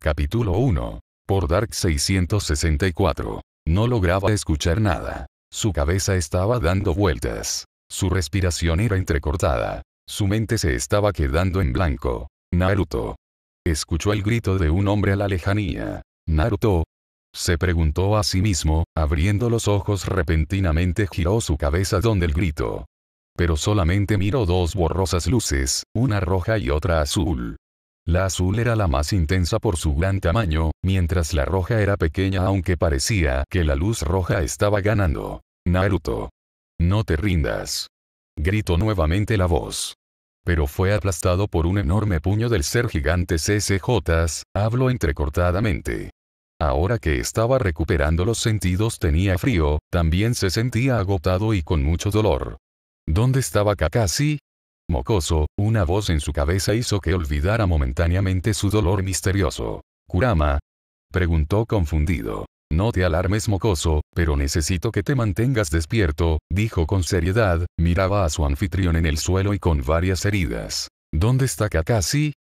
Capítulo 1. Por Dark 664. No lograba escuchar nada. Su cabeza estaba dando vueltas. Su respiración era entrecortada. Su mente se estaba quedando en blanco. Naruto. Escuchó el grito de un hombre a la lejanía. Naruto. Se preguntó a sí mismo, abriendo los ojos repentinamente giró su cabeza donde el grito. Pero solamente miró dos borrosas luces, una roja y otra azul. La azul era la más intensa por su gran tamaño, mientras la roja era pequeña aunque parecía que la luz roja estaba ganando. Naruto. No te rindas. Gritó nuevamente la voz. Pero fue aplastado por un enorme puño del ser gigante CCJ, habló entrecortadamente. Ahora que estaba recuperando los sentidos tenía frío, también se sentía agotado y con mucho dolor. ¿Dónde estaba Kakashi? mocoso, una voz en su cabeza hizo que olvidara momentáneamente su dolor misterioso. ¿Kurama? Preguntó confundido. No te alarmes mocoso, pero necesito que te mantengas despierto, dijo con seriedad, miraba a su anfitrión en el suelo y con varias heridas. ¿Dónde está Kakashi?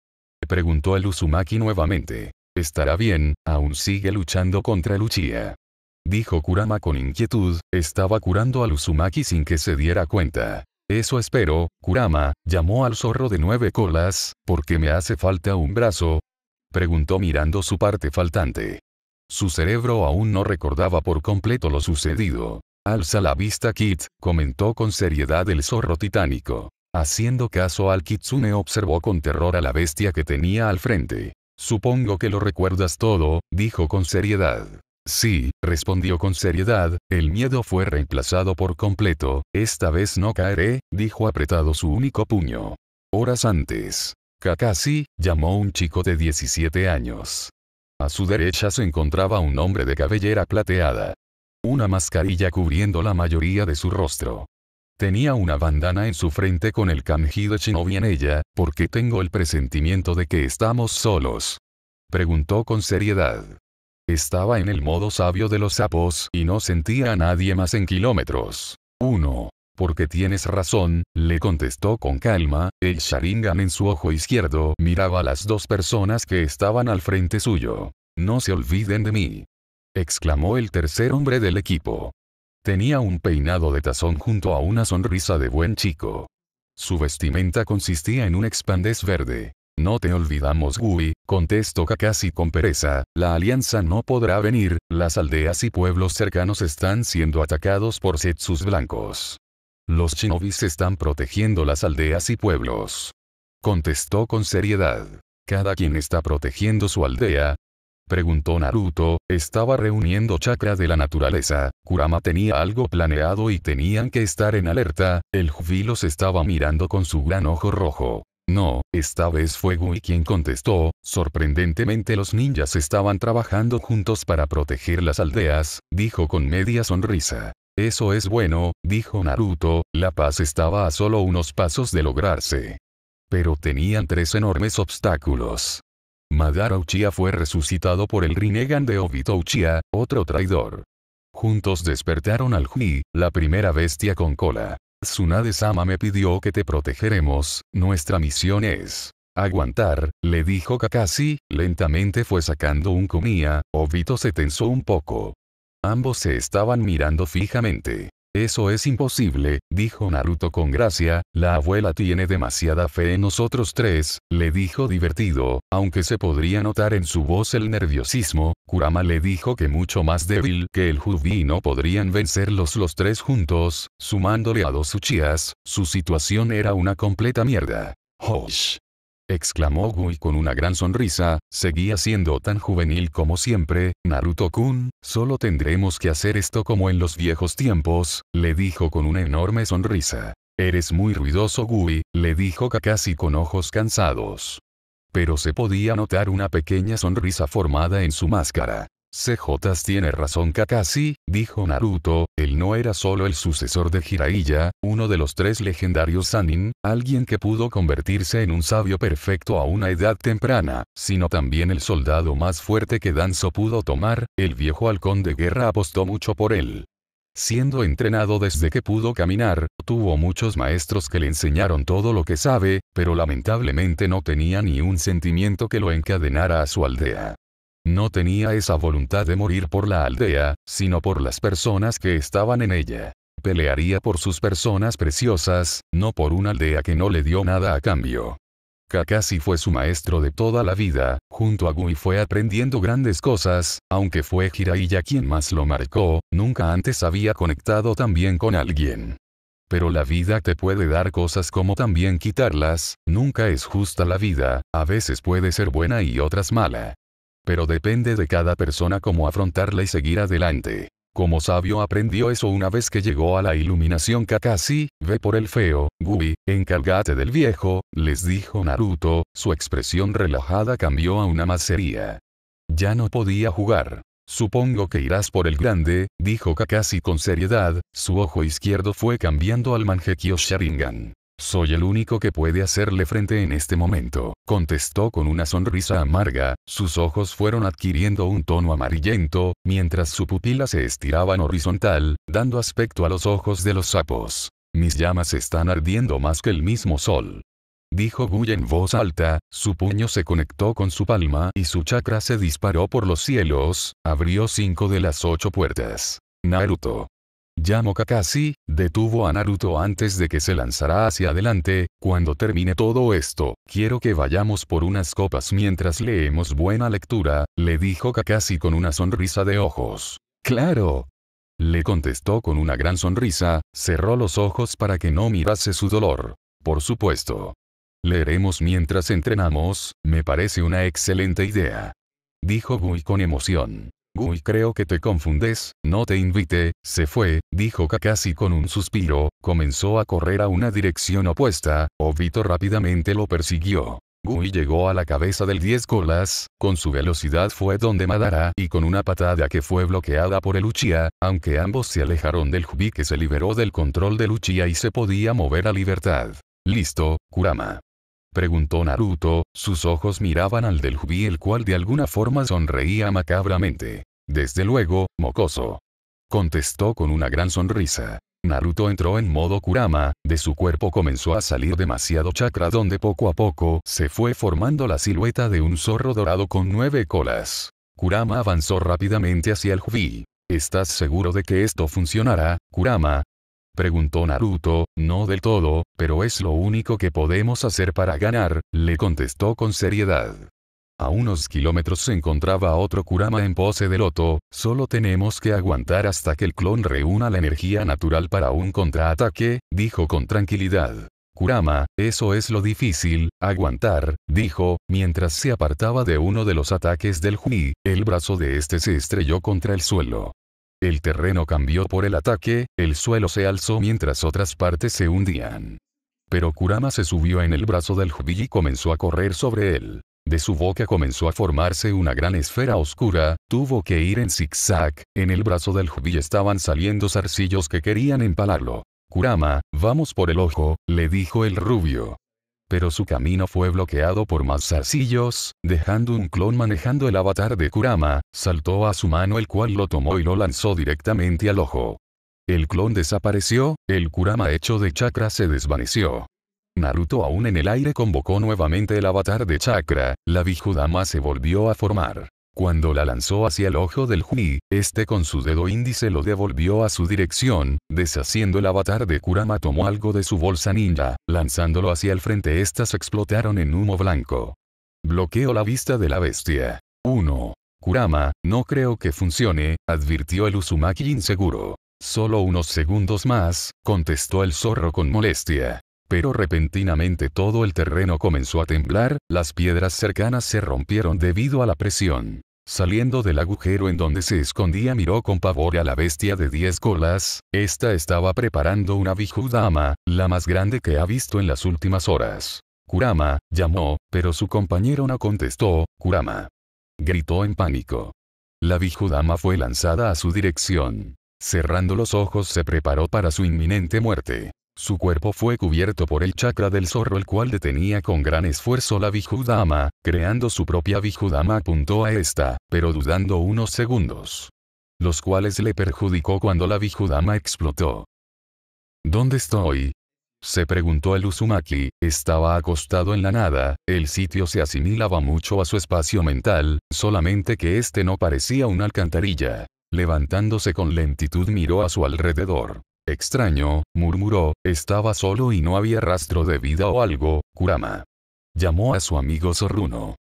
Preguntó el Uzumaki nuevamente. Estará bien, aún sigue luchando contra Luchia. Dijo Kurama con inquietud, estaba curando al Uzumaki sin que se diera cuenta. Eso espero, Kurama, llamó al zorro de nueve colas, porque me hace falta un brazo. Preguntó mirando su parte faltante. Su cerebro aún no recordaba por completo lo sucedido. Alza la vista Kit, comentó con seriedad el zorro titánico. Haciendo caso al kitsune observó con terror a la bestia que tenía al frente. Supongo que lo recuerdas todo, dijo con seriedad. Sí, respondió con seriedad, el miedo fue reemplazado por completo, esta vez no caeré, dijo apretado su único puño. Horas antes, Kakashi, llamó un chico de 17 años. A su derecha se encontraba un hombre de cabellera plateada. Una mascarilla cubriendo la mayoría de su rostro. Tenía una bandana en su frente con el kanji de Shinobi en ella, porque tengo el presentimiento de que estamos solos. Preguntó con seriedad. Estaba en el modo sabio de los sapos y no sentía a nadie más en kilómetros. «Uno, Porque tienes razón, le contestó con calma, el Sharingan en su ojo izquierdo miraba a las dos personas que estaban al frente suyo. No se olviden de mí. Exclamó el tercer hombre del equipo. Tenía un peinado de tazón junto a una sonrisa de buen chico. Su vestimenta consistía en un expandés verde. No te olvidamos Gui, contestó Kakashi con pereza, la alianza no podrá venir, las aldeas y pueblos cercanos están siendo atacados por setsus blancos. Los shinobis están protegiendo las aldeas y pueblos. Contestó con seriedad. ¿Cada quien está protegiendo su aldea? Preguntó Naruto, estaba reuniendo chakra de la naturaleza, Kurama tenía algo planeado y tenían que estar en alerta, el jubilo los estaba mirando con su gran ojo rojo. No, esta vez fue Gui quien contestó, sorprendentemente los ninjas estaban trabajando juntos para proteger las aldeas, dijo con media sonrisa. Eso es bueno, dijo Naruto, la paz estaba a solo unos pasos de lograrse. Pero tenían tres enormes obstáculos. Madara Uchiha fue resucitado por el Rinnegan de Obito Uchiha, otro traidor. Juntos despertaron al Jui, la primera bestia con cola. Tsunade-sama me pidió que te protegeremos, nuestra misión es... Aguantar, le dijo Kakashi, lentamente fue sacando un kumiya, Obito se tensó un poco. Ambos se estaban mirando fijamente. Eso es imposible, dijo Naruto con gracia, la abuela tiene demasiada fe en nosotros tres, le dijo divertido, aunque se podría notar en su voz el nerviosismo, Kurama le dijo que mucho más débil que el Jubi no podrían vencerlos los tres juntos, sumándole a dos Uchiyas, su situación era una completa mierda. Hosh exclamó Gui con una gran sonrisa, seguía siendo tan juvenil como siempre, Naruto-kun, solo tendremos que hacer esto como en los viejos tiempos, le dijo con una enorme sonrisa. Eres muy ruidoso Gui, le dijo Kakashi con ojos cansados. Pero se podía notar una pequeña sonrisa formada en su máscara. CJ tiene razón Kakashi, dijo Naruto, él no era solo el sucesor de Jiraiya, uno de los tres legendarios Sanin, alguien que pudo convertirse en un sabio perfecto a una edad temprana, sino también el soldado más fuerte que Danzo pudo tomar, el viejo halcón de guerra apostó mucho por él. Siendo entrenado desde que pudo caminar, tuvo muchos maestros que le enseñaron todo lo que sabe, pero lamentablemente no tenía ni un sentimiento que lo encadenara a su aldea. No tenía esa voluntad de morir por la aldea, sino por las personas que estaban en ella. Pelearía por sus personas preciosas, no por una aldea que no le dio nada a cambio. Kakashi fue su maestro de toda la vida, junto a Gui fue aprendiendo grandes cosas, aunque fue Jiraiya quien más lo marcó, nunca antes había conectado tan bien con alguien. Pero la vida te puede dar cosas como también quitarlas, nunca es justa la vida, a veces puede ser buena y otras mala pero depende de cada persona cómo afrontarla y seguir adelante. Como sabio aprendió eso una vez que llegó a la iluminación Kakashi, ve por el feo, Gui, encárgate del viejo, les dijo Naruto, su expresión relajada cambió a una más seria. Ya no podía jugar. Supongo que irás por el grande, dijo Kakashi con seriedad, su ojo izquierdo fue cambiando al Mangekyo Sharingan. Soy el único que puede hacerle frente en este momento, contestó con una sonrisa amarga, sus ojos fueron adquiriendo un tono amarillento, mientras su pupila se estiraba horizontal, dando aspecto a los ojos de los sapos. Mis llamas están ardiendo más que el mismo sol. Dijo Guy en voz alta, su puño se conectó con su palma y su chakra se disparó por los cielos, abrió cinco de las ocho puertas. Naruto llamo Kakashi, detuvo a Naruto antes de que se lanzara hacia adelante, cuando termine todo esto, quiero que vayamos por unas copas mientras leemos buena lectura, le dijo Kakashi con una sonrisa de ojos. Claro. Le contestó con una gran sonrisa, cerró los ojos para que no mirase su dolor. Por supuesto. Leeremos mientras entrenamos, me parece una excelente idea. Dijo Gui con emoción. Gui creo que te confundes, no te invité, se fue, dijo Kakashi con un suspiro, comenzó a correr a una dirección opuesta, Obito rápidamente lo persiguió. Gui llegó a la cabeza del 10 colas, con su velocidad fue donde Madara y con una patada que fue bloqueada por el Uchiha, aunque ambos se alejaron del Jubi que se liberó del control del Uchiha y se podía mover a libertad. Listo, Kurama. Preguntó Naruto, sus ojos miraban al del Jubi el cual de alguna forma sonreía macabramente. Desde luego, mocoso. Contestó con una gran sonrisa. Naruto entró en modo Kurama, de su cuerpo comenzó a salir demasiado chakra donde poco a poco se fue formando la silueta de un zorro dorado con nueve colas. Kurama avanzó rápidamente hacia el Jubi. ¿Estás seguro de que esto funcionará, Kurama? Preguntó Naruto, no del todo, pero es lo único que podemos hacer para ganar, le contestó con seriedad. A unos kilómetros se encontraba otro Kurama en pose de loto, solo tenemos que aguantar hasta que el clon reúna la energía natural para un contraataque, dijo con tranquilidad. Kurama, eso es lo difícil, aguantar, dijo, mientras se apartaba de uno de los ataques del Jui, el brazo de este se estrelló contra el suelo. El terreno cambió por el ataque, el suelo se alzó mientras otras partes se hundían. Pero Kurama se subió en el brazo del Jui y comenzó a correr sobre él. De su boca comenzó a formarse una gran esfera oscura, tuvo que ir en zigzag, en el brazo del jubi estaban saliendo zarcillos que querían empalarlo. Kurama, vamos por el ojo, le dijo el rubio. Pero su camino fue bloqueado por más zarcillos, dejando un clon manejando el avatar de Kurama, saltó a su mano el cual lo tomó y lo lanzó directamente al ojo. El clon desapareció, el Kurama hecho de chakra se desvaneció. Naruto aún en el aire convocó nuevamente el avatar de chakra, la Bijudama se volvió a formar. Cuando la lanzó hacia el ojo del Jui, este con su dedo índice lo devolvió a su dirección, deshaciendo el avatar de Kurama tomó algo de su bolsa ninja, lanzándolo hacia el frente estas explotaron en humo blanco. Bloqueó la vista de la bestia. 1. Kurama, no creo que funcione, advirtió el Uzumaki inseguro. Solo unos segundos más, contestó el zorro con molestia. Pero repentinamente todo el terreno comenzó a temblar, las piedras cercanas se rompieron debido a la presión. Saliendo del agujero en donde se escondía miró con pavor a la bestia de diez colas, esta estaba preparando una bijudama, la más grande que ha visto en las últimas horas. Kurama, llamó, pero su compañero no contestó, Kurama. Gritó en pánico. La bijudama fue lanzada a su dirección. Cerrando los ojos se preparó para su inminente muerte. Su cuerpo fue cubierto por el chakra del zorro el cual detenía con gran esfuerzo la Bijudama, creando su propia Bijudama apuntó a esta, pero dudando unos segundos. Los cuales le perjudicó cuando la Bijudama explotó. ¿Dónde estoy? Se preguntó el Uzumaki, estaba acostado en la nada, el sitio se asimilaba mucho a su espacio mental, solamente que este no parecía una alcantarilla. Levantándose con lentitud miró a su alrededor. Extraño, murmuró, estaba solo y no había rastro de vida o algo, Kurama. Llamó a su amigo Zorruno.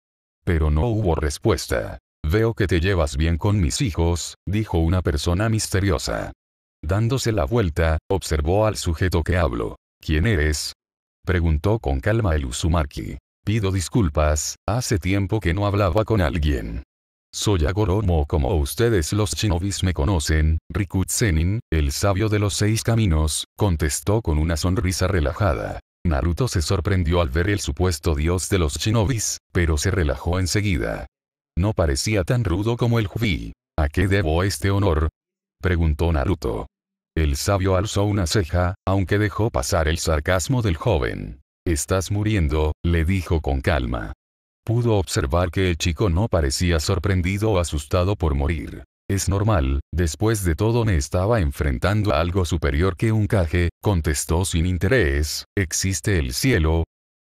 Pero no hubo respuesta. Veo que te llevas bien con mis hijos, dijo una persona misteriosa. Dándose la vuelta, observó al sujeto que habló. ¿Quién eres? Preguntó con calma el Uzumaki. Pido disculpas, hace tiempo que no hablaba con alguien. Soy Agoromo como ustedes los shinobis me conocen, Rikutsenin, el sabio de los seis caminos, contestó con una sonrisa relajada. Naruto se sorprendió al ver el supuesto dios de los shinobis, pero se relajó enseguida. No parecía tan rudo como el Jubi. ¿A qué debo este honor? preguntó Naruto. El sabio alzó una ceja, aunque dejó pasar el sarcasmo del joven. Estás muriendo, le dijo con calma. Pudo observar que el chico no parecía sorprendido o asustado por morir. Es normal, después de todo me estaba enfrentando a algo superior que un caje, contestó sin interés, ¿existe el cielo?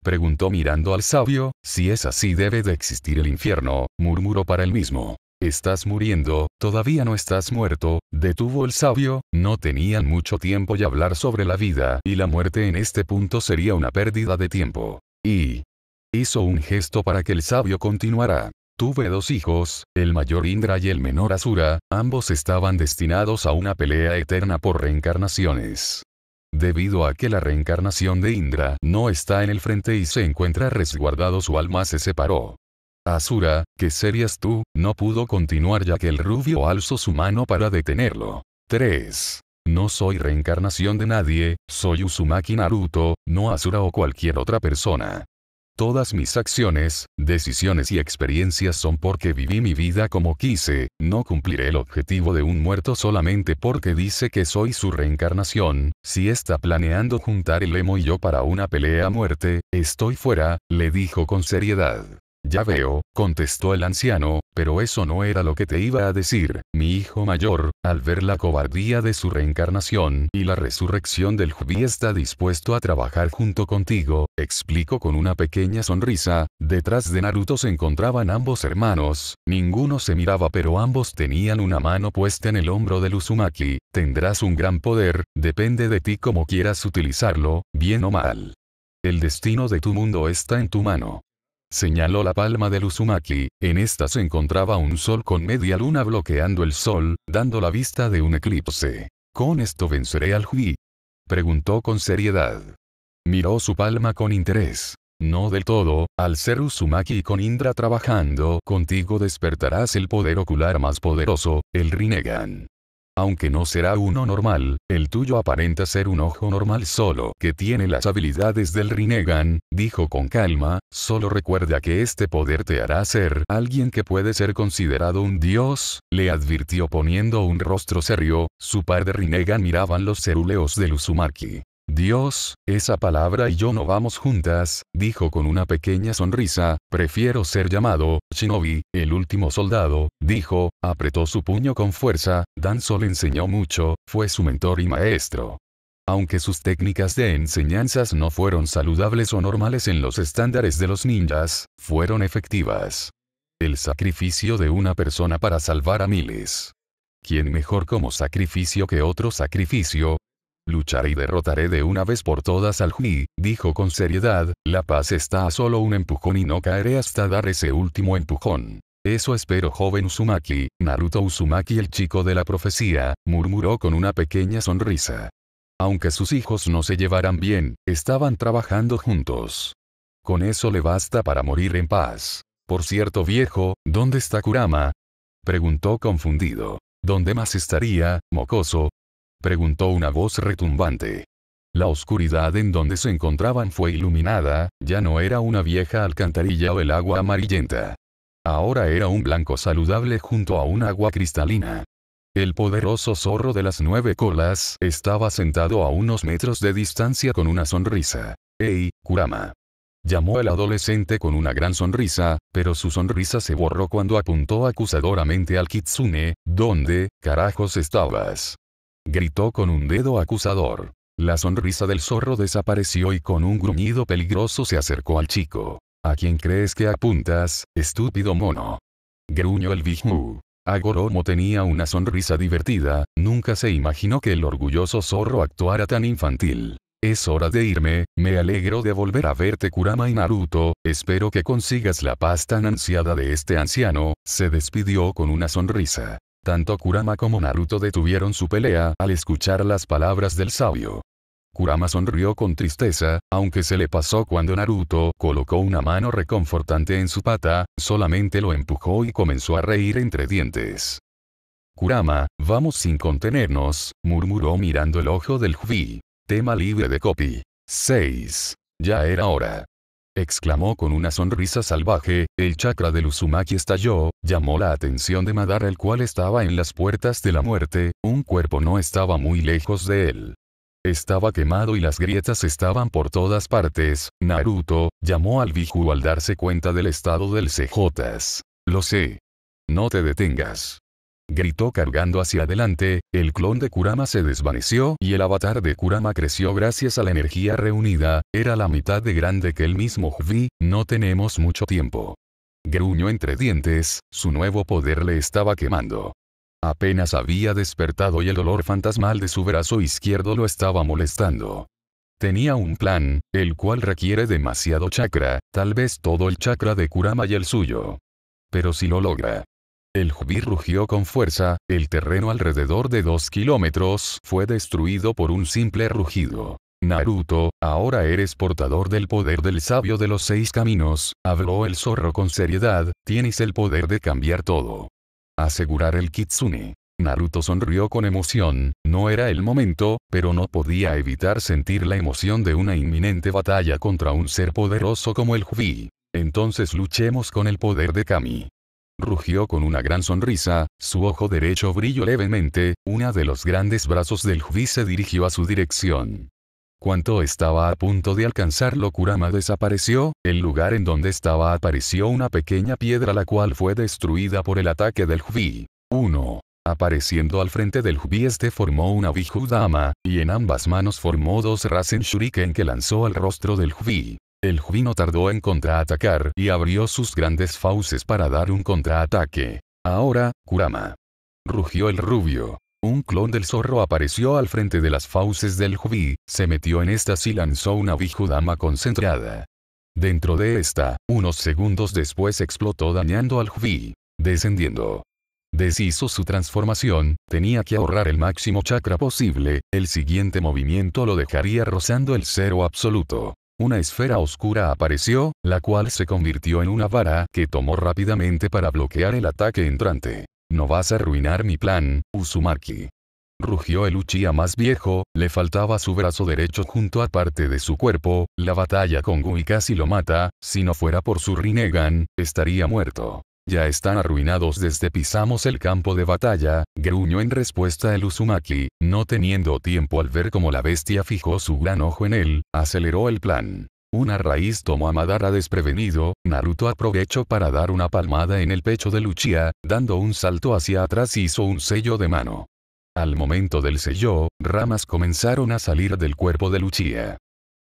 Preguntó mirando al sabio, si es así debe de existir el infierno, murmuró para él mismo. Estás muriendo, todavía no estás muerto, detuvo el sabio, no tenían mucho tiempo y hablar sobre la vida y la muerte en este punto sería una pérdida de tiempo. Y, Hizo un gesto para que el sabio continuara. Tuve dos hijos, el mayor Indra y el menor Asura, ambos estaban destinados a una pelea eterna por reencarnaciones. Debido a que la reencarnación de Indra no está en el frente y se encuentra resguardado su alma se separó. Asura, que serías tú, no pudo continuar ya que el rubio alzó su mano para detenerlo. 3. No soy reencarnación de nadie, soy Usumaki Naruto, no Asura o cualquier otra persona. Todas mis acciones, decisiones y experiencias son porque viví mi vida como quise, no cumpliré el objetivo de un muerto solamente porque dice que soy su reencarnación, si está planeando juntar el emo y yo para una pelea a muerte, estoy fuera, le dijo con seriedad. Ya veo, contestó el anciano, pero eso no era lo que te iba a decir, mi hijo mayor, al ver la cobardía de su reencarnación y la resurrección del Jubí está dispuesto a trabajar junto contigo, explicó con una pequeña sonrisa, detrás de Naruto se encontraban ambos hermanos, ninguno se miraba pero ambos tenían una mano puesta en el hombro del Uzumaki, tendrás un gran poder, depende de ti como quieras utilizarlo, bien o mal. El destino de tu mundo está en tu mano señaló la palma del Uzumaki, en esta se encontraba un sol con media luna bloqueando el sol, dando la vista de un eclipse. ¿Con esto venceré al Hui? Preguntó con seriedad. Miró su palma con interés. No del todo, al ser Uzumaki y con Indra trabajando contigo despertarás el poder ocular más poderoso, el Rinnegan aunque no será uno normal, el tuyo aparenta ser un ojo normal solo que tiene las habilidades del Rinnegan, dijo con calma, solo recuerda que este poder te hará ser alguien que puede ser considerado un dios, le advirtió poniendo un rostro serio, su par de Rinnegan miraban los ceruleos del Uzumaki. Dios, esa palabra y yo no vamos juntas, dijo con una pequeña sonrisa, prefiero ser llamado, Shinobi, el último soldado, dijo, apretó su puño con fuerza, Danzo le enseñó mucho, fue su mentor y maestro. Aunque sus técnicas de enseñanzas no fueron saludables o normales en los estándares de los ninjas, fueron efectivas. El sacrificio de una persona para salvar a miles. ¿Quién mejor como sacrificio que otro sacrificio, Lucharé y derrotaré de una vez por todas al Juni, dijo con seriedad, la paz está a solo un empujón y no caeré hasta dar ese último empujón. Eso espero joven Uzumaki, Naruto Uzumaki el chico de la profecía, murmuró con una pequeña sonrisa. Aunque sus hijos no se llevaran bien, estaban trabajando juntos. Con eso le basta para morir en paz. Por cierto viejo, ¿dónde está Kurama? Preguntó confundido. ¿Dónde más estaría, mocoso? preguntó una voz retumbante. La oscuridad en donde se encontraban fue iluminada, ya no era una vieja alcantarilla o el agua amarillenta. Ahora era un blanco saludable junto a un agua cristalina. El poderoso zorro de las nueve colas estaba sentado a unos metros de distancia con una sonrisa. ¡Ey, Kurama! Llamó al adolescente con una gran sonrisa, pero su sonrisa se borró cuando apuntó acusadoramente al kitsune, ¿dónde, carajos estabas? Gritó con un dedo acusador. La sonrisa del zorro desapareció y con un gruñido peligroso se acercó al chico. ¿A quién crees que apuntas, estúpido mono? Gruñó el biju. Agoromo tenía una sonrisa divertida, nunca se imaginó que el orgulloso zorro actuara tan infantil. Es hora de irme, me alegro de volver a verte Kurama y Naruto, espero que consigas la paz tan ansiada de este anciano, se despidió con una sonrisa. Tanto Kurama como Naruto detuvieron su pelea al escuchar las palabras del sabio. Kurama sonrió con tristeza, aunque se le pasó cuando Naruto colocó una mano reconfortante en su pata, solamente lo empujó y comenzó a reír entre dientes. Kurama, vamos sin contenernos, murmuró mirando el ojo del Jubi. Tema libre de copy. 6. Ya era hora exclamó con una sonrisa salvaje, el chakra del Uzumaki estalló, llamó la atención de Madara el cual estaba en las puertas de la muerte, un cuerpo no estaba muy lejos de él. Estaba quemado y las grietas estaban por todas partes, Naruto, llamó al Biju al darse cuenta del estado del CJ. Lo sé. No te detengas gritó cargando hacia adelante, el clon de Kurama se desvaneció y el avatar de Kurama creció gracias a la energía reunida, era la mitad de grande que el mismo Jubi, no tenemos mucho tiempo. Gruñó entre dientes, su nuevo poder le estaba quemando. Apenas había despertado y el dolor fantasmal de su brazo izquierdo lo estaba molestando. Tenía un plan, el cual requiere demasiado chakra, tal vez todo el chakra de Kurama y el suyo. Pero si lo logra, el Jubí rugió con fuerza, el terreno alrededor de dos kilómetros fue destruido por un simple rugido. Naruto, ahora eres portador del poder del sabio de los seis caminos, habló el zorro con seriedad, tienes el poder de cambiar todo. Asegurar el kitsune. Naruto sonrió con emoción, no era el momento, pero no podía evitar sentir la emoción de una inminente batalla contra un ser poderoso como el Jubi. Entonces luchemos con el poder de Kami rugió con una gran sonrisa, su ojo derecho brilló levemente, una de los grandes brazos del Judí se dirigió a su dirección. Cuanto estaba a punto de alcanzarlo Kurama desapareció, el lugar en donde estaba apareció una pequeña piedra la cual fue destruida por el ataque del Jubi. 1. Apareciendo al frente del Jubi este formó una Bijudama, y en ambas manos formó dos Rasen Shuriken que lanzó al rostro del Jubi. El no tardó en contraatacar y abrió sus grandes fauces para dar un contraataque. Ahora, Kurama. Rugió el rubio. Un clon del zorro apareció al frente de las fauces del Jubi, se metió en estas y lanzó una Bijudama concentrada. Dentro de esta, unos segundos después explotó dañando al Jubi. Descendiendo. Deshizo su transformación, tenía que ahorrar el máximo chakra posible, el siguiente movimiento lo dejaría rozando el cero absoluto. Una esfera oscura apareció, la cual se convirtió en una vara que tomó rápidamente para bloquear el ataque entrante. No vas a arruinar mi plan, Uzumaki. Rugió el Uchiha más viejo, le faltaba su brazo derecho junto a parte de su cuerpo, la batalla con Gui casi lo mata, si no fuera por su Rinnegan, estaría muerto. Ya están arruinados desde pisamos el campo de batalla, gruñó en respuesta el Uzumaki, no teniendo tiempo al ver cómo la bestia fijó su gran ojo en él, aceleró el plan. Una raíz tomó a Madara desprevenido, Naruto aprovechó para dar una palmada en el pecho de Luchia, dando un salto hacia atrás y hizo un sello de mano. Al momento del sello, ramas comenzaron a salir del cuerpo de Luchia.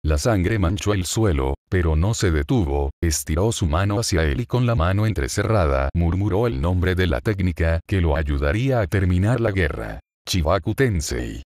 La sangre manchó el suelo, pero no se detuvo, estiró su mano hacia él y con la mano entrecerrada murmuró el nombre de la técnica que lo ayudaría a terminar la guerra. Chivaku Tensei.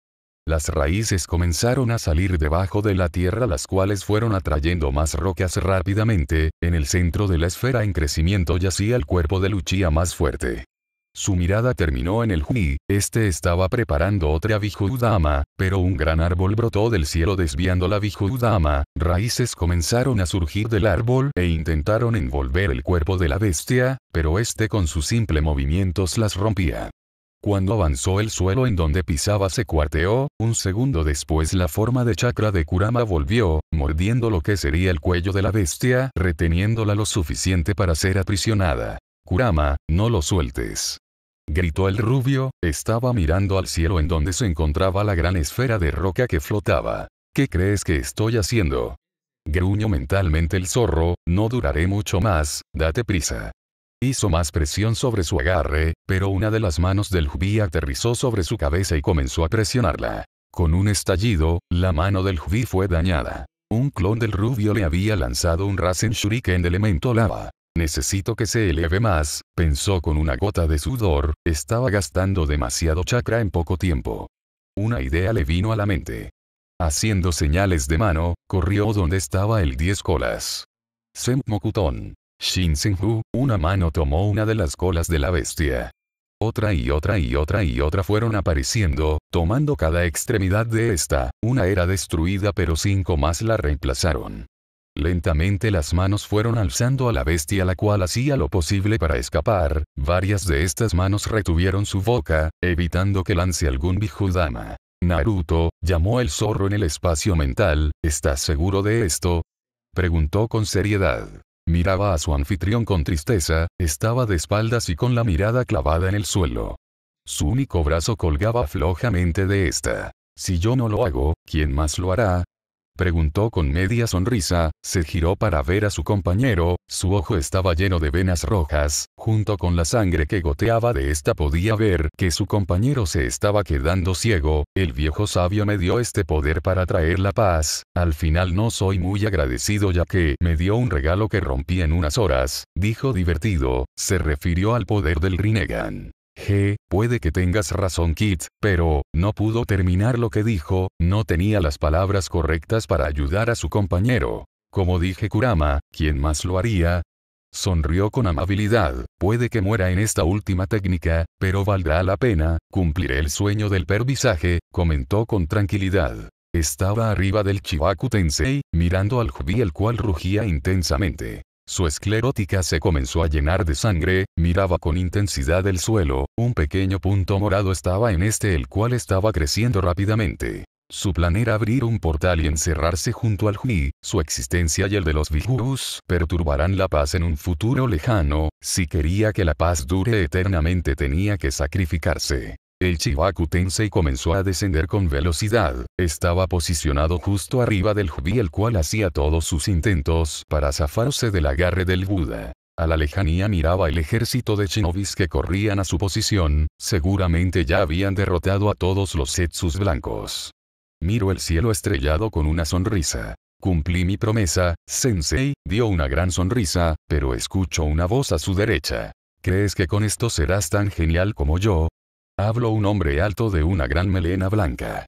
Las raíces comenzaron a salir debajo de la tierra las cuales fueron atrayendo más rocas rápidamente, en el centro de la esfera en crecimiento yacía el cuerpo de Luchia más fuerte. Su mirada terminó en el Juni, este estaba preparando otra Bijudama, pero un gran árbol brotó del cielo desviando la Bijudama, raíces comenzaron a surgir del árbol e intentaron envolver el cuerpo de la bestia, pero este con sus simples movimientos las rompía. Cuando avanzó el suelo en donde pisaba se cuarteó, un segundo después la forma de chakra de Kurama volvió, mordiendo lo que sería el cuello de la bestia, reteniéndola lo suficiente para ser aprisionada. Kurama, no lo sueltes. Gritó el rubio, estaba mirando al cielo en donde se encontraba la gran esfera de roca que flotaba. ¿Qué crees que estoy haciendo? Gruñó mentalmente el zorro, no duraré mucho más, date prisa. Hizo más presión sobre su agarre, pero una de las manos del jubí aterrizó sobre su cabeza y comenzó a presionarla. Con un estallido, la mano del jubí fue dañada. Un clon del rubio le había lanzado un Rasen Shuriken de elemento lava. Necesito que se eleve más, pensó con una gota de sudor, estaba gastando demasiado chakra en poco tiempo. Una idea le vino a la mente. Haciendo señales de mano, corrió donde estaba el 10 colas. «Sem-mokuton». Shin una mano tomó una de las colas de la bestia. Otra y otra y otra y otra fueron apareciendo, tomando cada extremidad de esta, una era destruida pero cinco más la reemplazaron. Lentamente las manos fueron alzando a la bestia la cual hacía lo posible para escapar, varias de estas manos retuvieron su boca, evitando que lance algún Bijudama. Naruto, llamó el zorro en el espacio mental, ¿estás seguro de esto? Preguntó con seriedad. Miraba a su anfitrión con tristeza, estaba de espaldas y con la mirada clavada en el suelo. Su único brazo colgaba flojamente de esta. Si yo no lo hago, ¿quién más lo hará? preguntó con media sonrisa, se giró para ver a su compañero, su ojo estaba lleno de venas rojas, junto con la sangre que goteaba de esta podía ver que su compañero se estaba quedando ciego, el viejo sabio me dio este poder para traer la paz, al final no soy muy agradecido ya que me dio un regalo que rompí en unas horas, dijo divertido, se refirió al poder del Rinnegan puede que tengas razón Kit, pero, no pudo terminar lo que dijo, no tenía las palabras correctas para ayudar a su compañero. Como dije Kurama, ¿quién más lo haría? Sonrió con amabilidad, puede que muera en esta última técnica, pero valdrá la pena, cumpliré el sueño del pervisaje, comentó con tranquilidad. Estaba arriba del Chibaku Tensei, mirando al Jubi el cual rugía intensamente. Su esclerótica se comenzó a llenar de sangre, miraba con intensidad el suelo, un pequeño punto morado estaba en este el cual estaba creciendo rápidamente. Su plan era abrir un portal y encerrarse junto al Ji, su existencia y el de los Vigurus perturbarán la paz en un futuro lejano, si quería que la paz dure eternamente tenía que sacrificarse. El Chibaku Tensei comenzó a descender con velocidad, estaba posicionado justo arriba del Jubi el cual hacía todos sus intentos para zafarse del agarre del Buda. A la lejanía miraba el ejército de shinobis que corrían a su posición, seguramente ya habían derrotado a todos los Setsus blancos. Miro el cielo estrellado con una sonrisa. Cumplí mi promesa, Sensei, dio una gran sonrisa, pero escucho una voz a su derecha. ¿Crees que con esto serás tan genial como yo? Habló un hombre alto de una gran melena blanca.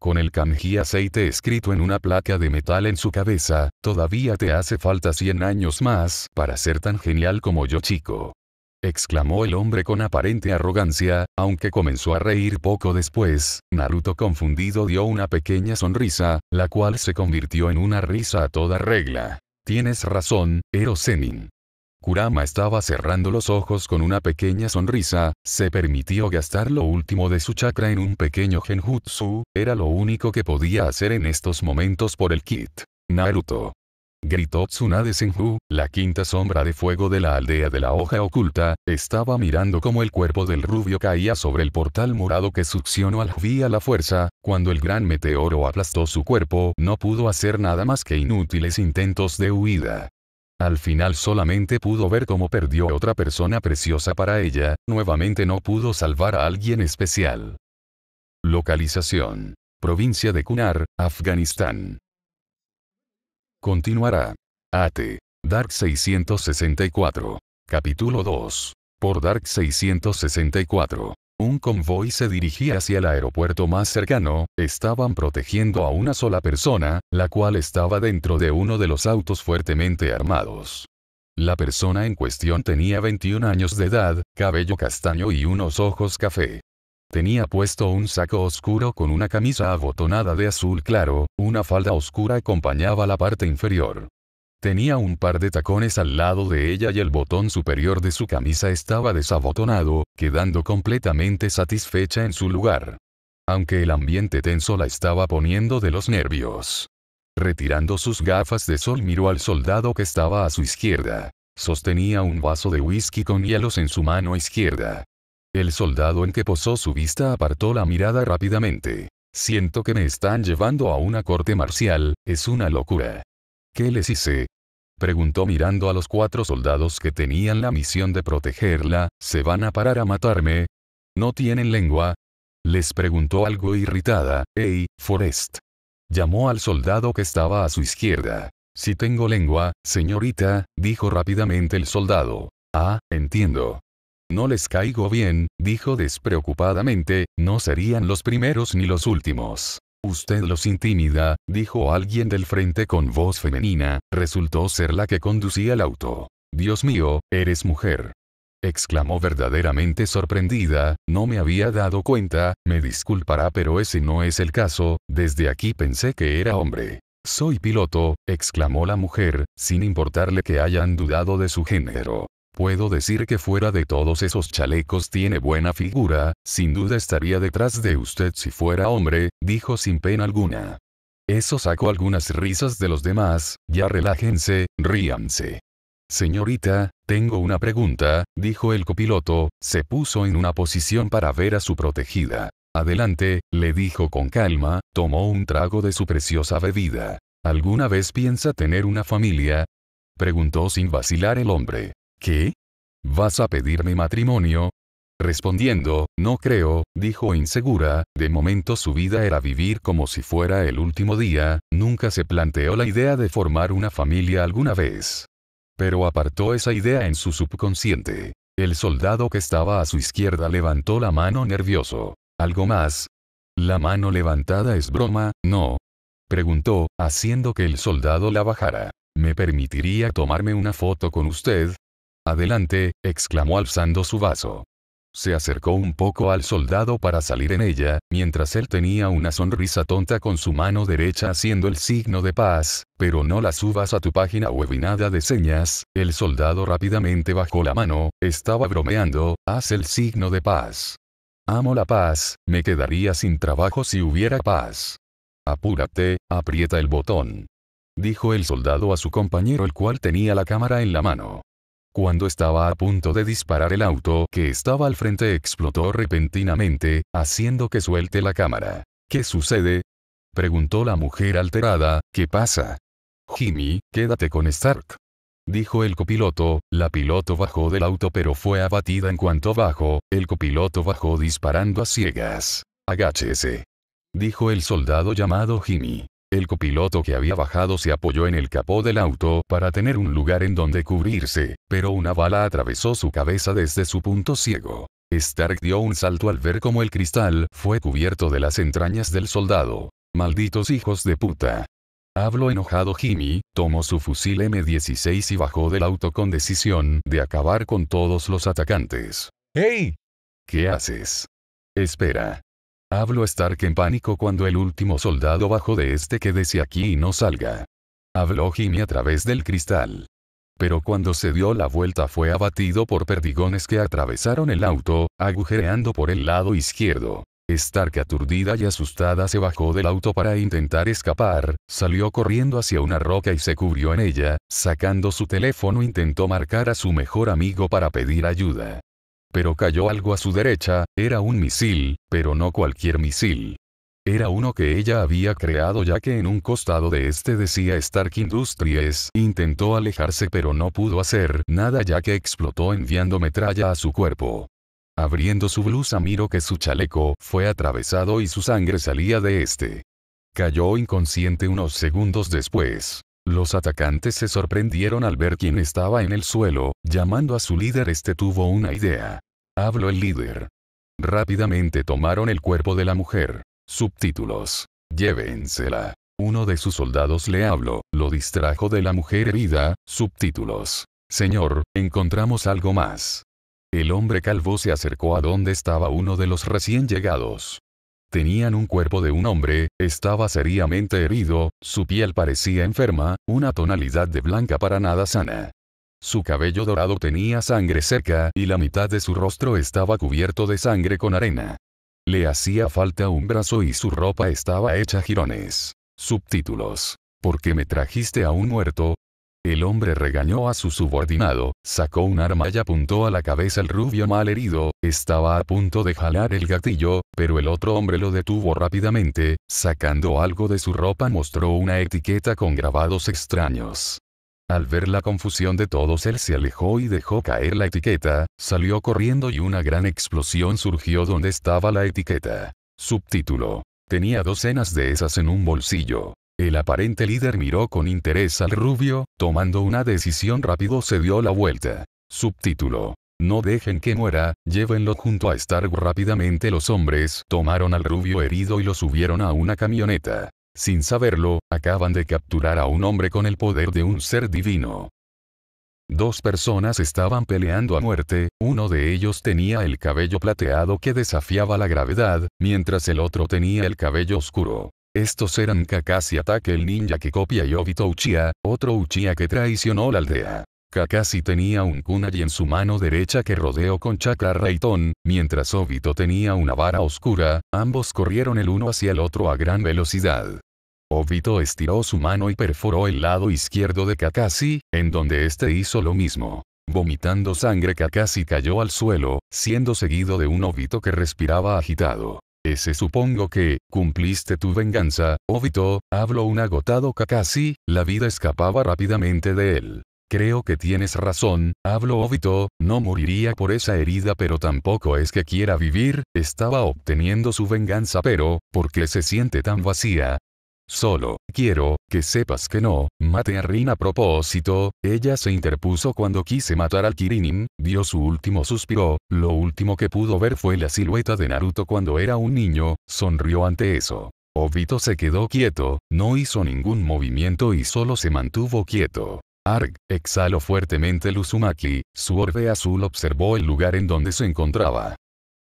Con el kanji aceite escrito en una placa de metal en su cabeza, todavía te hace falta 100 años más para ser tan genial como yo chico. Exclamó el hombre con aparente arrogancia, aunque comenzó a reír poco después, Naruto confundido dio una pequeña sonrisa, la cual se convirtió en una risa a toda regla. Tienes razón, Ero Senin. Kurama estaba cerrando los ojos con una pequeña sonrisa, se permitió gastar lo último de su chakra en un pequeño genjutsu, era lo único que podía hacer en estos momentos por el kit. Naruto. Gritó Tsunade Senju, la quinta sombra de fuego de la aldea de la hoja oculta, estaba mirando cómo el cuerpo del rubio caía sobre el portal morado que succionó al Jubi a la fuerza, cuando el gran meteoro aplastó su cuerpo no pudo hacer nada más que inútiles intentos de huida. Al final solamente pudo ver cómo perdió otra persona preciosa para ella, nuevamente no pudo salvar a alguien especial. Localización. Provincia de Kunar, Afganistán. Continuará. AT. Dark 664. Capítulo 2. Por Dark 664. Un convoy se dirigía hacia el aeropuerto más cercano, estaban protegiendo a una sola persona, la cual estaba dentro de uno de los autos fuertemente armados. La persona en cuestión tenía 21 años de edad, cabello castaño y unos ojos café. Tenía puesto un saco oscuro con una camisa abotonada de azul claro, una falda oscura acompañaba la parte inferior. Tenía un par de tacones al lado de ella y el botón superior de su camisa estaba desabotonado, quedando completamente satisfecha en su lugar. Aunque el ambiente tenso la estaba poniendo de los nervios. Retirando sus gafas de sol miró al soldado que estaba a su izquierda. Sostenía un vaso de whisky con hielos en su mano izquierda. El soldado en que posó su vista apartó la mirada rápidamente. Siento que me están llevando a una corte marcial, es una locura. ¿Qué les hice? Preguntó mirando a los cuatro soldados que tenían la misión de protegerla, ¿se van a parar a matarme? ¿No tienen lengua? Les preguntó algo irritada, «Hey, Forrest». Llamó al soldado que estaba a su izquierda. Si tengo lengua, señorita, dijo rápidamente el soldado. Ah, entiendo. No les caigo bien, dijo despreocupadamente, no serían los primeros ni los últimos. Usted los intimida, dijo alguien del frente con voz femenina, resultó ser la que conducía el auto. Dios mío, eres mujer. Exclamó verdaderamente sorprendida, no me había dado cuenta, me disculpará pero ese no es el caso, desde aquí pensé que era hombre. Soy piloto, exclamó la mujer, sin importarle que hayan dudado de su género. Puedo decir que fuera de todos esos chalecos tiene buena figura, sin duda estaría detrás de usted si fuera hombre, dijo sin pena alguna. Eso sacó algunas risas de los demás, ya relájense, ríanse. Señorita, tengo una pregunta, dijo el copiloto, se puso en una posición para ver a su protegida. Adelante, le dijo con calma, tomó un trago de su preciosa bebida. ¿Alguna vez piensa tener una familia? preguntó sin vacilar el hombre. ¿Qué? ¿Vas a pedirme matrimonio? Respondiendo, no creo, dijo insegura, de momento su vida era vivir como si fuera el último día, nunca se planteó la idea de formar una familia alguna vez. Pero apartó esa idea en su subconsciente. El soldado que estaba a su izquierda levantó la mano nervioso. ¿Algo más? ¿La mano levantada es broma? No. Preguntó, haciendo que el soldado la bajara. ¿Me permitiría tomarme una foto con usted? Adelante, exclamó alzando su vaso. Se acercó un poco al soldado para salir en ella, mientras él tenía una sonrisa tonta con su mano derecha haciendo el signo de paz, pero no la subas a tu página web y nada de señas, el soldado rápidamente bajó la mano, estaba bromeando, haz el signo de paz. Amo la paz, me quedaría sin trabajo si hubiera paz. Apúrate, aprieta el botón. Dijo el soldado a su compañero el cual tenía la cámara en la mano. Cuando estaba a punto de disparar el auto que estaba al frente explotó repentinamente, haciendo que suelte la cámara. ¿Qué sucede? Preguntó la mujer alterada, ¿qué pasa? Jimmy, quédate con Stark. Dijo el copiloto, la piloto bajó del auto pero fue abatida en cuanto bajó, el copiloto bajó disparando a ciegas. Agáchese. Dijo el soldado llamado Jimmy. El copiloto que había bajado se apoyó en el capó del auto para tener un lugar en donde cubrirse, pero una bala atravesó su cabeza desde su punto ciego. Stark dio un salto al ver cómo el cristal fue cubierto de las entrañas del soldado. Malditos hijos de puta. Hablo enojado Jimmy, tomó su fusil M16 y bajó del auto con decisión de acabar con todos los atacantes. ¡Hey! ¿Qué haces? Espera. Hablo Stark en pánico cuando el último soldado bajó de este quédese aquí y no salga. Habló Jimmy a través del cristal. Pero cuando se dio la vuelta fue abatido por perdigones que atravesaron el auto, agujereando por el lado izquierdo. Stark aturdida y asustada se bajó del auto para intentar escapar, salió corriendo hacia una roca y se cubrió en ella, sacando su teléfono intentó marcar a su mejor amigo para pedir ayuda pero cayó algo a su derecha, era un misil, pero no cualquier misil. Era uno que ella había creado ya que en un costado de este decía Stark Industries, intentó alejarse pero no pudo hacer nada ya que explotó enviando metralla a su cuerpo. Abriendo su blusa miro que su chaleco fue atravesado y su sangre salía de este. Cayó inconsciente unos segundos después. Los atacantes se sorprendieron al ver quién estaba en el suelo, llamando a su líder este tuvo una idea. Habló el líder. Rápidamente tomaron el cuerpo de la mujer. Subtítulos. Llévensela. Uno de sus soldados le habló, lo distrajo de la mujer herida, subtítulos. Señor, encontramos algo más. El hombre calvo se acercó a donde estaba uno de los recién llegados. Tenían un cuerpo de un hombre, estaba seriamente herido, su piel parecía enferma, una tonalidad de blanca para nada sana. Su cabello dorado tenía sangre seca y la mitad de su rostro estaba cubierto de sangre con arena. Le hacía falta un brazo y su ropa estaba hecha jirones. Subtítulos. ¿Por qué me trajiste a un muerto? El hombre regañó a su subordinado, sacó un arma y apuntó a la cabeza al rubio mal herido, estaba a punto de jalar el gatillo, pero el otro hombre lo detuvo rápidamente, sacando algo de su ropa mostró una etiqueta con grabados extraños. Al ver la confusión de todos él se alejó y dejó caer la etiqueta, salió corriendo y una gran explosión surgió donde estaba la etiqueta. Subtítulo. Tenía docenas de esas en un bolsillo. El aparente líder miró con interés al rubio, tomando una decisión rápido se dio la vuelta. Subtítulo. No dejen que muera, llévenlo junto a Star. rápidamente los hombres tomaron al rubio herido y lo subieron a una camioneta. Sin saberlo, acaban de capturar a un hombre con el poder de un ser divino. Dos personas estaban peleando a muerte, uno de ellos tenía el cabello plateado que desafiaba la gravedad, mientras el otro tenía el cabello oscuro. Estos eran Kakashi Ataque el ninja que copia y Obito Uchiha, otro Uchiha que traicionó la aldea. Kakashi tenía un kunai en su mano derecha que rodeó con chakra Raiton, mientras Obito tenía una vara oscura, ambos corrieron el uno hacia el otro a gran velocidad. Obito estiró su mano y perforó el lado izquierdo de Kakashi, en donde este hizo lo mismo. Vomitando sangre Kakashi cayó al suelo, siendo seguido de un Obito que respiraba agitado. Ese supongo que, cumpliste tu venganza, Obito, Hablo un agotado Kakashi, la vida escapaba rápidamente de él. Creo que tienes razón, hablo Obito, no moriría por esa herida pero tampoco es que quiera vivir, estaba obteniendo su venganza pero, ¿por qué se siente tan vacía? Solo, quiero, que sepas que no, mate a Rin a propósito, ella se interpuso cuando quise matar al Kirinin, dio su último suspiro, lo último que pudo ver fue la silueta de Naruto cuando era un niño, sonrió ante eso. Obito se quedó quieto, no hizo ningún movimiento y solo se mantuvo quieto. Arg, exhaló fuertemente el su orbe azul observó el lugar en donde se encontraba.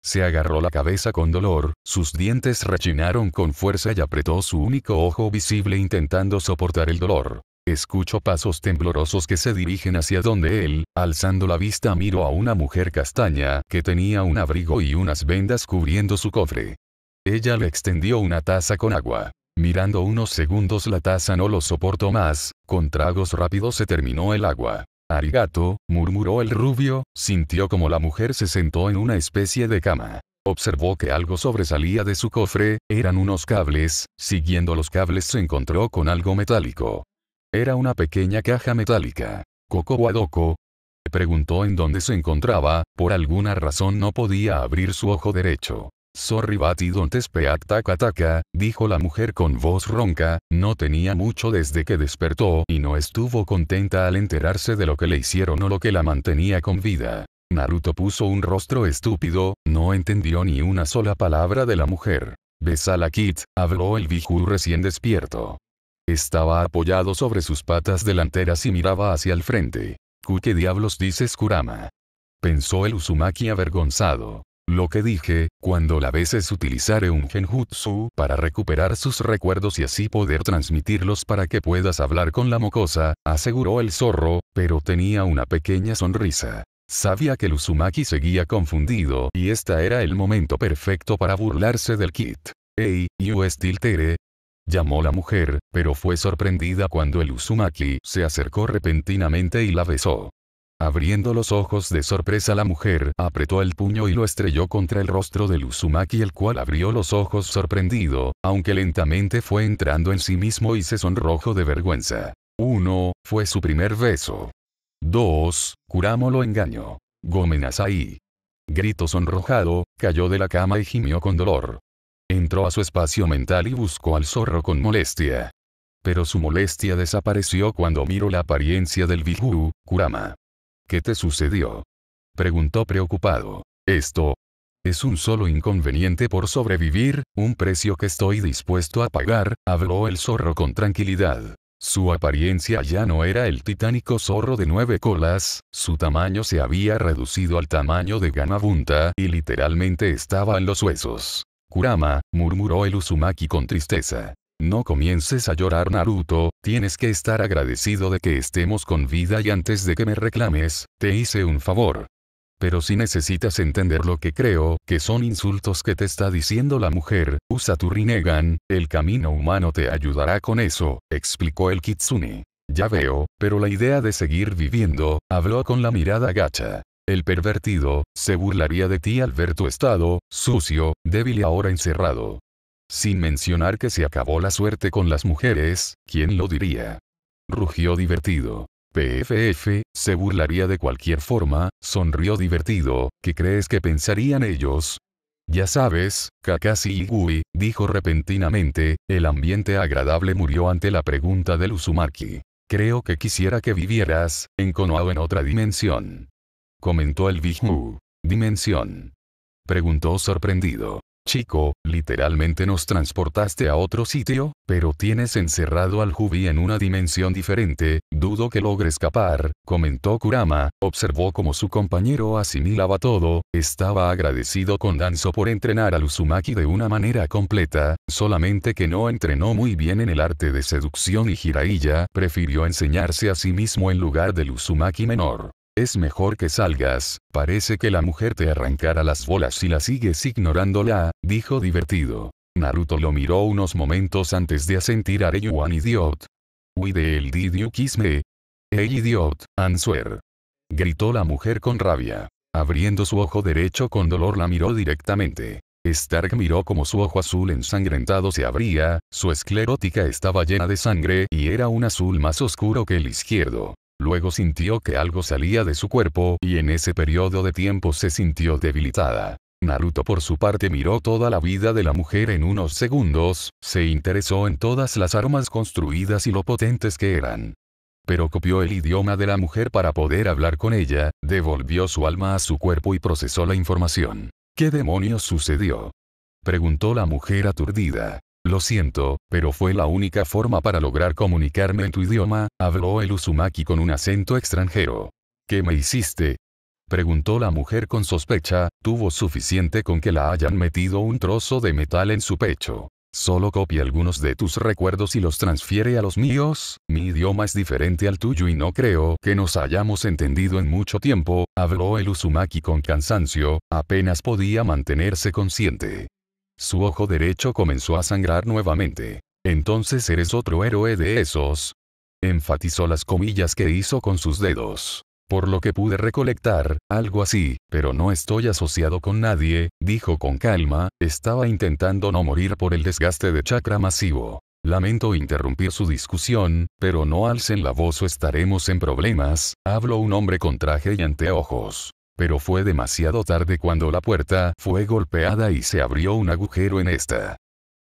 Se agarró la cabeza con dolor, sus dientes rechinaron con fuerza y apretó su único ojo visible intentando soportar el dolor. Escuchó pasos temblorosos que se dirigen hacia donde él, alzando la vista miro a una mujer castaña que tenía un abrigo y unas vendas cubriendo su cofre. Ella le extendió una taza con agua. Mirando unos segundos la taza no lo soportó más, con tragos rápidos se terminó el agua. Arigato, murmuró el rubio, sintió como la mujer se sentó en una especie de cama. Observó que algo sobresalía de su cofre, eran unos cables, siguiendo los cables se encontró con algo metálico. Era una pequeña caja metálica. Coco Wadoko. Preguntó en dónde se encontraba, por alguna razón no podía abrir su ojo derecho. Sorry dijo la mujer con voz ronca, no tenía mucho desde que despertó y no estuvo contenta al enterarse de lo que le hicieron o lo que la mantenía con vida. Naruto puso un rostro estúpido, no entendió ni una sola palabra de la mujer. Besala Kit, habló el Biju recién despierto. Estaba apoyado sobre sus patas delanteras y miraba hacia el frente. ¿Qué diablos dices Kurama? Pensó el Uzumaki avergonzado. Lo que dije, cuando la veces utilizaré un genjutsu para recuperar sus recuerdos y así poder transmitirlos para que puedas hablar con la mocosa, aseguró el zorro, pero tenía una pequeña sonrisa. Sabía que el Uzumaki seguía confundido y esta era el momento perfecto para burlarse del kit. Hey, you still tere, llamó la mujer, pero fue sorprendida cuando el Uzumaki se acercó repentinamente y la besó. Abriendo los ojos de sorpresa la mujer apretó el puño y lo estrelló contra el rostro de Uzumaki el cual abrió los ojos sorprendido, aunque lentamente fue entrando en sí mismo y se sonrojó de vergüenza. Uno, Fue su primer beso. 2. Kuramo lo engañó. Gomen Asai. Grito sonrojado, cayó de la cama y gimió con dolor. Entró a su espacio mental y buscó al zorro con molestia. Pero su molestia desapareció cuando miró la apariencia del Biju, Kurama. ¿Qué te sucedió? Preguntó preocupado. Esto. Es un solo inconveniente por sobrevivir, un precio que estoy dispuesto a pagar, habló el zorro con tranquilidad. Su apariencia ya no era el titánico zorro de nueve colas, su tamaño se había reducido al tamaño de Ganabunta y literalmente estaba en los huesos. Kurama, murmuró el Uzumaki con tristeza. No comiences a llorar Naruto, tienes que estar agradecido de que estemos con vida y antes de que me reclames, te hice un favor. Pero si necesitas entender lo que creo, que son insultos que te está diciendo la mujer, usa tu Rinnegan, el camino humano te ayudará con eso, explicó el Kitsune. Ya veo, pero la idea de seguir viviendo, habló con la mirada gacha. El pervertido, se burlaría de ti al ver tu estado, sucio, débil y ahora encerrado. Sin mencionar que se acabó la suerte con las mujeres, ¿quién lo diría? Rugió divertido. PFF, se burlaría de cualquier forma, sonrió divertido, ¿qué crees que pensarían ellos? Ya sabes, Kakashi Igui, dijo repentinamente, el ambiente agradable murió ante la pregunta del Uzumaki. Creo que quisiera que vivieras, en Konoha o en otra dimensión. Comentó el Bihu. ¿Dimensión? Preguntó sorprendido. Chico, literalmente nos transportaste a otro sitio, pero tienes encerrado al Jubi en una dimensión diferente, dudo que logre escapar, comentó Kurama, observó como su compañero asimilaba todo, estaba agradecido con Danzo por entrenar al Uzumaki de una manera completa, solamente que no entrenó muy bien en el arte de seducción y Jiraiya prefirió enseñarse a sí mismo en lugar del Uzumaki menor. Es mejor que salgas, parece que la mujer te arrancará las bolas si la sigues ignorándola, dijo divertido. Naruto lo miró unos momentos antes de asentir a you un idiot? We de el did you idiot, answer. Gritó la mujer con rabia. Abriendo su ojo derecho con dolor la miró directamente. Stark miró como su ojo azul ensangrentado se abría, su esclerótica estaba llena de sangre y era un azul más oscuro que el izquierdo. Luego sintió que algo salía de su cuerpo y en ese periodo de tiempo se sintió debilitada. Naruto por su parte miró toda la vida de la mujer en unos segundos, se interesó en todas las armas construidas y lo potentes que eran. Pero copió el idioma de la mujer para poder hablar con ella, devolvió su alma a su cuerpo y procesó la información. ¿Qué demonios sucedió? Preguntó la mujer aturdida. Lo siento, pero fue la única forma para lograr comunicarme en tu idioma, habló el Uzumaki con un acento extranjero. ¿Qué me hiciste? Preguntó la mujer con sospecha, tuvo suficiente con que la hayan metido un trozo de metal en su pecho. Solo copia algunos de tus recuerdos y los transfiere a los míos, mi idioma es diferente al tuyo y no creo que nos hayamos entendido en mucho tiempo, habló el Uzumaki con cansancio, apenas podía mantenerse consciente su ojo derecho comenzó a sangrar nuevamente. Entonces eres otro héroe de esos. Enfatizó las comillas que hizo con sus dedos. Por lo que pude recolectar, algo así, pero no estoy asociado con nadie, dijo con calma, estaba intentando no morir por el desgaste de chakra masivo. Lamento interrumpir su discusión, pero no alcen la voz o estaremos en problemas, habló un hombre con traje y anteojos. Pero fue demasiado tarde cuando la puerta fue golpeada y se abrió un agujero en esta.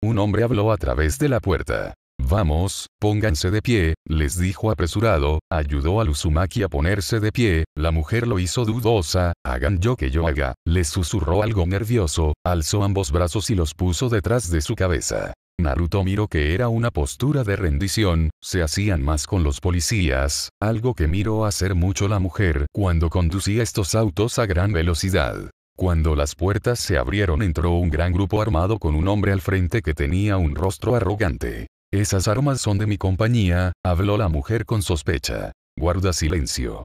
Un hombre habló a través de la puerta. Vamos, pónganse de pie, les dijo apresurado, ayudó a Luzumaki a ponerse de pie, la mujer lo hizo dudosa, hagan yo que yo haga, les susurró algo nervioso, alzó ambos brazos y los puso detrás de su cabeza. Naruto miró que era una postura de rendición, se hacían más con los policías, algo que miró hacer mucho la mujer cuando conducía estos autos a gran velocidad. Cuando las puertas se abrieron entró un gran grupo armado con un hombre al frente que tenía un rostro arrogante. Esas armas son de mi compañía, habló la mujer con sospecha. Guarda silencio.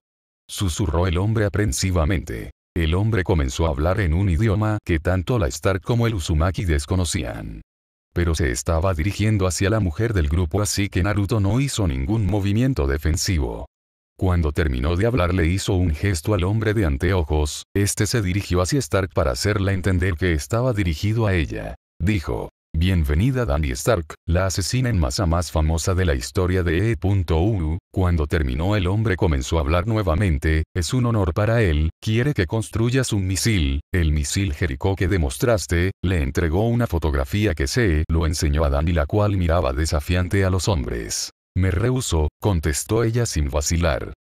Susurró el hombre aprensivamente. El hombre comenzó a hablar en un idioma que tanto la Star como el Uzumaki desconocían pero se estaba dirigiendo hacia la mujer del grupo así que Naruto no hizo ningún movimiento defensivo. Cuando terminó de hablar le hizo un gesto al hombre de anteojos, este se dirigió hacia Stark para hacerla entender que estaba dirigido a ella. Dijo, Bienvenida Danny Stark, la asesina en masa más famosa de la historia de E.U. Cuando terminó el hombre comenzó a hablar nuevamente, es un honor para él, quiere que construyas un misil, el misil Jericó que demostraste, le entregó una fotografía que se lo enseñó a Danny la cual miraba desafiante a los hombres. Me rehuso, contestó ella sin vacilar.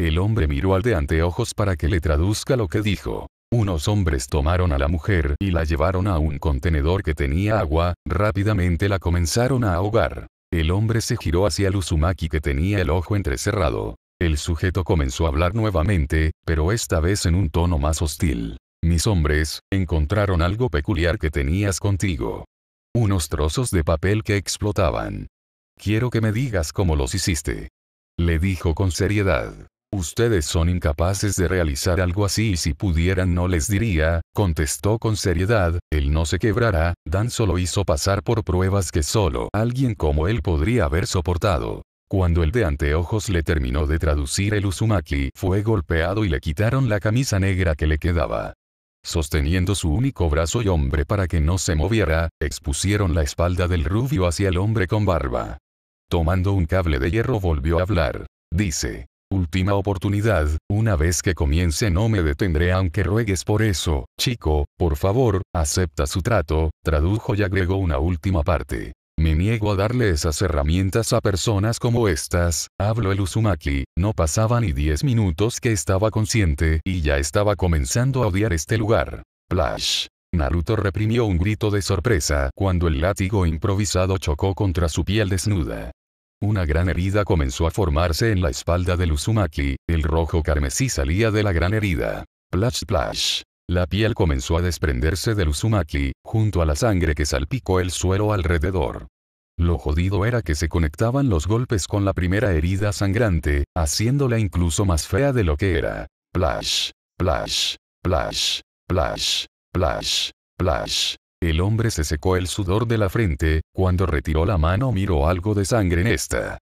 El hombre miró al de anteojos para que le traduzca lo que dijo. Unos hombres tomaron a la mujer y la llevaron a un contenedor que tenía agua, rápidamente la comenzaron a ahogar. El hombre se giró hacia el que tenía el ojo entrecerrado. El sujeto comenzó a hablar nuevamente, pero esta vez en un tono más hostil. Mis hombres, encontraron algo peculiar que tenías contigo. Unos trozos de papel que explotaban. Quiero que me digas cómo los hiciste. Le dijo con seriedad ustedes son incapaces de realizar algo así y si pudieran no les diría, contestó con seriedad, él no se quebrará, Dan solo hizo pasar por pruebas que solo alguien como él podría haber soportado. Cuando el de anteojos le terminó de traducir el Uzumaki, fue golpeado y le quitaron la camisa negra que le quedaba. Sosteniendo su único brazo y hombre para que no se moviera, expusieron la espalda del rubio hacia el hombre con barba. Tomando un cable de hierro volvió a hablar. Dice, última oportunidad, una vez que comience no me detendré aunque ruegues por eso, chico, por favor, acepta su trato, tradujo y agregó una última parte. Me niego a darle esas herramientas a personas como estas, habló el Uzumaki, no pasaba ni 10 minutos que estaba consciente y ya estaba comenzando a odiar este lugar. Plash. Naruto reprimió un grito de sorpresa cuando el látigo improvisado chocó contra su piel desnuda. Una gran herida comenzó a formarse en la espalda del Uzumaki, el rojo carmesí salía de la gran herida. Plash plash. La piel comenzó a desprenderse del Uzumaki, junto a la sangre que salpicó el suelo alrededor. Lo jodido era que se conectaban los golpes con la primera herida sangrante, haciéndola incluso más fea de lo que era. Plash, plash, plash, plash, plash, plash, el hombre se secó el sudor de la frente, cuando retiró la mano miró algo de sangre en esta.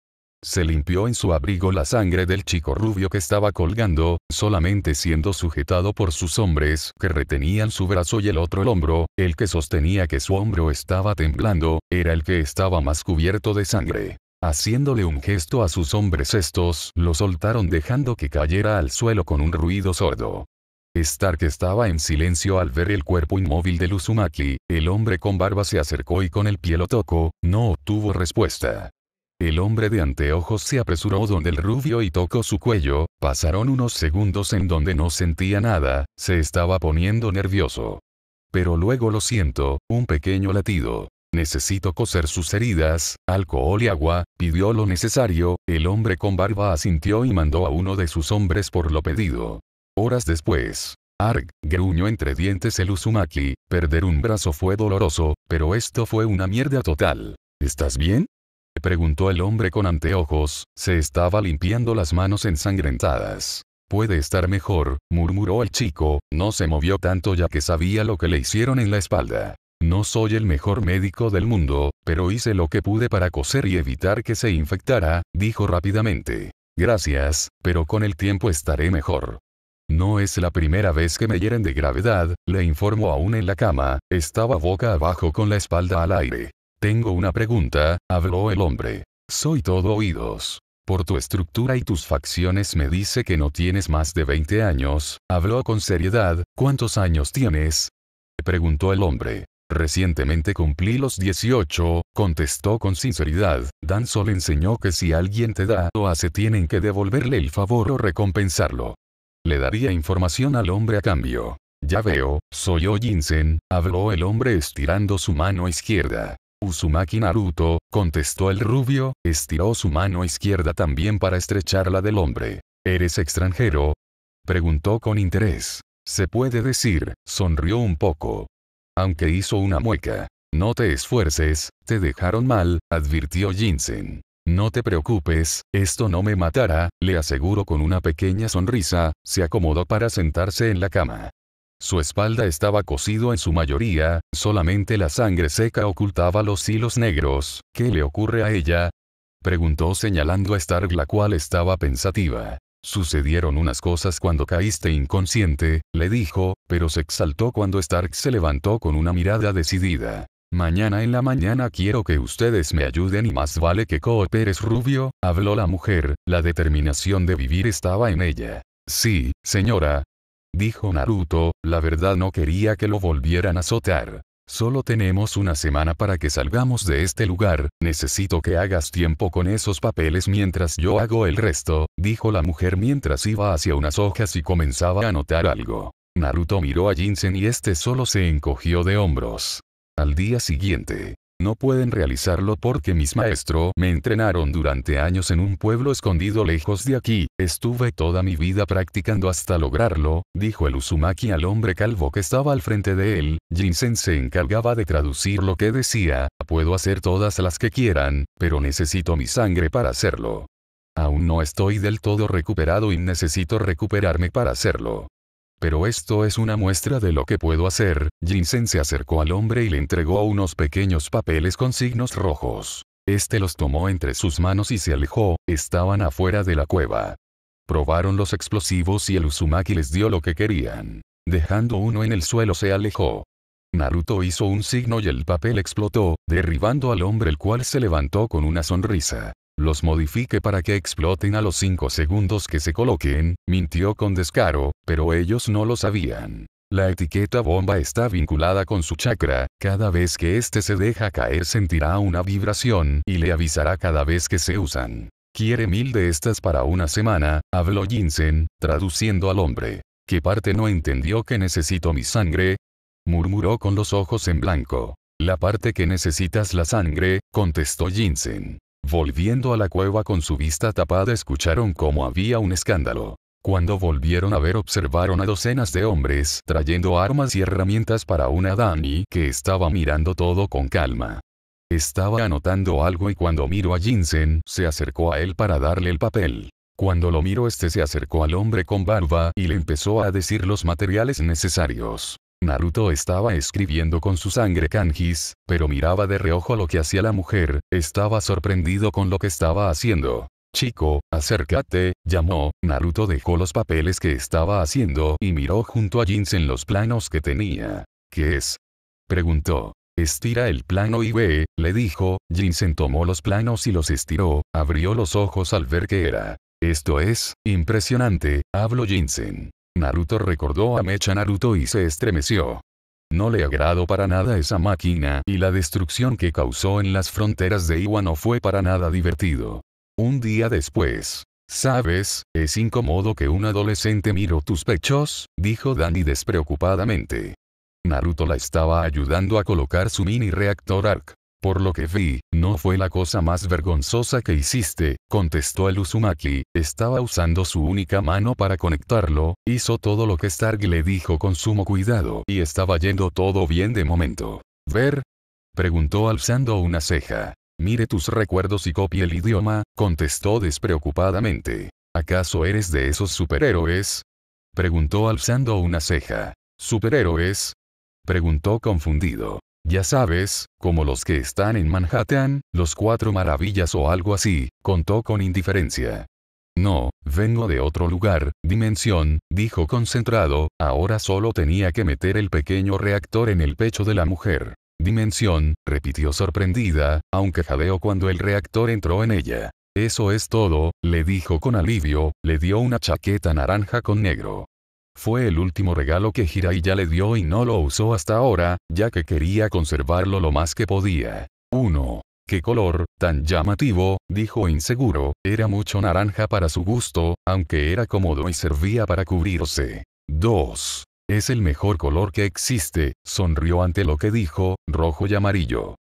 Se limpió en su abrigo la sangre del chico rubio que estaba colgando, solamente siendo sujetado por sus hombres que retenían su brazo y el otro el hombro, el que sostenía que su hombro estaba temblando, era el que estaba más cubierto de sangre. Haciéndole un gesto a sus hombres estos lo soltaron dejando que cayera al suelo con un ruido sordo. Stark estaba en silencio al ver el cuerpo inmóvil de Luzumaki, el hombre con barba se acercó y con el pie lo tocó, no obtuvo respuesta. El hombre de anteojos se apresuró donde el rubio y tocó su cuello, pasaron unos segundos en donde no sentía nada, se estaba poniendo nervioso. Pero luego lo siento, un pequeño latido. Necesito coser sus heridas, alcohol y agua, pidió lo necesario, el hombre con barba asintió y mandó a uno de sus hombres por lo pedido. Horas después, Arg, gruñó entre dientes el Uzumaki, perder un brazo fue doloroso, pero esto fue una mierda total. ¿Estás bien? Preguntó el hombre con anteojos, se estaba limpiando las manos ensangrentadas. Puede estar mejor, murmuró el chico, no se movió tanto ya que sabía lo que le hicieron en la espalda. No soy el mejor médico del mundo, pero hice lo que pude para coser y evitar que se infectara, dijo rápidamente. Gracias, pero con el tiempo estaré mejor. No es la primera vez que me hieren de gravedad, le informó aún en la cama, estaba boca abajo con la espalda al aire. Tengo una pregunta, habló el hombre. Soy todo oídos. Por tu estructura y tus facciones me dice que no tienes más de 20 años, habló con seriedad, ¿cuántos años tienes? Preguntó el hombre. Recientemente cumplí los 18, contestó con sinceridad. Dan le enseñó que si alguien te da o hace tienen que devolverle el favor o recompensarlo. Le daría información al hombre a cambio. Ya veo, soy Jinsen, habló el hombre estirando su mano izquierda. Uzumaki Naruto, contestó el rubio, estiró su mano izquierda también para estrechar la del hombre. ¿Eres extranjero? Preguntó con interés. Se puede decir, sonrió un poco. Aunque hizo una mueca. No te esfuerces, te dejaron mal, advirtió Jinsen. No te preocupes, esto no me matará, le aseguró con una pequeña sonrisa, se acomodó para sentarse en la cama. Su espalda estaba cosido en su mayoría, solamente la sangre seca ocultaba los hilos negros. ¿Qué le ocurre a ella? preguntó señalando a Stark la cual estaba pensativa. Sucedieron unas cosas cuando caíste inconsciente, le dijo, pero se exaltó cuando Stark se levantó con una mirada decidida. Mañana en la mañana quiero que ustedes me ayuden y más vale que cooperes rubio, habló la mujer, la determinación de vivir estaba en ella. Sí, señora. Dijo Naruto, la verdad no quería que lo volvieran a azotar. Solo tenemos una semana para que salgamos de este lugar, necesito que hagas tiempo con esos papeles mientras yo hago el resto, dijo la mujer mientras iba hacia unas hojas y comenzaba a notar algo. Naruto miró a Jinsen y este solo se encogió de hombros. Al día siguiente, no pueden realizarlo porque mis maestros me entrenaron durante años en un pueblo escondido lejos de aquí, estuve toda mi vida practicando hasta lograrlo, dijo el Uzumaki al hombre calvo que estaba al frente de él, Jinsen se encargaba de traducir lo que decía, puedo hacer todas las que quieran, pero necesito mi sangre para hacerlo. Aún no estoy del todo recuperado y necesito recuperarme para hacerlo. Pero esto es una muestra de lo que puedo hacer. Jinsen se acercó al hombre y le entregó unos pequeños papeles con signos rojos. Este los tomó entre sus manos y se alejó, estaban afuera de la cueva. Probaron los explosivos y el Uzumaki les dio lo que querían. Dejando uno en el suelo se alejó. Naruto hizo un signo y el papel explotó, derribando al hombre el cual se levantó con una sonrisa los modifique para que exploten a los 5 segundos que se coloquen, mintió con descaro, pero ellos no lo sabían. La etiqueta bomba está vinculada con su chakra, cada vez que éste se deja caer sentirá una vibración y le avisará cada vez que se usan. Quiere mil de estas para una semana, habló Jinsen, traduciendo al hombre. ¿Qué parte no entendió que necesito mi sangre? murmuró con los ojos en blanco. La parte que necesitas la sangre, contestó Jinsen. Volviendo a la cueva con su vista tapada escucharon cómo había un escándalo. Cuando volvieron a ver observaron a docenas de hombres trayendo armas y herramientas para una Dani que estaba mirando todo con calma. Estaba anotando algo y cuando miró a Jensen se acercó a él para darle el papel. Cuando lo miró este se acercó al hombre con barba y le empezó a decir los materiales necesarios. Naruto estaba escribiendo con su sangre kanjis, pero miraba de reojo lo que hacía la mujer, estaba sorprendido con lo que estaba haciendo. Chico, acércate, llamó, Naruto dejó los papeles que estaba haciendo y miró junto a Jinsen los planos que tenía. ¿Qué es? Preguntó. Estira el plano y ve, le dijo, Jinsen tomó los planos y los estiró, abrió los ojos al ver qué era. Esto es, impresionante, habló Jinsen. Naruto recordó a Mecha Naruto y se estremeció. No le agradó para nada esa máquina y la destrucción que causó en las fronteras de Iwa no fue para nada divertido. Un día después, ¿sabes, es incómodo que un adolescente miro tus pechos? dijo Dani despreocupadamente. Naruto la estaba ayudando a colocar su mini reactor arc. Por lo que vi, no fue la cosa más vergonzosa que hiciste, contestó el Uzumaki, estaba usando su única mano para conectarlo, hizo todo lo que Stark le dijo con sumo cuidado y estaba yendo todo bien de momento. ¿Ver? preguntó alzando una ceja. Mire tus recuerdos y copie el idioma, contestó despreocupadamente. ¿Acaso eres de esos superhéroes? preguntó alzando una ceja. ¿Superhéroes? preguntó confundido. Ya sabes, como los que están en Manhattan, los cuatro maravillas o algo así, contó con indiferencia. No, vengo de otro lugar, dimensión, dijo concentrado, ahora solo tenía que meter el pequeño reactor en el pecho de la mujer. Dimensión, repitió sorprendida, aunque jadeó cuando el reactor entró en ella. Eso es todo, le dijo con alivio, le dio una chaqueta naranja con negro. Fue el último regalo que ya le dio y no lo usó hasta ahora, ya que quería conservarlo lo más que podía. 1. ¡Qué color, tan llamativo! dijo inseguro, era mucho naranja para su gusto, aunque era cómodo y servía para cubrirse. 2. Es el mejor color que existe, sonrió ante lo que dijo, rojo y amarillo.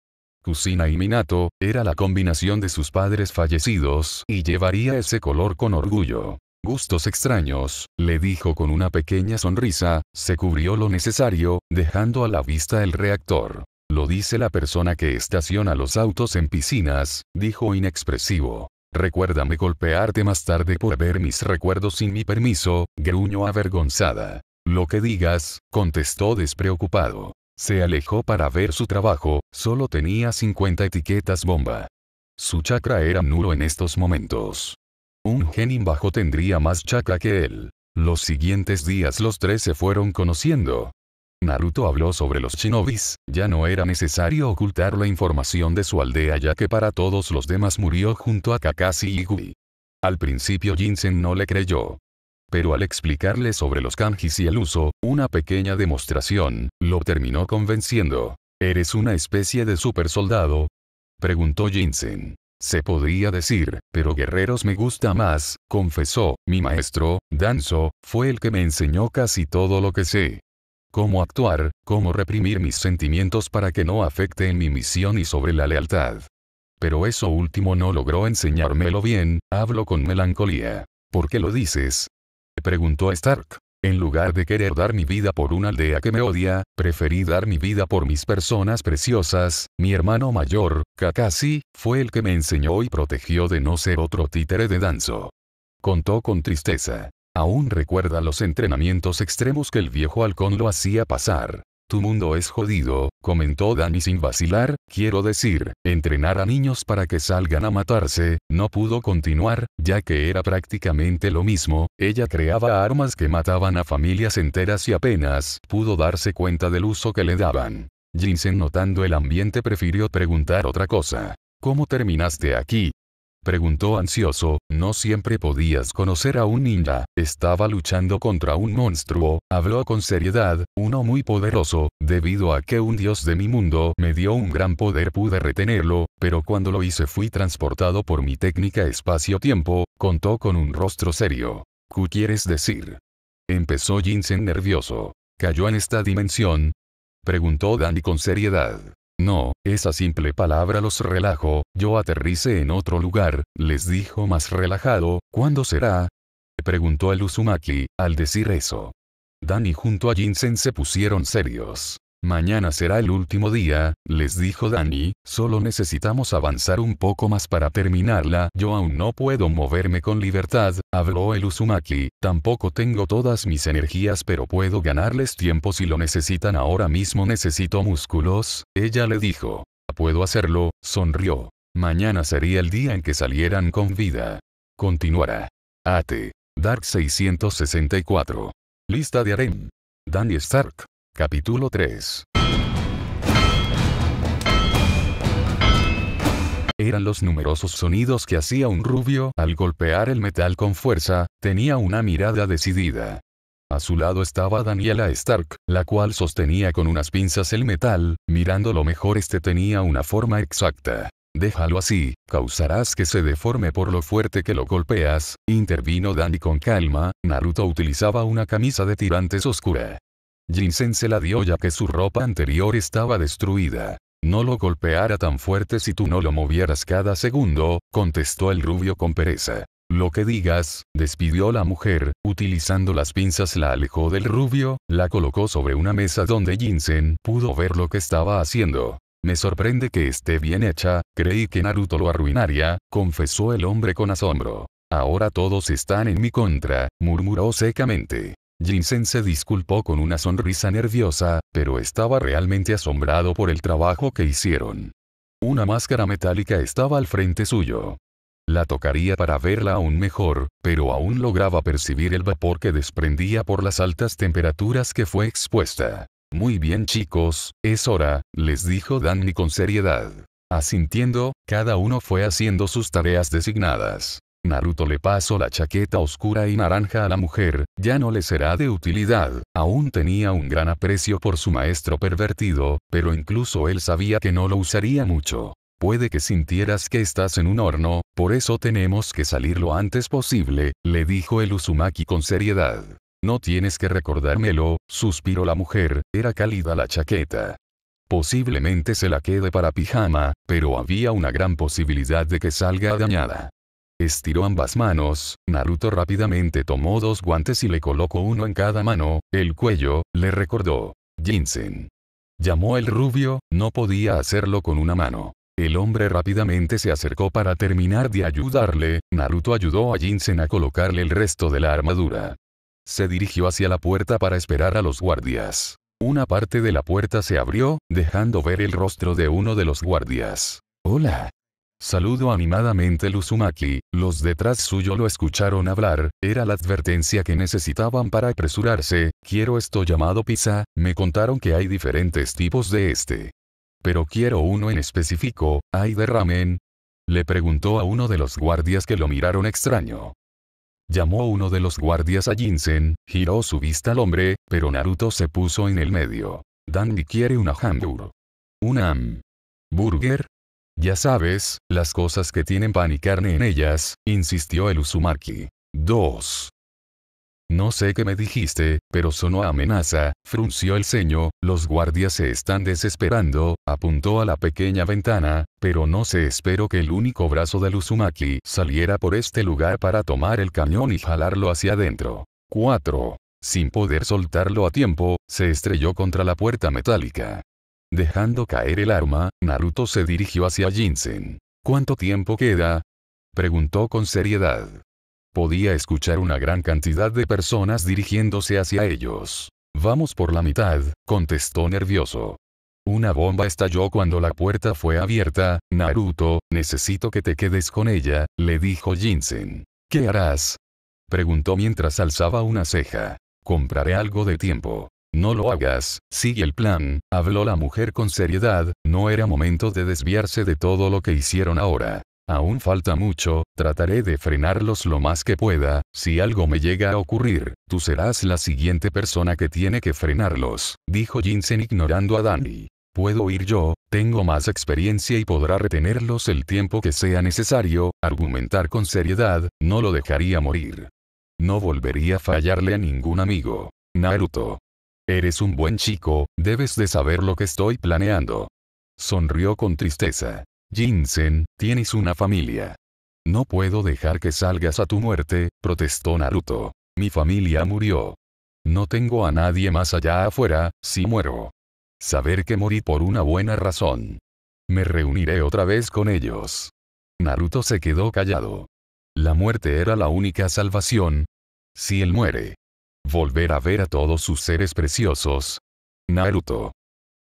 Kusina y Minato, era la combinación de sus padres fallecidos, y llevaría ese color con orgullo. Gustos extraños, le dijo con una pequeña sonrisa, se cubrió lo necesario, dejando a la vista el reactor. Lo dice la persona que estaciona los autos en piscinas, dijo inexpresivo. Recuérdame golpearte más tarde por ver mis recuerdos sin mi permiso, gruñó avergonzada. Lo que digas, contestó despreocupado. Se alejó para ver su trabajo, solo tenía 50 etiquetas bomba. Su chakra era nulo en estos momentos. Un genin bajo tendría más chakra que él. Los siguientes días los tres se fueron conociendo. Naruto habló sobre los shinobis, ya no era necesario ocultar la información de su aldea ya que para todos los demás murió junto a Kakashi y Hui. Al principio Jinsen no le creyó. Pero al explicarle sobre los kanjis y el uso, una pequeña demostración, lo terminó convenciendo. ¿Eres una especie de supersoldado, Preguntó Jinsen. Se podría decir, pero guerreros me gusta más, confesó, mi maestro, Danzo, fue el que me enseñó casi todo lo que sé. Cómo actuar, cómo reprimir mis sentimientos para que no afecte en mi misión y sobre la lealtad. Pero eso último no logró enseñármelo bien, hablo con melancolía. ¿Por qué lo dices? Preguntó Stark. En lugar de querer dar mi vida por una aldea que me odia, preferí dar mi vida por mis personas preciosas, mi hermano mayor, Kakashi, fue el que me enseñó y protegió de no ser otro títere de danzo. Contó con tristeza. Aún recuerda los entrenamientos extremos que el viejo halcón lo hacía pasar. Tu mundo es jodido, comentó Dani sin vacilar, quiero decir, entrenar a niños para que salgan a matarse, no pudo continuar, ya que era prácticamente lo mismo, ella creaba armas que mataban a familias enteras y apenas pudo darse cuenta del uso que le daban. Jensen notando el ambiente prefirió preguntar otra cosa. ¿Cómo terminaste aquí? Preguntó ansioso, no siempre podías conocer a un ninja, estaba luchando contra un monstruo, habló con seriedad, uno muy poderoso, debido a que un dios de mi mundo me dio un gran poder pude retenerlo, pero cuando lo hice fui transportado por mi técnica espacio-tiempo, contó con un rostro serio. ¿Qué quieres decir? Empezó Jinsen nervioso. ¿Cayó en esta dimensión? Preguntó Danny con seriedad. No, esa simple palabra los relajo. yo aterrice en otro lugar, les dijo más relajado, ¿cuándo será? Preguntó el Uzumaki, al decir eso. Danny junto a Jinsen se pusieron serios. Mañana será el último día, les dijo Dani, solo necesitamos avanzar un poco más para terminarla. Yo aún no puedo moverme con libertad, habló el Uzumaki, tampoco tengo todas mis energías pero puedo ganarles tiempo si lo necesitan ahora mismo necesito músculos, ella le dijo. Puedo hacerlo, sonrió. Mañana sería el día en que salieran con vida. Continuará. Ate. Dark 664. Lista de harem. Dani Stark. Capítulo 3 Eran los numerosos sonidos que hacía un rubio al golpear el metal con fuerza, tenía una mirada decidida. A su lado estaba Daniela Stark, la cual sostenía con unas pinzas el metal, mirando lo mejor este tenía una forma exacta. Déjalo así, causarás que se deforme por lo fuerte que lo golpeas, intervino Danny con calma, Naruto utilizaba una camisa de tirantes oscura. Jinsen se la dio ya que su ropa anterior estaba destruida. No lo golpeara tan fuerte si tú no lo movieras cada segundo, contestó el rubio con pereza. Lo que digas, despidió la mujer, utilizando las pinzas la alejó del rubio, la colocó sobre una mesa donde Jinsen pudo ver lo que estaba haciendo. Me sorprende que esté bien hecha, creí que Naruto lo arruinaría, confesó el hombre con asombro. Ahora todos están en mi contra, murmuró secamente. Jensen se disculpó con una sonrisa nerviosa, pero estaba realmente asombrado por el trabajo que hicieron. Una máscara metálica estaba al frente suyo. La tocaría para verla aún mejor, pero aún lograba percibir el vapor que desprendía por las altas temperaturas que fue expuesta. Muy bien chicos, es hora, les dijo Danny con seriedad. Asintiendo, cada uno fue haciendo sus tareas designadas. Naruto le pasó la chaqueta oscura y naranja a la mujer, ya no le será de utilidad. Aún tenía un gran aprecio por su maestro pervertido, pero incluso él sabía que no lo usaría mucho. Puede que sintieras que estás en un horno, por eso tenemos que salir lo antes posible, le dijo el Uzumaki con seriedad. No tienes que recordármelo, suspiró la mujer, era cálida la chaqueta. Posiblemente se la quede para pijama, pero había una gran posibilidad de que salga dañada. Estiró ambas manos, Naruto rápidamente tomó dos guantes y le colocó uno en cada mano, el cuello, le recordó. Jinsen. Llamó el rubio, no podía hacerlo con una mano. El hombre rápidamente se acercó para terminar de ayudarle, Naruto ayudó a Jinsen a colocarle el resto de la armadura. Se dirigió hacia la puerta para esperar a los guardias. Una parte de la puerta se abrió, dejando ver el rostro de uno de los guardias. Hola, Saludo animadamente Luzumaki, los detrás suyo lo escucharon hablar, era la advertencia que necesitaban para apresurarse, quiero esto llamado pizza, me contaron que hay diferentes tipos de este. Pero quiero uno en específico, ¿hay de ramen? Le preguntó a uno de los guardias que lo miraron extraño. Llamó uno de los guardias a Jinsen, giró su vista al hombre, pero Naruto se puso en el medio. Dandy quiere una hambur. ¿Una ham. ¿Burger? Ya sabes, las cosas que tienen pan y carne en ellas, insistió el Uzumaki. 2. No sé qué me dijiste, pero sonó amenaza, frunció el ceño, los guardias se están desesperando, apuntó a la pequeña ventana, pero no se esperó que el único brazo del Uzumaki saliera por este lugar para tomar el cañón y jalarlo hacia adentro. 4. Sin poder soltarlo a tiempo, se estrelló contra la puerta metálica. Dejando caer el arma, Naruto se dirigió hacia Jinsen. ¿Cuánto tiempo queda? Preguntó con seriedad. Podía escuchar una gran cantidad de personas dirigiéndose hacia ellos. Vamos por la mitad, contestó nervioso. Una bomba estalló cuando la puerta fue abierta, Naruto, necesito que te quedes con ella, le dijo Jinsen. ¿Qué harás? Preguntó mientras alzaba una ceja. Compraré algo de tiempo. No lo hagas, sigue el plan, habló la mujer con seriedad, no era momento de desviarse de todo lo que hicieron ahora. Aún falta mucho, trataré de frenarlos lo más que pueda, si algo me llega a ocurrir, tú serás la siguiente persona que tiene que frenarlos, dijo Jensen ignorando a Danny. Puedo ir yo, tengo más experiencia y podrá retenerlos el tiempo que sea necesario, argumentar con seriedad, no lo dejaría morir. No volvería a fallarle a ningún amigo. Naruto. Eres un buen chico, debes de saber lo que estoy planeando. Sonrió con tristeza. Jinsen, tienes una familia. No puedo dejar que salgas a tu muerte, protestó Naruto. Mi familia murió. No tengo a nadie más allá afuera, si muero. Saber que morí por una buena razón. Me reuniré otra vez con ellos. Naruto se quedó callado. La muerte era la única salvación. Si él muere, volver a ver a todos sus seres preciosos. Naruto.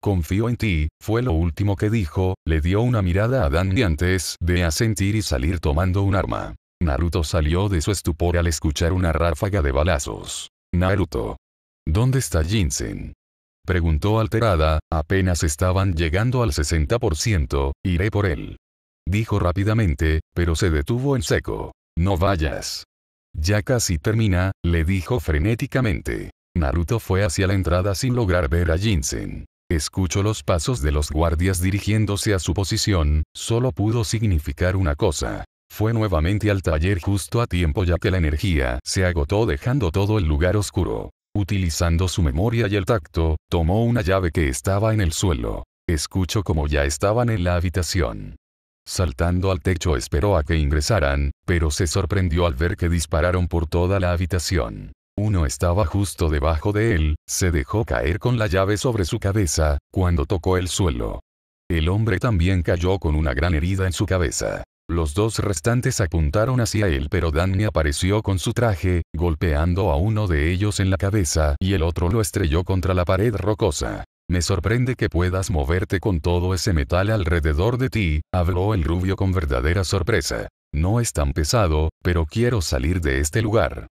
Confío en ti, fue lo último que dijo, le dio una mirada a Dandy antes de asentir y salir tomando un arma. Naruto salió de su estupor al escuchar una ráfaga de balazos. Naruto. ¿Dónde está Jinsen? Preguntó alterada, apenas estaban llegando al 60%, iré por él. Dijo rápidamente, pero se detuvo en seco. No vayas. Ya casi termina, le dijo frenéticamente. Naruto fue hacia la entrada sin lograr ver a Jinsen. Escuchó los pasos de los guardias dirigiéndose a su posición, solo pudo significar una cosa. Fue nuevamente al taller justo a tiempo ya que la energía se agotó dejando todo el lugar oscuro. Utilizando su memoria y el tacto, tomó una llave que estaba en el suelo. Escuchó como ya estaban en la habitación. Saltando al techo esperó a que ingresaran, pero se sorprendió al ver que dispararon por toda la habitación. Uno estaba justo debajo de él, se dejó caer con la llave sobre su cabeza, cuando tocó el suelo. El hombre también cayó con una gran herida en su cabeza. Los dos restantes apuntaron hacia él pero Danny apareció con su traje, golpeando a uno de ellos en la cabeza y el otro lo estrelló contra la pared rocosa. Me sorprende que puedas moverte con todo ese metal alrededor de ti, habló el rubio con verdadera sorpresa. No es tan pesado, pero quiero salir de este lugar.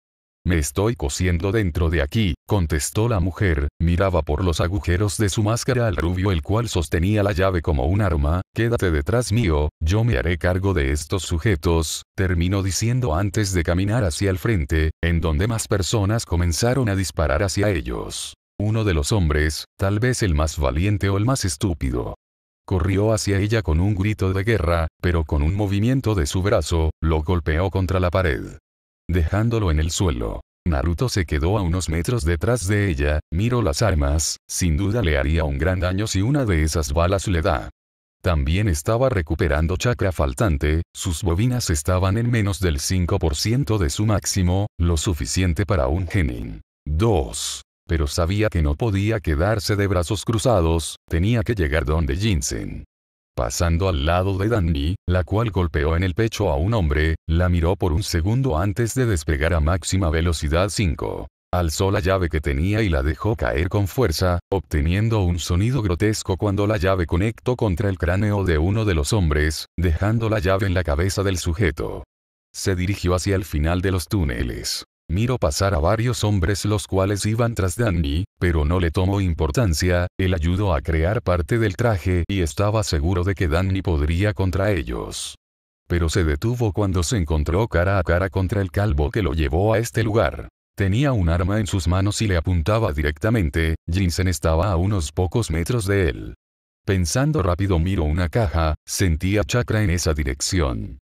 Me estoy cosiendo dentro de aquí, contestó la mujer, miraba por los agujeros de su máscara al rubio el cual sostenía la llave como un arma, quédate detrás mío, yo me haré cargo de estos sujetos, terminó diciendo antes de caminar hacia el frente, en donde más personas comenzaron a disparar hacia ellos. Uno de los hombres, tal vez el más valiente o el más estúpido, Corrió hacia ella con un grito de guerra, pero con un movimiento de su brazo, lo golpeó contra la pared dejándolo en el suelo. Naruto se quedó a unos metros detrás de ella, miró las armas, sin duda le haría un gran daño si una de esas balas le da. También estaba recuperando chakra faltante, sus bobinas estaban en menos del 5% de su máximo, lo suficiente para un genin. 2. Pero sabía que no podía quedarse de brazos cruzados, tenía que llegar donde Jinsen. Pasando al lado de Danny, la cual golpeó en el pecho a un hombre, la miró por un segundo antes de despegar a máxima velocidad 5. Alzó la llave que tenía y la dejó caer con fuerza, obteniendo un sonido grotesco cuando la llave conectó contra el cráneo de uno de los hombres, dejando la llave en la cabeza del sujeto. Se dirigió hacia el final de los túneles. Miro pasar a varios hombres los cuales iban tras Danny, pero no le tomó importancia, él ayudó a crear parte del traje y estaba seguro de que Danny podría contra ellos. Pero se detuvo cuando se encontró cara a cara contra el calvo que lo llevó a este lugar. Tenía un arma en sus manos y le apuntaba directamente, Jensen estaba a unos pocos metros de él. Pensando rápido miro una caja, sentía chakra en esa dirección.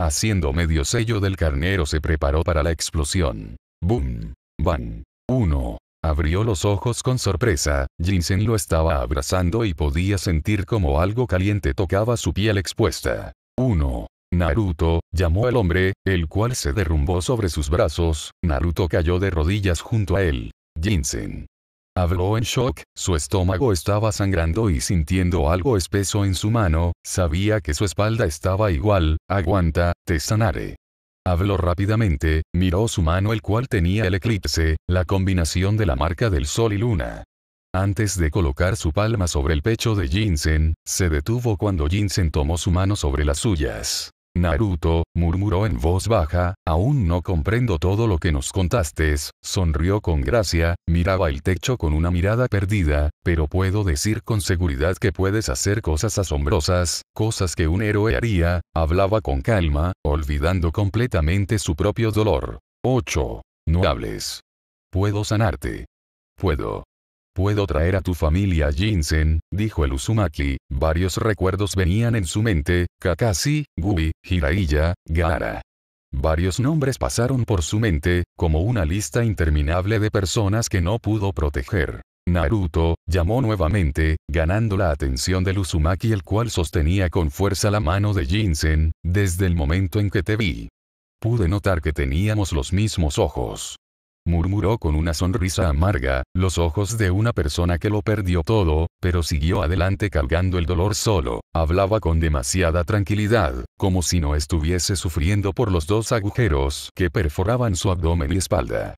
Haciendo medio sello del carnero se preparó para la explosión. ¡Boom! ¡Bam! ¡Uno! Abrió los ojos con sorpresa, Jinsen lo estaba abrazando y podía sentir como algo caliente tocaba su piel expuesta. 1. Naruto, llamó al hombre, el cual se derrumbó sobre sus brazos, Naruto cayó de rodillas junto a él. Jinsen, Habló en shock, su estómago estaba sangrando y sintiendo algo espeso en su mano, sabía que su espalda estaba igual, aguanta, te sanaré. Habló rápidamente, miró su mano el cual tenía el eclipse, la combinación de la marca del sol y luna. Antes de colocar su palma sobre el pecho de Jinsen, se detuvo cuando Jinsen tomó su mano sobre las suyas. Naruto, murmuró en voz baja, aún no comprendo todo lo que nos contaste, sonrió con gracia, miraba el techo con una mirada perdida, pero puedo decir con seguridad que puedes hacer cosas asombrosas, cosas que un héroe haría, hablaba con calma, olvidando completamente su propio dolor. 8. No hables. Puedo sanarte. Puedo. Puedo traer a tu familia Jinsen, dijo el Uzumaki. Varios recuerdos venían en su mente, Kakashi, Gui, Hiraiya, Gaara. Varios nombres pasaron por su mente, como una lista interminable de personas que no pudo proteger. Naruto, llamó nuevamente, ganando la atención del Uzumaki el cual sostenía con fuerza la mano de Jinsen, desde el momento en que te vi. Pude notar que teníamos los mismos ojos murmuró con una sonrisa amarga, los ojos de una persona que lo perdió todo, pero siguió adelante cargando el dolor solo, hablaba con demasiada tranquilidad, como si no estuviese sufriendo por los dos agujeros que perforaban su abdomen y espalda.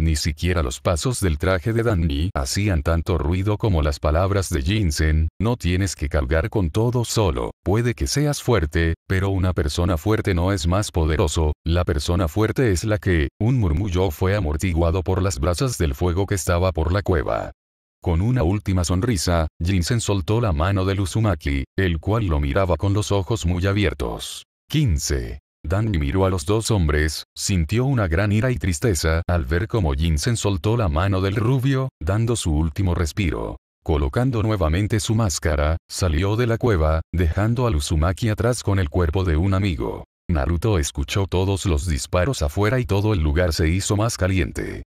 Ni siquiera los pasos del traje de Danny hacían tanto ruido como las palabras de Jinsen, no tienes que cargar con todo solo, puede que seas fuerte, pero una persona fuerte no es más poderoso, la persona fuerte es la que, un murmullo fue amortiguado por las brasas del fuego que estaba por la cueva. Con una última sonrisa, Jinsen soltó la mano de Uzumaki, el cual lo miraba con los ojos muy abiertos. 15. Danny miró a los dos hombres, sintió una gran ira y tristeza al ver cómo Jinsen soltó la mano del rubio, dando su último respiro. Colocando nuevamente su máscara, salió de la cueva, dejando a Lusumaki atrás con el cuerpo de un amigo. Naruto escuchó todos los disparos afuera y todo el lugar se hizo más caliente.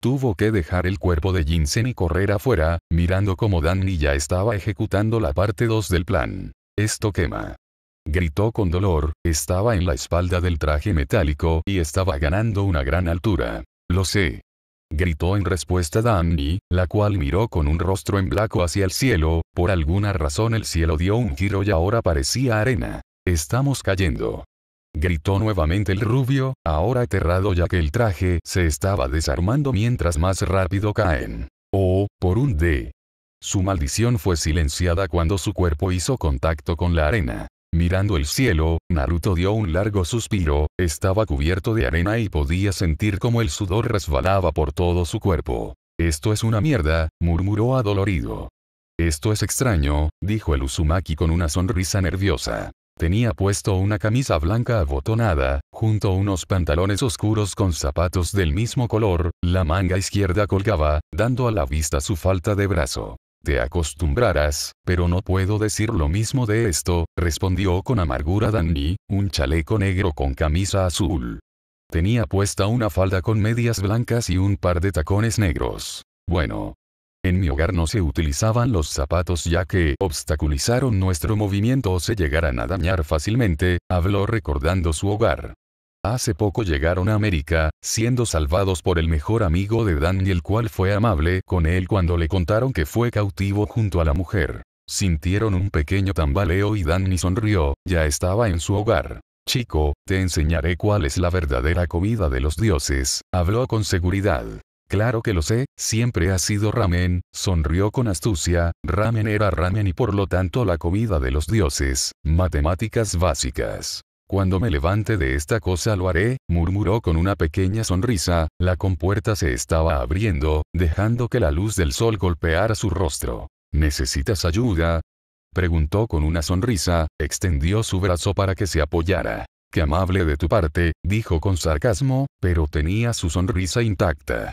Tuvo que dejar el cuerpo de Jinsen y correr afuera, mirando cómo Danny ya estaba ejecutando la parte 2 del plan. Esto quema. Gritó con dolor, estaba en la espalda del traje metálico y estaba ganando una gran altura. Lo sé. Gritó en respuesta Danny, la cual miró con un rostro en blanco hacia el cielo, por alguna razón el cielo dio un giro y ahora parecía arena. Estamos cayendo. Gritó nuevamente el rubio, ahora aterrado ya que el traje se estaba desarmando mientras más rápido caen. Oh, por un D. Su maldición fue silenciada cuando su cuerpo hizo contacto con la arena. Mirando el cielo, Naruto dio un largo suspiro, estaba cubierto de arena y podía sentir como el sudor resbalaba por todo su cuerpo. Esto es una mierda, murmuró adolorido. Esto es extraño, dijo el Uzumaki con una sonrisa nerviosa. Tenía puesto una camisa blanca abotonada, junto a unos pantalones oscuros con zapatos del mismo color, la manga izquierda colgaba, dando a la vista su falta de brazo te acostumbrarás, pero no puedo decir lo mismo de esto, respondió con amargura Danny, un chaleco negro con camisa azul. Tenía puesta una falda con medias blancas y un par de tacones negros. Bueno. En mi hogar no se utilizaban los zapatos ya que obstaculizaron nuestro movimiento o se llegaran a dañar fácilmente, habló recordando su hogar. Hace poco llegaron a América, siendo salvados por el mejor amigo de el cual fue amable con él cuando le contaron que fue cautivo junto a la mujer. Sintieron un pequeño tambaleo y Danny sonrió, ya estaba en su hogar. Chico, te enseñaré cuál es la verdadera comida de los dioses, habló con seguridad. Claro que lo sé, siempre ha sido ramen, sonrió con astucia, ramen era ramen y por lo tanto la comida de los dioses, matemáticas básicas. Cuando me levante de esta cosa lo haré, murmuró con una pequeña sonrisa, la compuerta se estaba abriendo, dejando que la luz del sol golpeara su rostro. ¿Necesitas ayuda? preguntó con una sonrisa, extendió su brazo para que se apoyara. Qué amable de tu parte, dijo con sarcasmo, pero tenía su sonrisa intacta.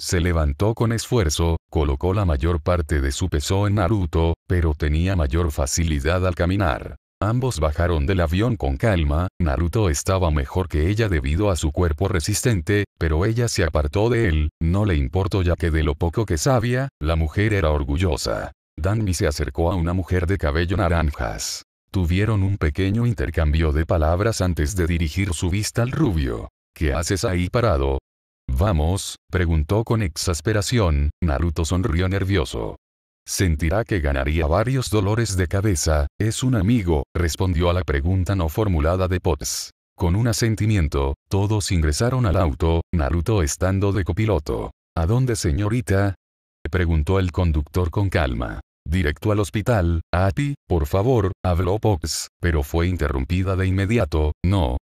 Se levantó con esfuerzo, colocó la mayor parte de su peso en Naruto, pero tenía mayor facilidad al caminar. Ambos bajaron del avión con calma, Naruto estaba mejor que ella debido a su cuerpo resistente, pero ella se apartó de él, no le importó ya que de lo poco que sabía, la mujer era orgullosa. Danmi se acercó a una mujer de cabello naranjas. Tuvieron un pequeño intercambio de palabras antes de dirigir su vista al rubio. ¿Qué haces ahí parado? Vamos, preguntó con exasperación, Naruto sonrió nervioso. Sentirá que ganaría varios dolores de cabeza, es un amigo, respondió a la pregunta no formulada de Potts. Con un asentimiento, todos ingresaron al auto, Naruto estando de copiloto. ¿A dónde señorita? preguntó el conductor con calma. Directo al hospital, a ti, por favor, habló Potts, pero fue interrumpida de inmediato, no,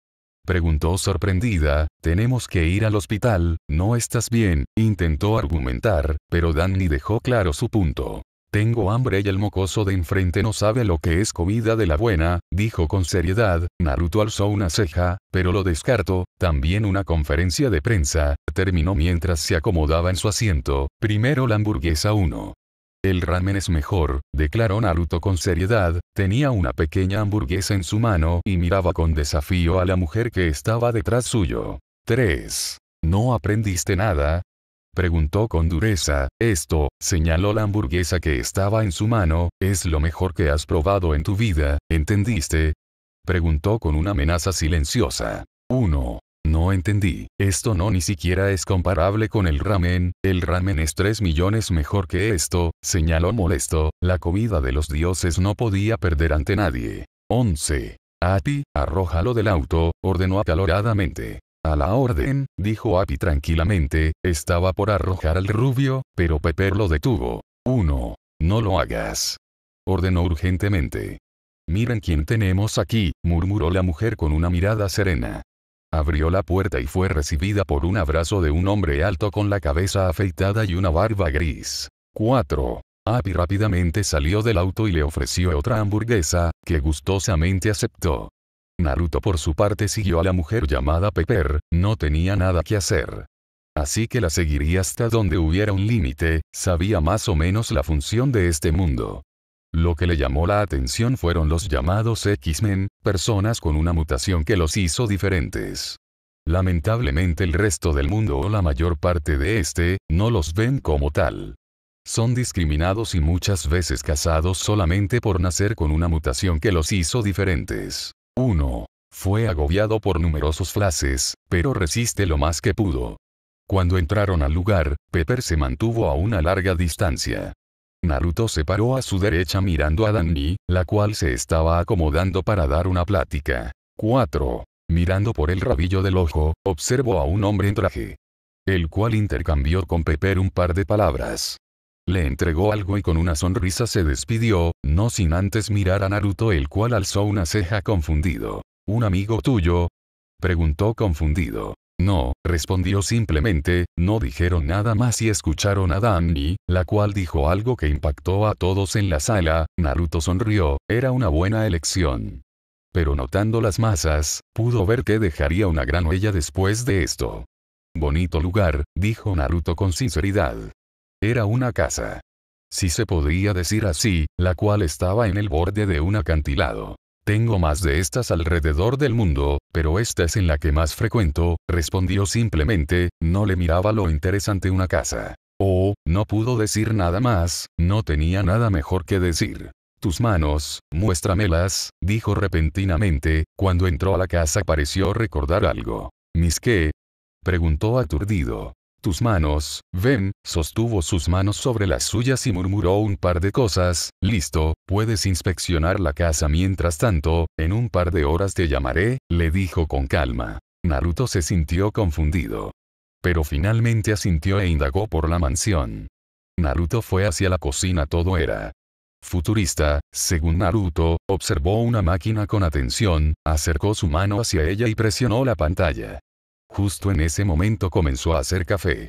Preguntó sorprendida, tenemos que ir al hospital, no estás bien, intentó argumentar, pero Danny dejó claro su punto. Tengo hambre y el mocoso de enfrente no sabe lo que es comida de la buena, dijo con seriedad, Naruto alzó una ceja, pero lo descartó, también una conferencia de prensa, terminó mientras se acomodaba en su asiento, primero la hamburguesa 1. El ramen es mejor, declaró Naruto con seriedad, tenía una pequeña hamburguesa en su mano y miraba con desafío a la mujer que estaba detrás suyo. 3. ¿No aprendiste nada? Preguntó con dureza, esto, señaló la hamburguesa que estaba en su mano, es lo mejor que has probado en tu vida, ¿entendiste? Preguntó con una amenaza silenciosa. 1 no entendí. Esto no ni siquiera es comparable con el ramen, el ramen es 3 millones mejor que esto, señaló molesto, la comida de los dioses no podía perder ante nadie. 11. Api, arrójalo del auto, ordenó acaloradamente. A la orden, dijo Api tranquilamente, estaba por arrojar al rubio, pero Pepper lo detuvo. 1. No lo hagas. Ordenó urgentemente. Miren quién tenemos aquí, murmuró la mujer con una mirada serena. Abrió la puerta y fue recibida por un abrazo de un hombre alto con la cabeza afeitada y una barba gris. 4. Api rápidamente salió del auto y le ofreció otra hamburguesa, que gustosamente aceptó. Naruto por su parte siguió a la mujer llamada Pepper, no tenía nada que hacer. Así que la seguiría hasta donde hubiera un límite, sabía más o menos la función de este mundo. Lo que le llamó la atención fueron los llamados X-Men, personas con una mutación que los hizo diferentes. Lamentablemente el resto del mundo o la mayor parte de este, no los ven como tal. Son discriminados y muchas veces casados solamente por nacer con una mutación que los hizo diferentes. 1. Fue agobiado por numerosos flashes, pero resiste lo más que pudo. Cuando entraron al lugar, Pepper se mantuvo a una larga distancia. Naruto se paró a su derecha mirando a Danny, la cual se estaba acomodando para dar una plática. 4. Mirando por el rabillo del ojo, observó a un hombre en traje. El cual intercambió con Pepper un par de palabras. Le entregó algo y con una sonrisa se despidió, no sin antes mirar a Naruto el cual alzó una ceja confundido. ¿Un amigo tuyo? Preguntó confundido. No, respondió simplemente, no dijeron nada más y escucharon a Danny, la cual dijo algo que impactó a todos en la sala, Naruto sonrió, era una buena elección. Pero notando las masas, pudo ver que dejaría una gran huella después de esto. Bonito lugar, dijo Naruto con sinceridad. Era una casa. Si se podía decir así, la cual estaba en el borde de un acantilado. Tengo más de estas alrededor del mundo, pero esta es en la que más frecuento, respondió simplemente, no le miraba lo interesante una casa. Oh, no pudo decir nada más, no tenía nada mejor que decir. Tus manos, muéstramelas, dijo repentinamente, cuando entró a la casa pareció recordar algo. ¿Mis qué? preguntó aturdido. Tus manos, ven, sostuvo sus manos sobre las suyas y murmuró un par de cosas, listo, puedes inspeccionar la casa mientras tanto, en un par de horas te llamaré, le dijo con calma. Naruto se sintió confundido. Pero finalmente asintió e indagó por la mansión. Naruto fue hacia la cocina todo era futurista, según Naruto, observó una máquina con atención, acercó su mano hacia ella y presionó la pantalla. Justo en ese momento comenzó a hacer café.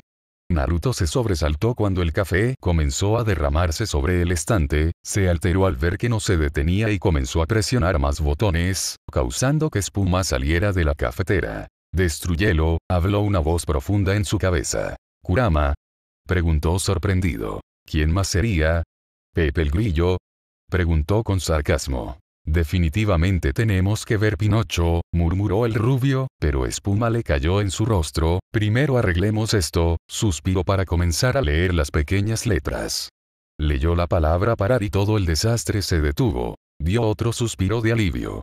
Naruto se sobresaltó cuando el café comenzó a derramarse sobre el estante, se alteró al ver que no se detenía y comenzó a presionar más botones, causando que espuma saliera de la cafetera. Destruyelo, habló una voz profunda en su cabeza. Kurama. Preguntó sorprendido. ¿Quién más sería? Pepe el Grillo. Preguntó con sarcasmo. Definitivamente tenemos que ver Pinocho, murmuró el rubio, pero espuma le cayó en su rostro, primero arreglemos esto, suspiró para comenzar a leer las pequeñas letras. Leyó la palabra parar y todo el desastre se detuvo. Dio otro suspiro de alivio.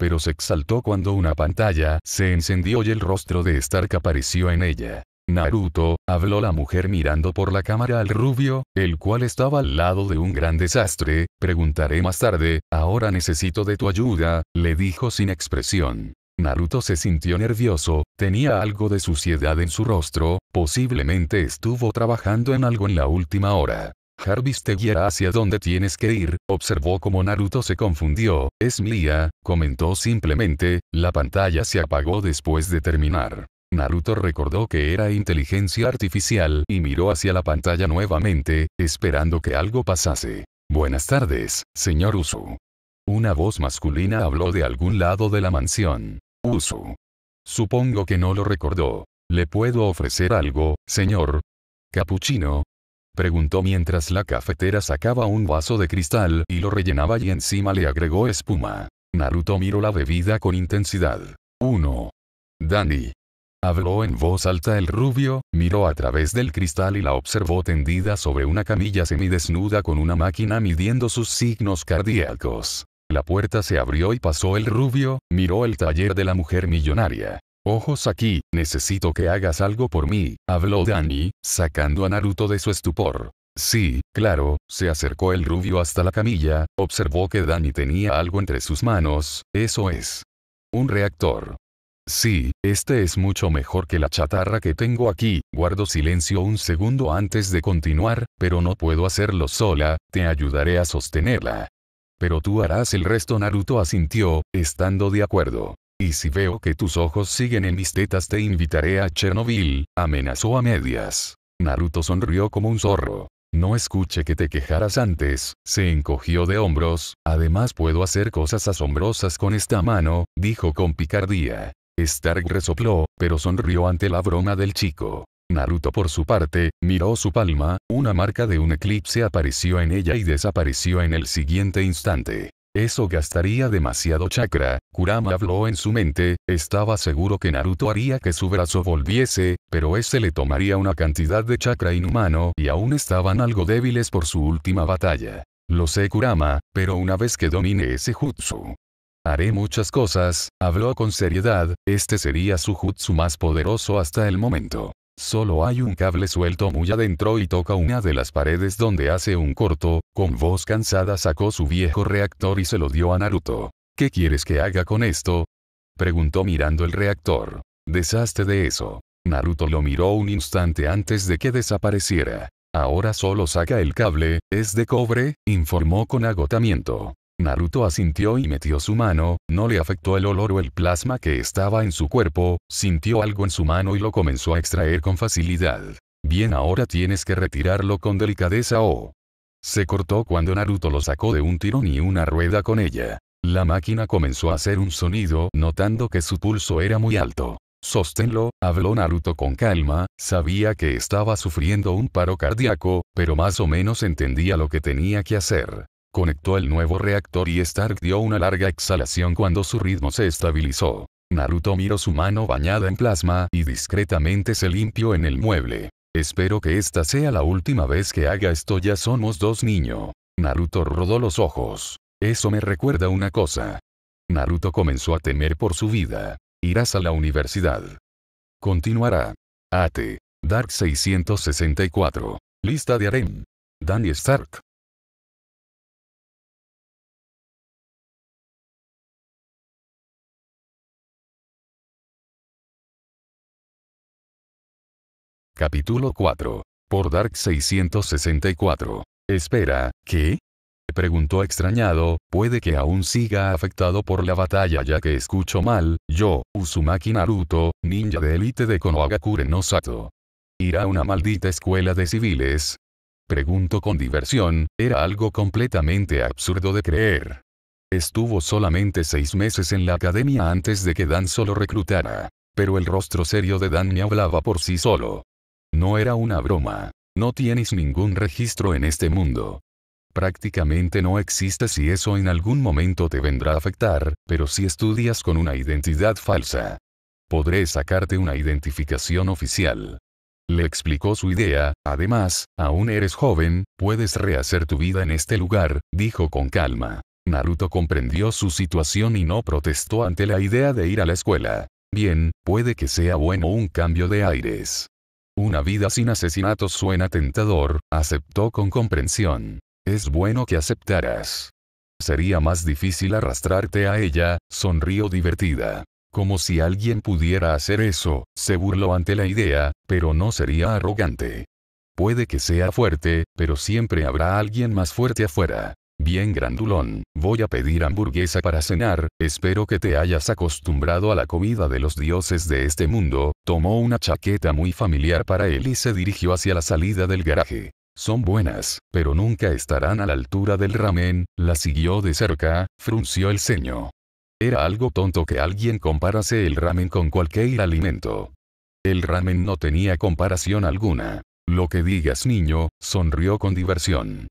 Pero se exaltó cuando una pantalla se encendió y el rostro de Stark apareció en ella. Naruto, habló la mujer mirando por la cámara al rubio, el cual estaba al lado de un gran desastre, preguntaré más tarde, ahora necesito de tu ayuda, le dijo sin expresión. Naruto se sintió nervioso, tenía algo de suciedad en su rostro, posiblemente estuvo trabajando en algo en la última hora. Jarvis te guiará hacia dónde tienes que ir, observó como Naruto se confundió, es mía, comentó simplemente, la pantalla se apagó después de terminar. Naruto recordó que era inteligencia artificial y miró hacia la pantalla nuevamente, esperando que algo pasase. Buenas tardes, señor Usu. Una voz masculina habló de algún lado de la mansión. Usu. Supongo que no lo recordó. ¿Le puedo ofrecer algo, señor? ¿Capuchino? Preguntó mientras la cafetera sacaba un vaso de cristal y lo rellenaba y encima le agregó espuma. Naruto miró la bebida con intensidad. 1. Dani. Habló en voz alta el rubio, miró a través del cristal y la observó tendida sobre una camilla semidesnuda con una máquina midiendo sus signos cardíacos. La puerta se abrió y pasó el rubio, miró el taller de la mujer millonaria. Ojos aquí, necesito que hagas algo por mí, habló Danny, sacando a Naruto de su estupor. Sí, claro, se acercó el rubio hasta la camilla, observó que Danny tenía algo entre sus manos, eso es. Un reactor. Sí, este es mucho mejor que la chatarra que tengo aquí, guardo silencio un segundo antes de continuar, pero no puedo hacerlo sola, te ayudaré a sostenerla. Pero tú harás el resto Naruto asintió, estando de acuerdo. Y si veo que tus ojos siguen en mis tetas te invitaré a Chernobyl, amenazó a medias. Naruto sonrió como un zorro. No escuché que te quejaras antes, se encogió de hombros, además puedo hacer cosas asombrosas con esta mano, dijo con picardía. Stark resopló, pero sonrió ante la broma del chico. Naruto por su parte, miró su palma, una marca de un eclipse apareció en ella y desapareció en el siguiente instante. Eso gastaría demasiado chakra, Kurama habló en su mente, estaba seguro que Naruto haría que su brazo volviese, pero ese le tomaría una cantidad de chakra inhumano y aún estaban algo débiles por su última batalla. Lo sé Kurama, pero una vez que domine ese jutsu, Haré muchas cosas, habló con seriedad, este sería su jutsu más poderoso hasta el momento. Solo hay un cable suelto muy adentro y toca una de las paredes donde hace un corto, con voz cansada sacó su viejo reactor y se lo dio a Naruto. ¿Qué quieres que haga con esto? Preguntó mirando el reactor. Deshazte de eso. Naruto lo miró un instante antes de que desapareciera. Ahora solo saca el cable, es de cobre, informó con agotamiento. Naruto asintió y metió su mano, no le afectó el olor o el plasma que estaba en su cuerpo, sintió algo en su mano y lo comenzó a extraer con facilidad. Bien ahora tienes que retirarlo con delicadeza o... Se cortó cuando Naruto lo sacó de un tirón y una rueda con ella. La máquina comenzó a hacer un sonido notando que su pulso era muy alto. Sosténlo, habló Naruto con calma, sabía que estaba sufriendo un paro cardíaco, pero más o menos entendía lo que tenía que hacer. Conectó el nuevo reactor y Stark dio una larga exhalación cuando su ritmo se estabilizó. Naruto miró su mano bañada en plasma y discretamente se limpió en el mueble. Espero que esta sea la última vez que haga esto ya somos dos niños. Naruto rodó los ojos. Eso me recuerda una cosa. Naruto comenzó a temer por su vida. Irás a la universidad. Continuará. AT. Dark 664. Lista de harem. Danny Stark. Capítulo 4. Por Dark 664. Espera, ¿qué? Preguntó extrañado, puede que aún siga afectado por la batalla ya que escucho mal, yo, Uzumaki Naruto, ninja de élite de Konohagakure no Sato. ¿Irá a una maldita escuela de civiles? Pregunto con diversión, era algo completamente absurdo de creer. Estuvo solamente seis meses en la academia antes de que Dan solo reclutara. Pero el rostro serio de Dan me hablaba por sí solo. No era una broma. No tienes ningún registro en este mundo. Prácticamente no existe si eso en algún momento te vendrá a afectar, pero si estudias con una identidad falsa, podré sacarte una identificación oficial. Le explicó su idea, además, aún eres joven, puedes rehacer tu vida en este lugar, dijo con calma. Naruto comprendió su situación y no protestó ante la idea de ir a la escuela. Bien, puede que sea bueno un cambio de aires. Una vida sin asesinatos suena tentador, aceptó con comprensión. Es bueno que aceptaras. Sería más difícil arrastrarte a ella, sonrió divertida. Como si alguien pudiera hacer eso, se burló ante la idea, pero no sería arrogante. Puede que sea fuerte, pero siempre habrá alguien más fuerte afuera. Bien grandulón, voy a pedir hamburguesa para cenar, espero que te hayas acostumbrado a la comida de los dioses de este mundo, tomó una chaqueta muy familiar para él y se dirigió hacia la salida del garaje. Son buenas, pero nunca estarán a la altura del ramen, la siguió de cerca, frunció el ceño. Era algo tonto que alguien comparase el ramen con cualquier alimento. El ramen no tenía comparación alguna. Lo que digas niño, sonrió con diversión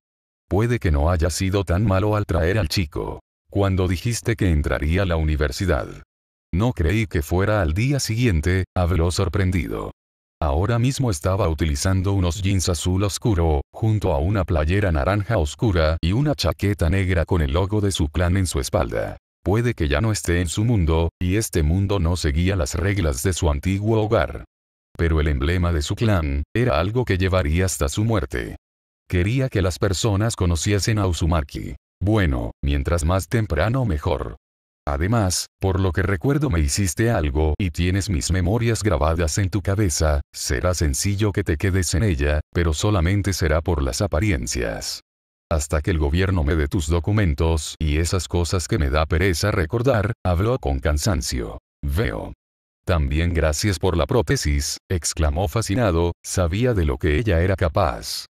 puede que no haya sido tan malo al traer al chico. Cuando dijiste que entraría a la universidad. No creí que fuera al día siguiente, habló sorprendido. Ahora mismo estaba utilizando unos jeans azul oscuro, junto a una playera naranja oscura y una chaqueta negra con el logo de su clan en su espalda. Puede que ya no esté en su mundo, y este mundo no seguía las reglas de su antiguo hogar. Pero el emblema de su clan, era algo que llevaría hasta su muerte. Quería que las personas conociesen a Uzumaki. Bueno, mientras más temprano mejor. Además, por lo que recuerdo me hiciste algo y tienes mis memorias grabadas en tu cabeza, será sencillo que te quedes en ella, pero solamente será por las apariencias. Hasta que el gobierno me dé tus documentos y esas cosas que me da pereza recordar, habló con cansancio. Veo. También gracias por la prótesis, exclamó fascinado, sabía de lo que ella era capaz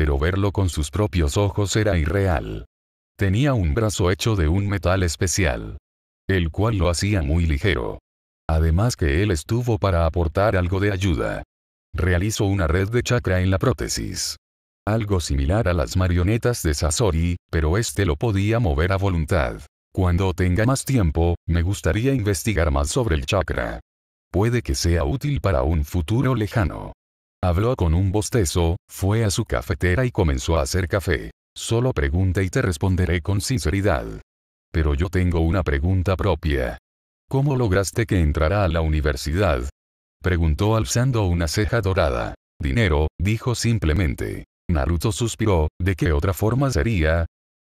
pero verlo con sus propios ojos era irreal. Tenía un brazo hecho de un metal especial, el cual lo hacía muy ligero. Además que él estuvo para aportar algo de ayuda. Realizó una red de chakra en la prótesis. Algo similar a las marionetas de Sasori, pero este lo podía mover a voluntad. Cuando tenga más tiempo, me gustaría investigar más sobre el chakra. Puede que sea útil para un futuro lejano. Habló con un bostezo, fue a su cafetera y comenzó a hacer café. Solo pregunta y te responderé con sinceridad. Pero yo tengo una pregunta propia. ¿Cómo lograste que entrara a la universidad? Preguntó alzando una ceja dorada. Dinero, dijo simplemente. Naruto suspiró, ¿de qué otra forma sería?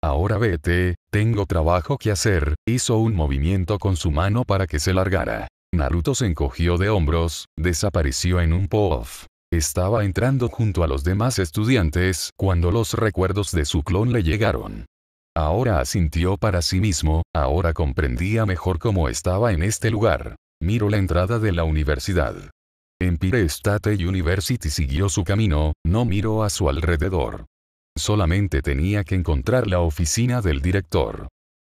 Ahora vete, tengo trabajo que hacer, hizo un movimiento con su mano para que se largara. Naruto se encogió de hombros, desapareció en un poof. Estaba entrando junto a los demás estudiantes cuando los recuerdos de su clon le llegaron. Ahora asintió para sí mismo, ahora comprendía mejor cómo estaba en este lugar. Miró la entrada de la universidad. Empire State University siguió su camino, no miró a su alrededor. Solamente tenía que encontrar la oficina del director.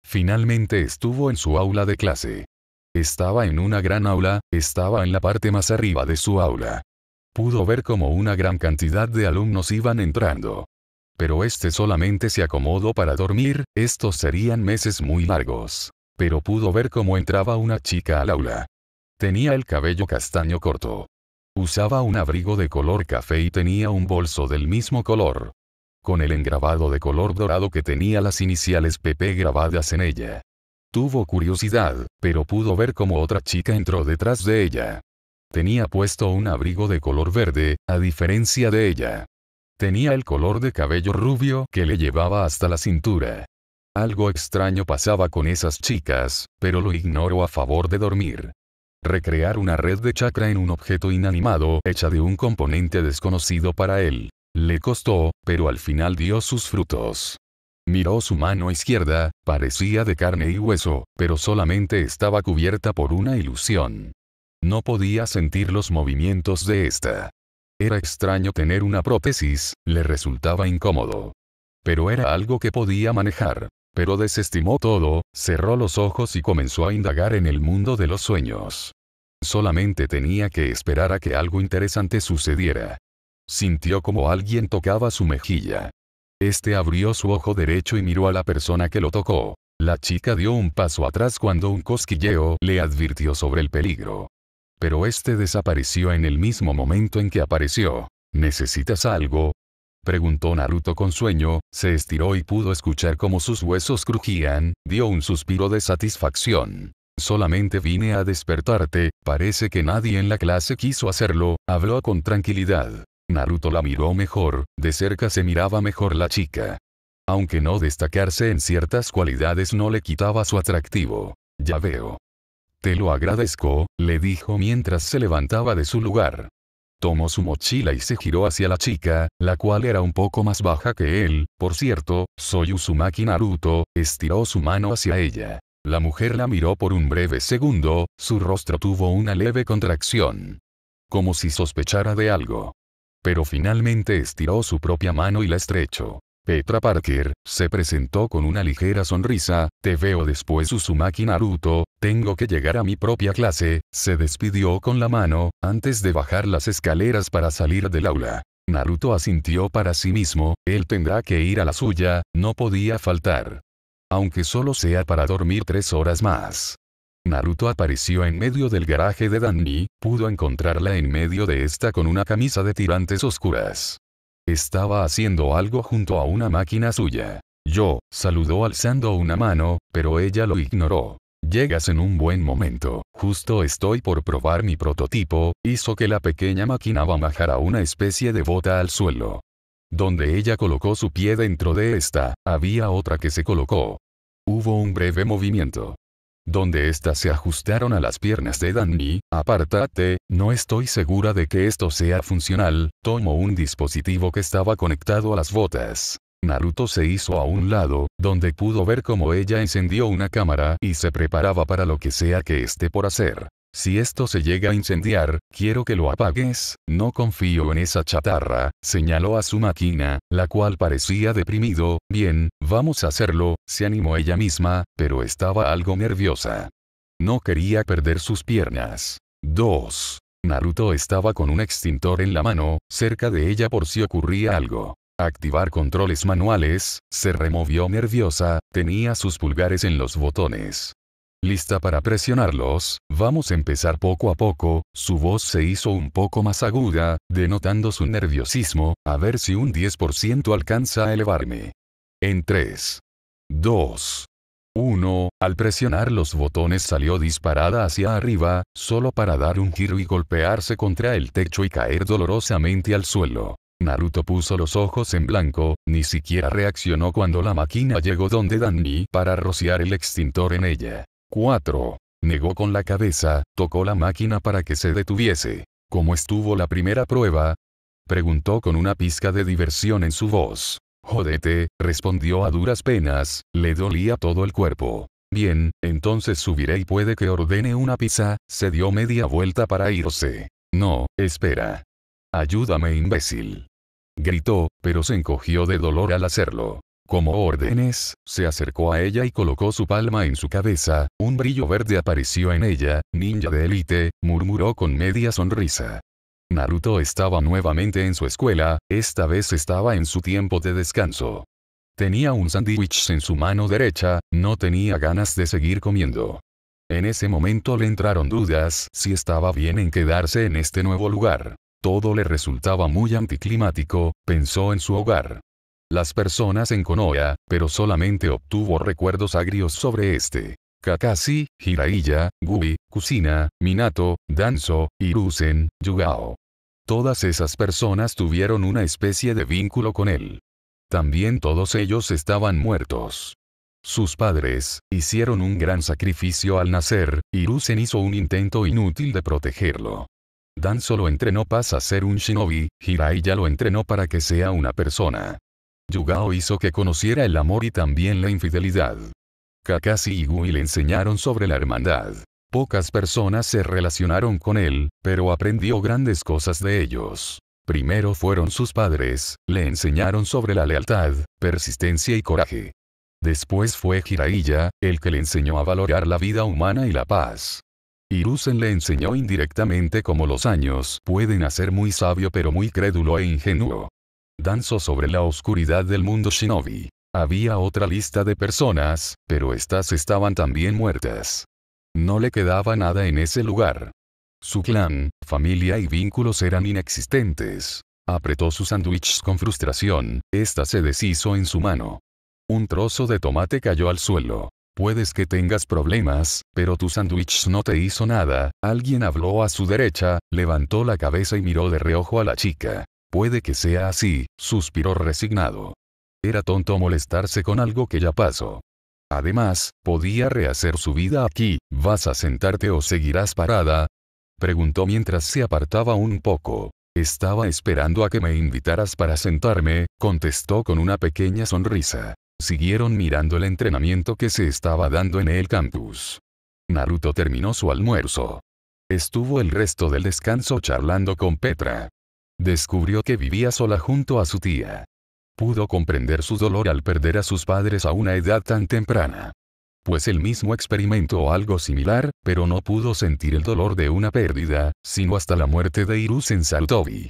Finalmente estuvo en su aula de clase. Estaba en una gran aula, estaba en la parte más arriba de su aula. Pudo ver cómo una gran cantidad de alumnos iban entrando. Pero este solamente se acomodó para dormir, estos serían meses muy largos. Pero pudo ver cómo entraba una chica al aula. Tenía el cabello castaño corto. Usaba un abrigo de color café y tenía un bolso del mismo color. Con el engrabado de color dorado que tenía las iniciales PP grabadas en ella. Tuvo curiosidad, pero pudo ver cómo otra chica entró detrás de ella. Tenía puesto un abrigo de color verde, a diferencia de ella. Tenía el color de cabello rubio que le llevaba hasta la cintura. Algo extraño pasaba con esas chicas, pero lo ignoro a favor de dormir. Recrear una red de chakra en un objeto inanimado hecha de un componente desconocido para él. Le costó, pero al final dio sus frutos. Miró su mano izquierda, parecía de carne y hueso, pero solamente estaba cubierta por una ilusión. No podía sentir los movimientos de esta. Era extraño tener una prótesis, le resultaba incómodo. Pero era algo que podía manejar. Pero desestimó todo, cerró los ojos y comenzó a indagar en el mundo de los sueños. Solamente tenía que esperar a que algo interesante sucediera. Sintió como alguien tocaba su mejilla. Este abrió su ojo derecho y miró a la persona que lo tocó. La chica dio un paso atrás cuando un cosquilleo le advirtió sobre el peligro pero este desapareció en el mismo momento en que apareció. ¿Necesitas algo? Preguntó Naruto con sueño, se estiró y pudo escuchar cómo sus huesos crujían, dio un suspiro de satisfacción. Solamente vine a despertarte, parece que nadie en la clase quiso hacerlo, habló con tranquilidad. Naruto la miró mejor, de cerca se miraba mejor la chica. Aunque no destacarse en ciertas cualidades no le quitaba su atractivo. Ya veo. Te lo agradezco, le dijo mientras se levantaba de su lugar. Tomó su mochila y se giró hacia la chica, la cual era un poco más baja que él, por cierto, soy Uzumaki Naruto, estiró su mano hacia ella. La mujer la miró por un breve segundo, su rostro tuvo una leve contracción. Como si sospechara de algo. Pero finalmente estiró su propia mano y la estrechó. Petra Parker, se presentó con una ligera sonrisa, te veo después Uzumaki Naruto, tengo que llegar a mi propia clase, se despidió con la mano, antes de bajar las escaleras para salir del aula. Naruto asintió para sí mismo, él tendrá que ir a la suya, no podía faltar. Aunque solo sea para dormir tres horas más. Naruto apareció en medio del garaje de Danny, pudo encontrarla en medio de esta con una camisa de tirantes oscuras. Estaba haciendo algo junto a una máquina suya. Yo, saludó alzando una mano, pero ella lo ignoró. Llegas en un buen momento, justo estoy por probar mi prototipo, hizo que la pequeña máquina bajara una especie de bota al suelo. Donde ella colocó su pie dentro de esta, había otra que se colocó. Hubo un breve movimiento donde éstas se ajustaron a las piernas de Danny, apártate, no estoy segura de que esto sea funcional, tomo un dispositivo que estaba conectado a las botas. Naruto se hizo a un lado, donde pudo ver cómo ella encendió una cámara y se preparaba para lo que sea que esté por hacer. Si esto se llega a incendiar, quiero que lo apagues, no confío en esa chatarra, señaló a su máquina, la cual parecía deprimido, bien, vamos a hacerlo, se animó ella misma, pero estaba algo nerviosa. No quería perder sus piernas. 2. Naruto estaba con un extintor en la mano, cerca de ella por si ocurría algo. Activar controles manuales, se removió nerviosa, tenía sus pulgares en los botones. Lista para presionarlos, vamos a empezar poco a poco, su voz se hizo un poco más aguda, denotando su nerviosismo, a ver si un 10% alcanza a elevarme. En 3, 2, 1, al presionar los botones salió disparada hacia arriba, solo para dar un giro y golpearse contra el techo y caer dolorosamente al suelo. Naruto puso los ojos en blanco, ni siquiera reaccionó cuando la máquina llegó donde Danny para rociar el extintor en ella. 4. Negó con la cabeza, tocó la máquina para que se detuviese. ¿Cómo estuvo la primera prueba? Preguntó con una pizca de diversión en su voz. Jodete, respondió a duras penas, le dolía todo el cuerpo. Bien, entonces subiré y puede que ordene una pizza, se dio media vuelta para irse. No, espera. Ayúdame imbécil. Gritó, pero se encogió de dolor al hacerlo como órdenes, se acercó a ella y colocó su palma en su cabeza, un brillo verde apareció en ella, ninja de élite, murmuró con media sonrisa. Naruto estaba nuevamente en su escuela, esta vez estaba en su tiempo de descanso. Tenía un sándwich en su mano derecha, no tenía ganas de seguir comiendo. En ese momento le entraron dudas si estaba bien en quedarse en este nuevo lugar. Todo le resultaba muy anticlimático, pensó en su hogar las personas en Konoha, pero solamente obtuvo recuerdos agrios sobre este. Kakashi, Hiraiya, Gubi, Kusina, Minato, Danzo, Irusen, Yugao. Todas esas personas tuvieron una especie de vínculo con él. También todos ellos estaban muertos. Sus padres, hicieron un gran sacrificio al nacer, Irusen hizo un intento inútil de protegerlo. Danzo lo entrenó para ser un shinobi, Jiraiya lo entrenó para que sea una persona. Yugao hizo que conociera el amor y también la infidelidad. Kakashi y Gui le enseñaron sobre la hermandad. Pocas personas se relacionaron con él, pero aprendió grandes cosas de ellos. Primero fueron sus padres, le enseñaron sobre la lealtad, persistencia y coraje. Después fue Jiraiya, el que le enseñó a valorar la vida humana y la paz. Irusen le enseñó indirectamente cómo los años pueden hacer muy sabio pero muy crédulo e ingenuo danzo sobre la oscuridad del mundo shinobi. Había otra lista de personas, pero estas estaban también muertas. No le quedaba nada en ese lugar. Su clan, familia y vínculos eran inexistentes. Apretó sus sándwiches con frustración, esta se deshizo en su mano. Un trozo de tomate cayó al suelo. Puedes que tengas problemas, pero tu sándwich no te hizo nada. Alguien habló a su derecha, levantó la cabeza y miró de reojo a la chica. Puede que sea así, suspiró resignado. Era tonto molestarse con algo que ya pasó. Además, podía rehacer su vida aquí, ¿vas a sentarte o seguirás parada? Preguntó mientras se apartaba un poco. Estaba esperando a que me invitaras para sentarme, contestó con una pequeña sonrisa. Siguieron mirando el entrenamiento que se estaba dando en el campus. Naruto terminó su almuerzo. Estuvo el resto del descanso charlando con Petra. Descubrió que vivía sola junto a su tía. Pudo comprender su dolor al perder a sus padres a una edad tan temprana. Pues él mismo experimentó algo similar, pero no pudo sentir el dolor de una pérdida, sino hasta la muerte de en Saltovi.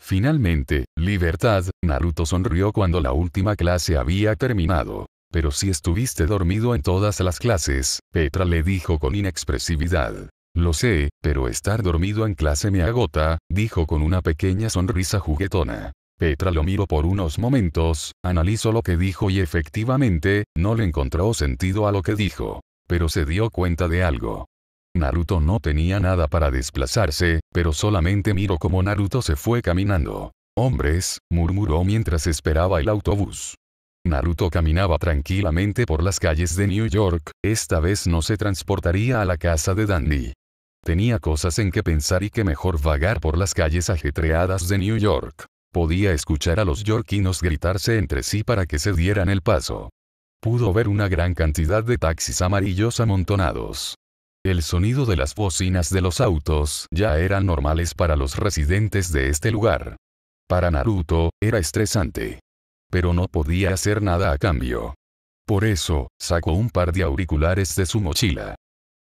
Finalmente, Libertad, Naruto sonrió cuando la última clase había terminado. Pero si estuviste dormido en todas las clases, Petra le dijo con inexpresividad. Lo sé, pero estar dormido en clase me agota, dijo con una pequeña sonrisa juguetona. Petra lo miró por unos momentos, analizó lo que dijo y efectivamente, no le encontró sentido a lo que dijo. Pero se dio cuenta de algo. Naruto no tenía nada para desplazarse, pero solamente miró como Naruto se fue caminando. Hombres, murmuró mientras esperaba el autobús. Naruto caminaba tranquilamente por las calles de New York, esta vez no se transportaría a la casa de Dandy. Tenía cosas en que pensar y que mejor vagar por las calles ajetreadas de New York. Podía escuchar a los yorkinos gritarse entre sí para que se dieran el paso. Pudo ver una gran cantidad de taxis amarillos amontonados. El sonido de las bocinas de los autos ya eran normales para los residentes de este lugar. Para Naruto, era estresante. Pero no podía hacer nada a cambio. Por eso, sacó un par de auriculares de su mochila.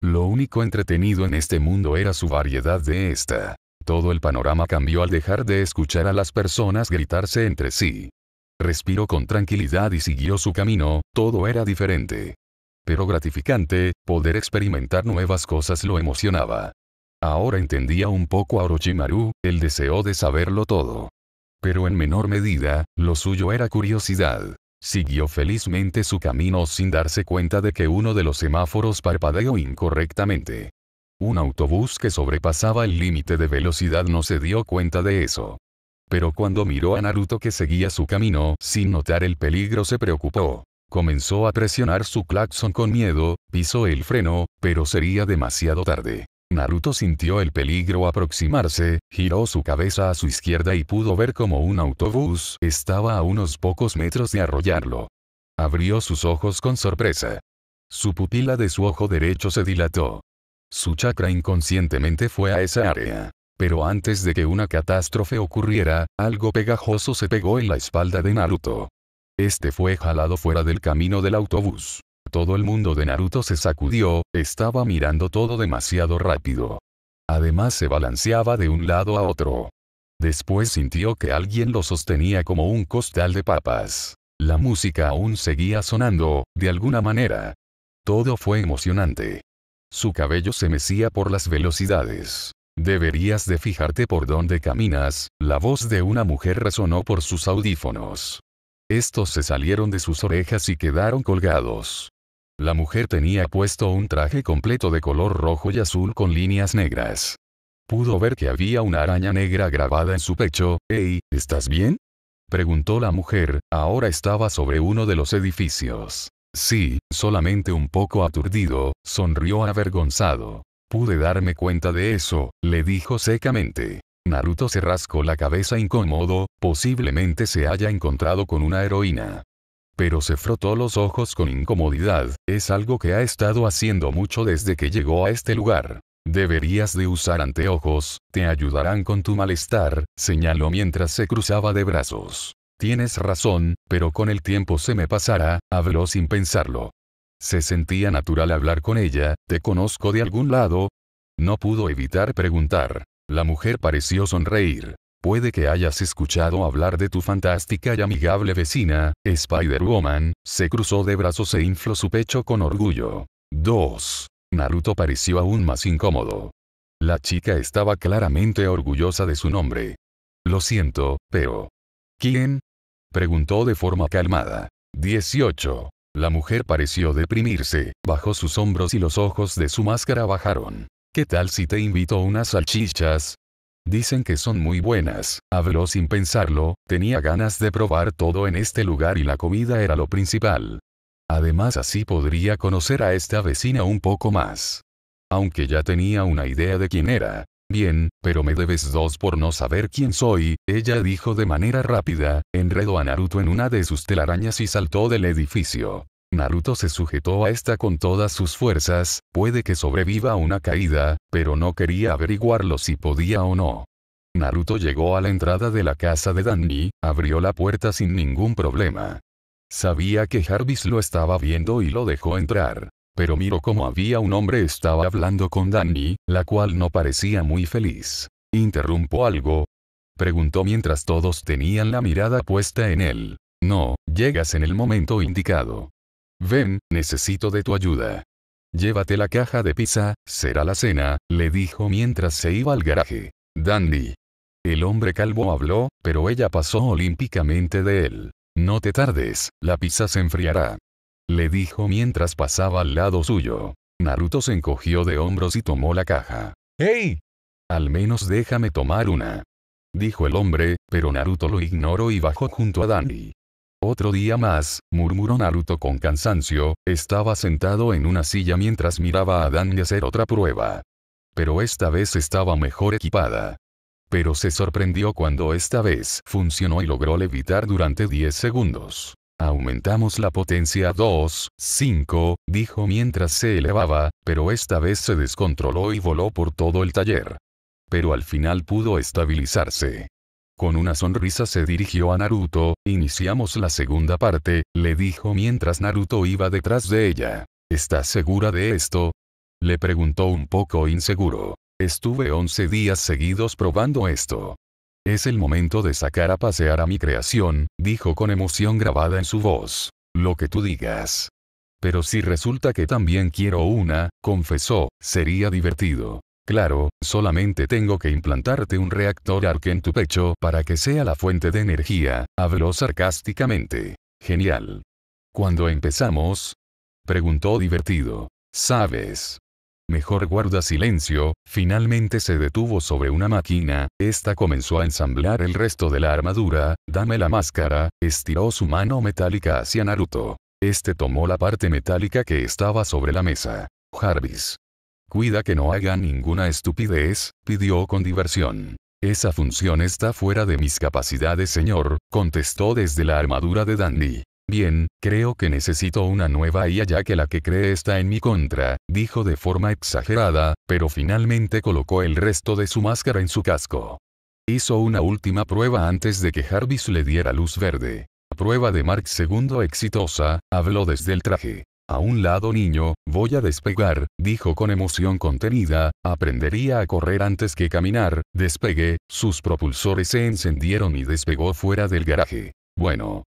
Lo único entretenido en este mundo era su variedad de esta. Todo el panorama cambió al dejar de escuchar a las personas gritarse entre sí. Respiró con tranquilidad y siguió su camino, todo era diferente. Pero gratificante, poder experimentar nuevas cosas lo emocionaba. Ahora entendía un poco a Orochimaru, el deseo de saberlo todo. Pero en menor medida, lo suyo era curiosidad. Siguió felizmente su camino sin darse cuenta de que uno de los semáforos parpadeó incorrectamente. Un autobús que sobrepasaba el límite de velocidad no se dio cuenta de eso. Pero cuando miró a Naruto que seguía su camino, sin notar el peligro se preocupó. Comenzó a presionar su claxon con miedo, pisó el freno, pero sería demasiado tarde. Naruto sintió el peligro aproximarse, giró su cabeza a su izquierda y pudo ver como un autobús estaba a unos pocos metros de arrollarlo. Abrió sus ojos con sorpresa. Su pupila de su ojo derecho se dilató. Su chakra inconscientemente fue a esa área. Pero antes de que una catástrofe ocurriera, algo pegajoso se pegó en la espalda de Naruto. Este fue jalado fuera del camino del autobús. Todo el mundo de Naruto se sacudió, estaba mirando todo demasiado rápido. Además se balanceaba de un lado a otro. Después sintió que alguien lo sostenía como un costal de papas. La música aún seguía sonando, de alguna manera. Todo fue emocionante. Su cabello se mecía por las velocidades. Deberías de fijarte por dónde caminas, la voz de una mujer resonó por sus audífonos. Estos se salieron de sus orejas y quedaron colgados. La mujer tenía puesto un traje completo de color rojo y azul con líneas negras. Pudo ver que había una araña negra grabada en su pecho. «Hey, ¿estás bien?» preguntó la mujer, ahora estaba sobre uno de los edificios. Sí, solamente un poco aturdido, sonrió avergonzado. Pude darme cuenta de eso, le dijo secamente. Naruto se rascó la cabeza incómodo, posiblemente se haya encontrado con una heroína pero se frotó los ojos con incomodidad, es algo que ha estado haciendo mucho desde que llegó a este lugar. Deberías de usar anteojos, te ayudarán con tu malestar, señaló mientras se cruzaba de brazos. Tienes razón, pero con el tiempo se me pasará, habló sin pensarlo. Se sentía natural hablar con ella, ¿te conozco de algún lado? No pudo evitar preguntar. La mujer pareció sonreír. Puede que hayas escuchado hablar de tu fantástica y amigable vecina, Spider-Woman, se cruzó de brazos e infló su pecho con orgullo. 2. Naruto pareció aún más incómodo. La chica estaba claramente orgullosa de su nombre. Lo siento, pero... ¿Quién? Preguntó de forma calmada. 18. La mujer pareció deprimirse, bajó sus hombros y los ojos de su máscara bajaron. ¿Qué tal si te invito unas salchichas? Dicen que son muy buenas. Habló sin pensarlo, tenía ganas de probar todo en este lugar y la comida era lo principal. Además así podría conocer a esta vecina un poco más. Aunque ya tenía una idea de quién era. Bien, pero me debes dos por no saber quién soy, ella dijo de manera rápida, enredó a Naruto en una de sus telarañas y saltó del edificio. Naruto se sujetó a esta con todas sus fuerzas, puede que sobreviva a una caída, pero no quería averiguarlo si podía o no. Naruto llegó a la entrada de la casa de Danny, abrió la puerta sin ningún problema. Sabía que Jarvis lo estaba viendo y lo dejó entrar. Pero miró cómo había un hombre estaba hablando con Danny, la cual no parecía muy feliz. ¿Interrumpo algo? Preguntó mientras todos tenían la mirada puesta en él. No, llegas en el momento indicado. Ven, necesito de tu ayuda. Llévate la caja de pizza, será la cena, le dijo mientras se iba al garaje. Dandy. El hombre calvo habló, pero ella pasó olímpicamente de él. No te tardes, la pizza se enfriará. Le dijo mientras pasaba al lado suyo. Naruto se encogió de hombros y tomó la caja. ¡Hey! Al menos déjame tomar una. Dijo el hombre, pero Naruto lo ignoró y bajó junto a Dandy. Otro día más, murmuró Naruto con cansancio, estaba sentado en una silla mientras miraba a Dan y hacer otra prueba. Pero esta vez estaba mejor equipada. Pero se sorprendió cuando esta vez funcionó y logró levitar durante 10 segundos. Aumentamos la potencia 2, 5, dijo mientras se elevaba, pero esta vez se descontroló y voló por todo el taller. Pero al final pudo estabilizarse. Con una sonrisa se dirigió a Naruto, iniciamos la segunda parte, le dijo mientras Naruto iba detrás de ella. ¿Estás segura de esto? Le preguntó un poco inseguro. Estuve 11 días seguidos probando esto. Es el momento de sacar a pasear a mi creación, dijo con emoción grabada en su voz. Lo que tú digas. Pero si resulta que también quiero una, confesó, sería divertido. Claro, solamente tengo que implantarte un reactor arc en tu pecho para que sea la fuente de energía, habló sarcásticamente. Genial. ¿Cuándo empezamos? preguntó divertido. ¿Sabes? Mejor guarda silencio, finalmente se detuvo sobre una máquina, esta comenzó a ensamblar el resto de la armadura, dame la máscara, estiró su mano metálica hacia Naruto. Este tomó la parte metálica que estaba sobre la mesa. Jarvis. Cuida que no haga ninguna estupidez, pidió con diversión. Esa función está fuera de mis capacidades, señor, contestó desde la armadura de Dandy. Bien, creo que necesito una nueva IA ya que la que cree está en mi contra, dijo de forma exagerada, pero finalmente colocó el resto de su máscara en su casco. Hizo una última prueba antes de que Jarvis le diera luz verde. Prueba de Mark II exitosa, habló desde el traje. A un lado niño, voy a despegar, dijo con emoción contenida, aprendería a correr antes que caminar, despegué, sus propulsores se encendieron y despegó fuera del garaje. Bueno.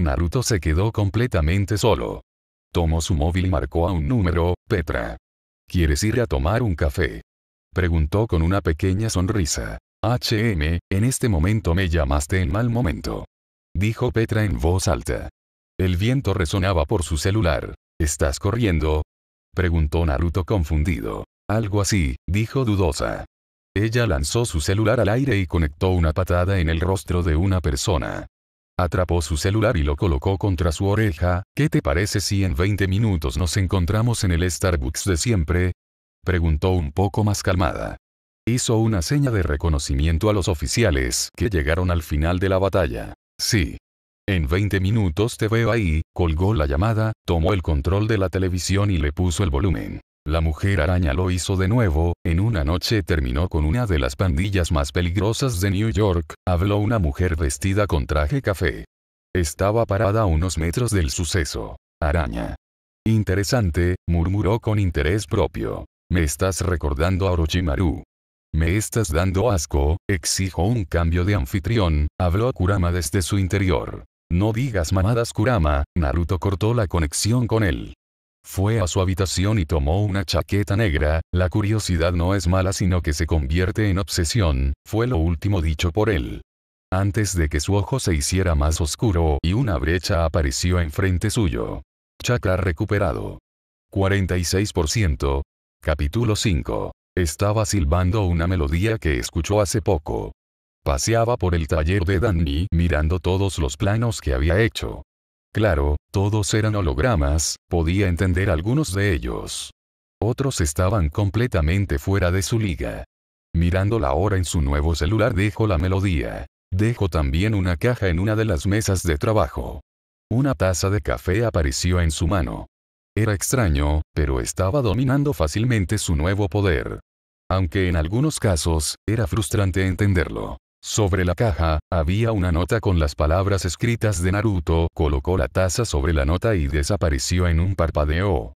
Naruto se quedó completamente solo. Tomó su móvil y marcó a un número, Petra. ¿Quieres ir a tomar un café? Preguntó con una pequeña sonrisa. HM, en este momento me llamaste en mal momento. Dijo Petra en voz alta. El viento resonaba por su celular. ¿Estás corriendo? Preguntó Naruto confundido. Algo así, dijo dudosa. Ella lanzó su celular al aire y conectó una patada en el rostro de una persona. Atrapó su celular y lo colocó contra su oreja, ¿qué te parece si en 20 minutos nos encontramos en el Starbucks de siempre? Preguntó un poco más calmada. Hizo una seña de reconocimiento a los oficiales que llegaron al final de la batalla. Sí. En 20 minutos te veo ahí, colgó la llamada, tomó el control de la televisión y le puso el volumen. La mujer araña lo hizo de nuevo, en una noche terminó con una de las pandillas más peligrosas de New York, habló una mujer vestida con traje café. Estaba parada a unos metros del suceso. Araña. Interesante, murmuró con interés propio. Me estás recordando a Orochimaru. Me estás dando asco, exijo un cambio de anfitrión, habló Kurama desde su interior. No digas mamadas Kurama, Naruto cortó la conexión con él. Fue a su habitación y tomó una chaqueta negra, la curiosidad no es mala sino que se convierte en obsesión, fue lo último dicho por él. Antes de que su ojo se hiciera más oscuro y una brecha apareció enfrente suyo. Chakra recuperado. 46%. Capítulo 5. Estaba silbando una melodía que escuchó hace poco. Paseaba por el taller de Danny mirando todos los planos que había hecho. Claro, todos eran hologramas, podía entender algunos de ellos. Otros estaban completamente fuera de su liga. Mirando la hora en su nuevo celular dejó la melodía. Dejó también una caja en una de las mesas de trabajo. Una taza de café apareció en su mano. Era extraño, pero estaba dominando fácilmente su nuevo poder. Aunque en algunos casos, era frustrante entenderlo. Sobre la caja, había una nota con las palabras escritas de Naruto, colocó la taza sobre la nota y desapareció en un parpadeo.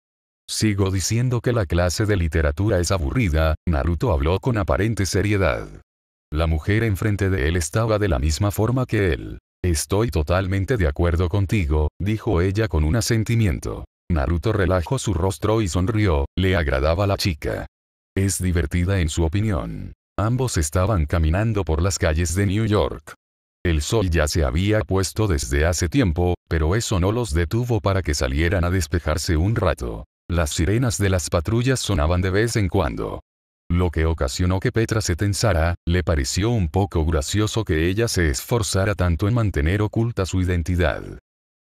Sigo diciendo que la clase de literatura es aburrida, Naruto habló con aparente seriedad. La mujer enfrente de él estaba de la misma forma que él. Estoy totalmente de acuerdo contigo, dijo ella con un asentimiento. Naruto relajó su rostro y sonrió, le agradaba la chica. Es divertida en su opinión. Ambos estaban caminando por las calles de New York. El sol ya se había puesto desde hace tiempo, pero eso no los detuvo para que salieran a despejarse un rato. Las sirenas de las patrullas sonaban de vez en cuando. Lo que ocasionó que Petra se tensara, le pareció un poco gracioso que ella se esforzara tanto en mantener oculta su identidad.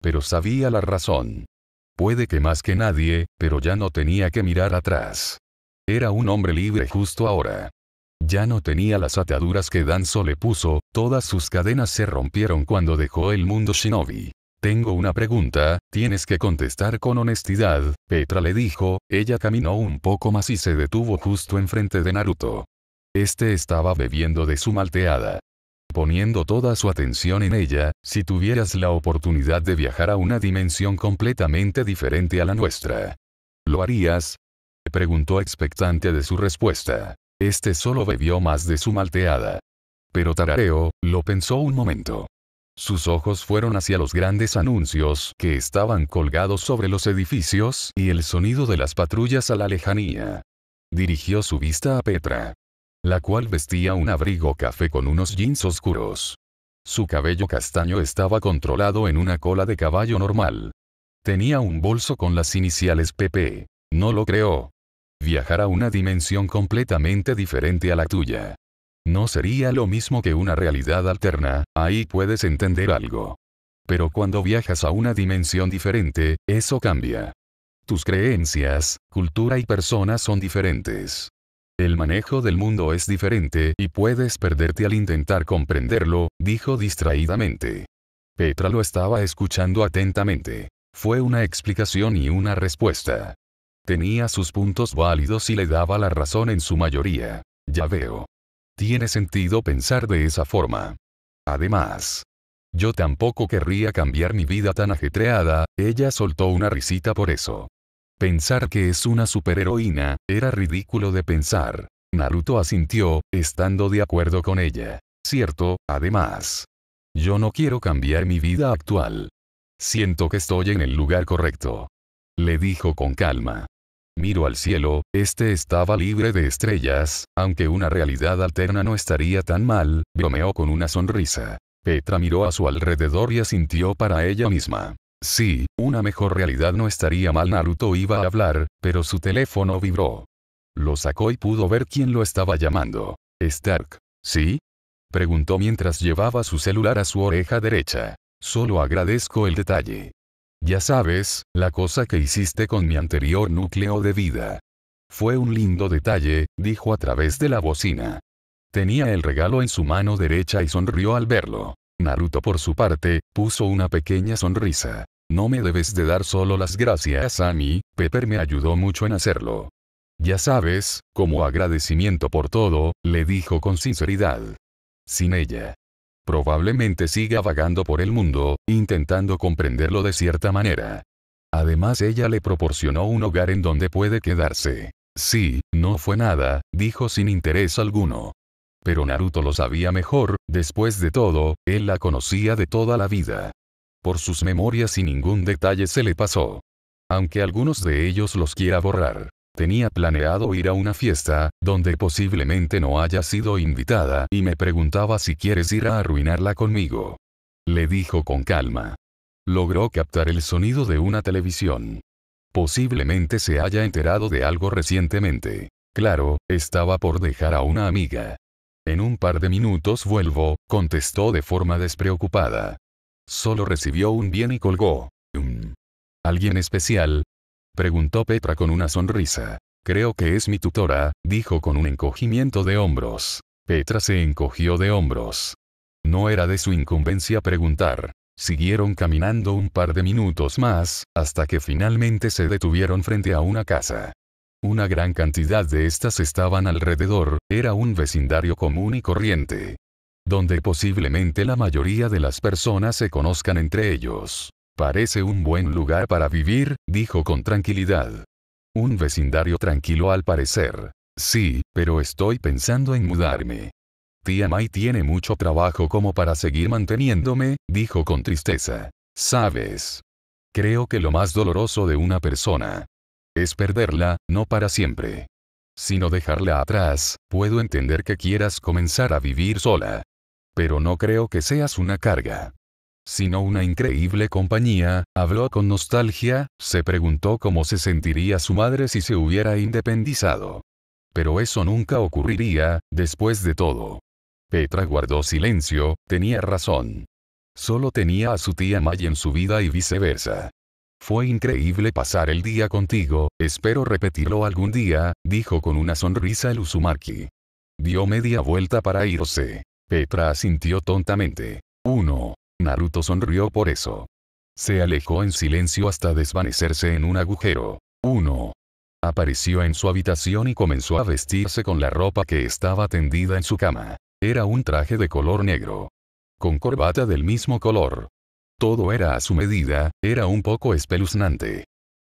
Pero sabía la razón. Puede que más que nadie, pero ya no tenía que mirar atrás. Era un hombre libre justo ahora. Ya no tenía las ataduras que Danzo le puso, todas sus cadenas se rompieron cuando dejó el mundo shinobi. Tengo una pregunta, tienes que contestar con honestidad, Petra le dijo, ella caminó un poco más y se detuvo justo enfrente de Naruto. Este estaba bebiendo de su malteada. Poniendo toda su atención en ella, si tuvieras la oportunidad de viajar a una dimensión completamente diferente a la nuestra. ¿Lo harías? Preguntó expectante de su respuesta. Este solo bebió más de su malteada. Pero Tarareo, lo pensó un momento. Sus ojos fueron hacia los grandes anuncios que estaban colgados sobre los edificios y el sonido de las patrullas a la lejanía. Dirigió su vista a Petra, la cual vestía un abrigo café con unos jeans oscuros. Su cabello castaño estaba controlado en una cola de caballo normal. Tenía un bolso con las iniciales PP. No lo creó, viajar a una dimensión completamente diferente a la tuya. No sería lo mismo que una realidad alterna, ahí puedes entender algo. Pero cuando viajas a una dimensión diferente, eso cambia. Tus creencias, cultura y personas son diferentes. El manejo del mundo es diferente y puedes perderte al intentar comprenderlo, dijo distraídamente. Petra lo estaba escuchando atentamente. Fue una explicación y una respuesta. Tenía sus puntos válidos y le daba la razón en su mayoría. Ya veo. Tiene sentido pensar de esa forma. Además, yo tampoco querría cambiar mi vida tan ajetreada, ella soltó una risita por eso. Pensar que es una superheroína, era ridículo de pensar. Naruto asintió, estando de acuerdo con ella. Cierto, además. Yo no quiero cambiar mi vida actual. Siento que estoy en el lugar correcto. Le dijo con calma. Miro al cielo, este estaba libre de estrellas, aunque una realidad alterna no estaría tan mal, bromeó con una sonrisa. Petra miró a su alrededor y asintió para ella misma. Sí, una mejor realidad no estaría mal. Naruto iba a hablar, pero su teléfono vibró. Lo sacó y pudo ver quién lo estaba llamando. Stark. ¿Sí? Preguntó mientras llevaba su celular a su oreja derecha. Solo agradezco el detalle. Ya sabes, la cosa que hiciste con mi anterior núcleo de vida. Fue un lindo detalle, dijo a través de la bocina. Tenía el regalo en su mano derecha y sonrió al verlo. Naruto por su parte, puso una pequeña sonrisa. No me debes de dar solo las gracias a mí, Pepper me ayudó mucho en hacerlo. Ya sabes, como agradecimiento por todo, le dijo con sinceridad. Sin ella, probablemente siga vagando por el mundo, intentando comprenderlo de cierta manera. Además ella le proporcionó un hogar en donde puede quedarse. Sí, no fue nada, dijo sin interés alguno. Pero Naruto lo sabía mejor, después de todo, él la conocía de toda la vida. Por sus memorias y ningún detalle se le pasó. Aunque algunos de ellos los quiera borrar tenía planeado ir a una fiesta, donde posiblemente no haya sido invitada y me preguntaba si quieres ir a arruinarla conmigo. Le dijo con calma. Logró captar el sonido de una televisión. Posiblemente se haya enterado de algo recientemente. Claro, estaba por dejar a una amiga. En un par de minutos vuelvo, contestó de forma despreocupada. Solo recibió un bien y colgó. Alguien especial, Preguntó Petra con una sonrisa. Creo que es mi tutora, dijo con un encogimiento de hombros. Petra se encogió de hombros. No era de su incumbencia preguntar. Siguieron caminando un par de minutos más, hasta que finalmente se detuvieron frente a una casa. Una gran cantidad de estas estaban alrededor, era un vecindario común y corriente. Donde posiblemente la mayoría de las personas se conozcan entre ellos. Parece un buen lugar para vivir, dijo con tranquilidad. Un vecindario tranquilo al parecer. Sí, pero estoy pensando en mudarme. Tía Mai tiene mucho trabajo como para seguir manteniéndome, dijo con tristeza. Sabes. Creo que lo más doloroso de una persona es perderla, no para siempre. Sino dejarla atrás, puedo entender que quieras comenzar a vivir sola. Pero no creo que seas una carga sino una increíble compañía, habló con nostalgia, se preguntó cómo se sentiría su madre si se hubiera independizado. Pero eso nunca ocurriría, después de todo. Petra guardó silencio, tenía razón. Solo tenía a su tía May en su vida y viceversa. Fue increíble pasar el día contigo, espero repetirlo algún día, dijo con una sonrisa el Dio media vuelta para irse. Petra asintió tontamente. Uno. Naruto sonrió por eso. Se alejó en silencio hasta desvanecerse en un agujero. 1. Apareció en su habitación y comenzó a vestirse con la ropa que estaba tendida en su cama. Era un traje de color negro. Con corbata del mismo color. Todo era a su medida, era un poco espeluznante.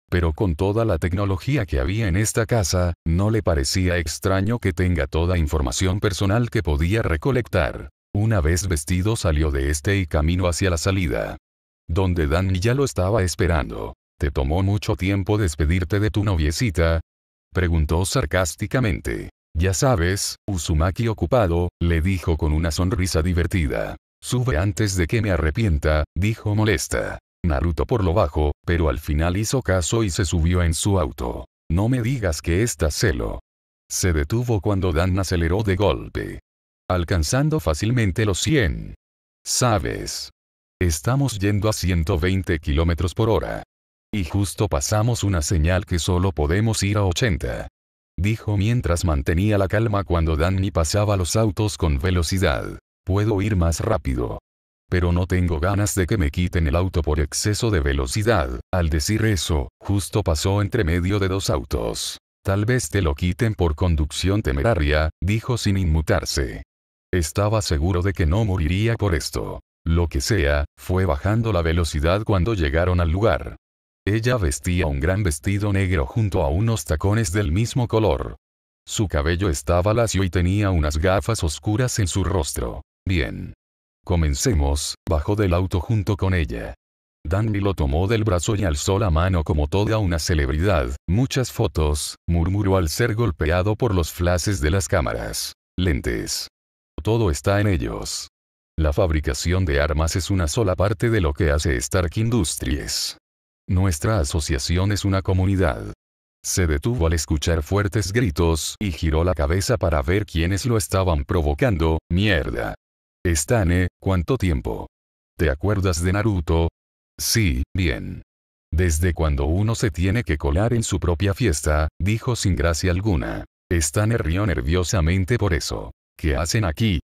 Pero con toda la tecnología que había en esta casa, no le parecía extraño que tenga toda información personal que podía recolectar. Una vez vestido salió de este y camino hacia la salida. Donde Dan ya lo estaba esperando. ¿Te tomó mucho tiempo despedirte de tu noviecita? Preguntó sarcásticamente. Ya sabes, Uzumaki ocupado, le dijo con una sonrisa divertida. Sube antes de que me arrepienta, dijo molesta. Naruto por lo bajo, pero al final hizo caso y se subió en su auto. No me digas que estás celo. Se detuvo cuando Dan aceleró de golpe alcanzando fácilmente los 100. ¿Sabes? Estamos yendo a 120 km por hora. Y justo pasamos una señal que solo podemos ir a 80. Dijo mientras mantenía la calma cuando Danny pasaba los autos con velocidad. Puedo ir más rápido. Pero no tengo ganas de que me quiten el auto por exceso de velocidad. Al decir eso, justo pasó entre medio de dos autos. Tal vez te lo quiten por conducción temeraria, dijo sin inmutarse. Estaba seguro de que no moriría por esto. Lo que sea, fue bajando la velocidad cuando llegaron al lugar. Ella vestía un gran vestido negro junto a unos tacones del mismo color. Su cabello estaba lacio y tenía unas gafas oscuras en su rostro. Bien. Comencemos, bajó del auto junto con ella. Danny lo tomó del brazo y alzó la mano como toda una celebridad. Muchas fotos, murmuró al ser golpeado por los flashes de las cámaras. Lentes todo está en ellos. La fabricación de armas es una sola parte de lo que hace Stark Industries. Nuestra asociación es una comunidad. Se detuvo al escuchar fuertes gritos y giró la cabeza para ver quiénes lo estaban provocando, mierda. Stane, ¿cuánto tiempo? ¿Te acuerdas de Naruto? Sí, bien. Desde cuando uno se tiene que colar en su propia fiesta, dijo sin gracia alguna. Stane rió nerviosamente por eso. ¿Qué hacen aquí?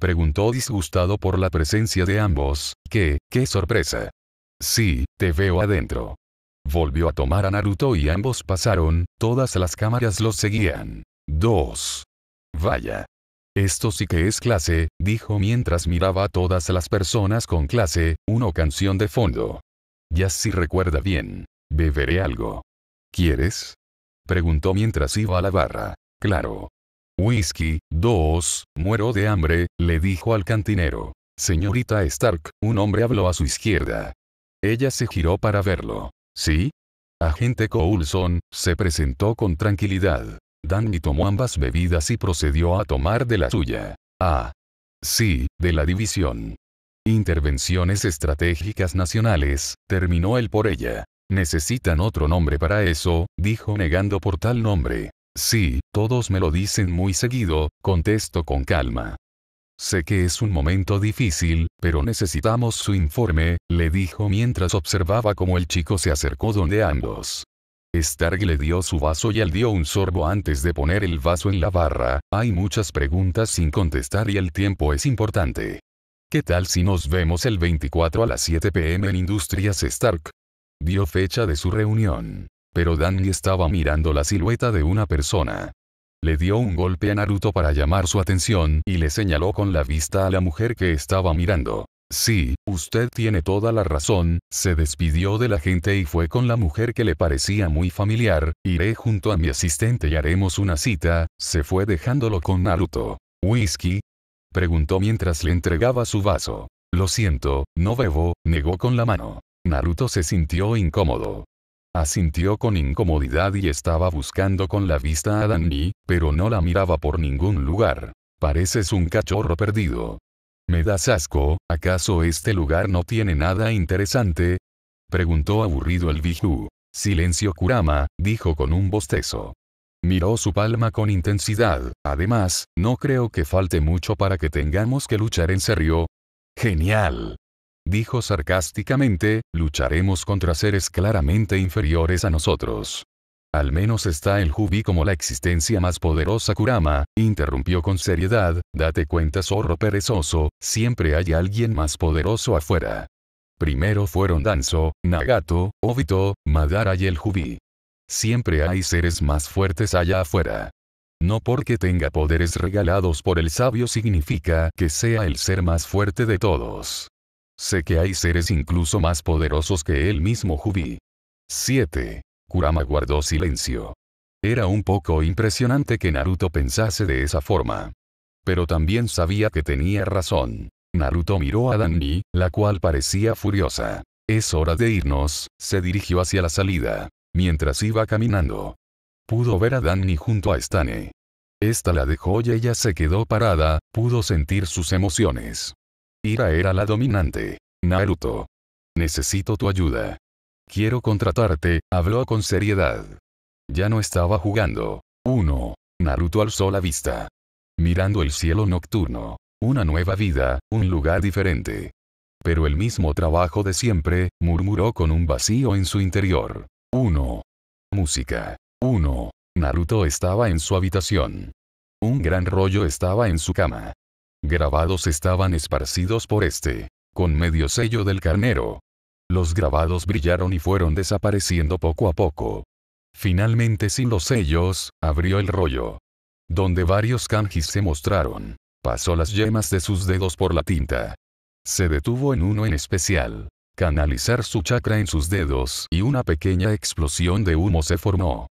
Preguntó disgustado por la presencia de ambos, ¿qué, qué sorpresa? Sí, te veo adentro. Volvió a tomar a Naruto y ambos pasaron, todas las cámaras los seguían. Dos. Vaya. Esto sí que es clase, dijo mientras miraba a todas las personas con clase, una canción de fondo. Ya si recuerda bien. Beberé algo. ¿Quieres? Preguntó mientras iba a la barra. Claro, Whisky, dos, muero de hambre, le dijo al cantinero. Señorita Stark, un hombre habló a su izquierda. Ella se giró para verlo. ¿Sí? Agente Coulson, se presentó con tranquilidad. Danny tomó ambas bebidas y procedió a tomar de la suya. Ah. Sí, de la división. Intervenciones estratégicas nacionales, terminó él por ella. Necesitan otro nombre para eso, dijo negando por tal nombre. Sí, todos me lo dicen muy seguido, contesto con calma. Sé que es un momento difícil, pero necesitamos su informe, le dijo mientras observaba cómo el chico se acercó donde ambos. Stark le dio su vaso y él dio un sorbo antes de poner el vaso en la barra, hay muchas preguntas sin contestar y el tiempo es importante. ¿Qué tal si nos vemos el 24 a las 7 pm en Industrias Stark? Dio fecha de su reunión. Pero Danny estaba mirando la silueta de una persona. Le dio un golpe a Naruto para llamar su atención y le señaló con la vista a la mujer que estaba mirando. Sí, usted tiene toda la razón, se despidió de la gente y fue con la mujer que le parecía muy familiar, iré junto a mi asistente y haremos una cita, se fue dejándolo con Naruto. ¿Whisky? Preguntó mientras le entregaba su vaso. Lo siento, no bebo, negó con la mano. Naruto se sintió incómodo. Asintió con incomodidad y estaba buscando con la vista a Danny, pero no la miraba por ningún lugar. Pareces un cachorro perdido. ¿Me das asco? ¿Acaso este lugar no tiene nada interesante? Preguntó aburrido el Biju. Silencio Kurama, dijo con un bostezo. Miró su palma con intensidad. Además, no creo que falte mucho para que tengamos que luchar en serio. Genial dijo sarcásticamente, lucharemos contra seres claramente inferiores a nosotros. Al menos está el Jubi como la existencia más poderosa Kurama, interrumpió con seriedad, date cuenta zorro perezoso, siempre hay alguien más poderoso afuera. Primero fueron Danzo, Nagato, Obito, Madara y el Jubi. Siempre hay seres más fuertes allá afuera. No porque tenga poderes regalados por el sabio significa que sea el ser más fuerte de todos. Sé que hay seres incluso más poderosos que él mismo Jubi. 7. Kurama guardó silencio. Era un poco impresionante que Naruto pensase de esa forma. Pero también sabía que tenía razón. Naruto miró a Danny, la cual parecía furiosa. Es hora de irnos, se dirigió hacia la salida. Mientras iba caminando. Pudo ver a Danny junto a Stane. Esta la dejó y ella se quedó parada, pudo sentir sus emociones. Ira era la dominante. Naruto. Necesito tu ayuda. Quiero contratarte, habló con seriedad. Ya no estaba jugando. 1. Naruto alzó la vista. Mirando el cielo nocturno. Una nueva vida, un lugar diferente. Pero el mismo trabajo de siempre, murmuró con un vacío en su interior. 1. Música. 1. Naruto estaba en su habitación. Un gran rollo estaba en su cama grabados estaban esparcidos por este, con medio sello del carnero. Los grabados brillaron y fueron desapareciendo poco a poco. Finalmente sin los sellos, abrió el rollo. Donde varios kanjis se mostraron. Pasó las yemas de sus dedos por la tinta. Se detuvo en uno en especial. Canalizar su chakra en sus dedos y una pequeña explosión de humo se formó.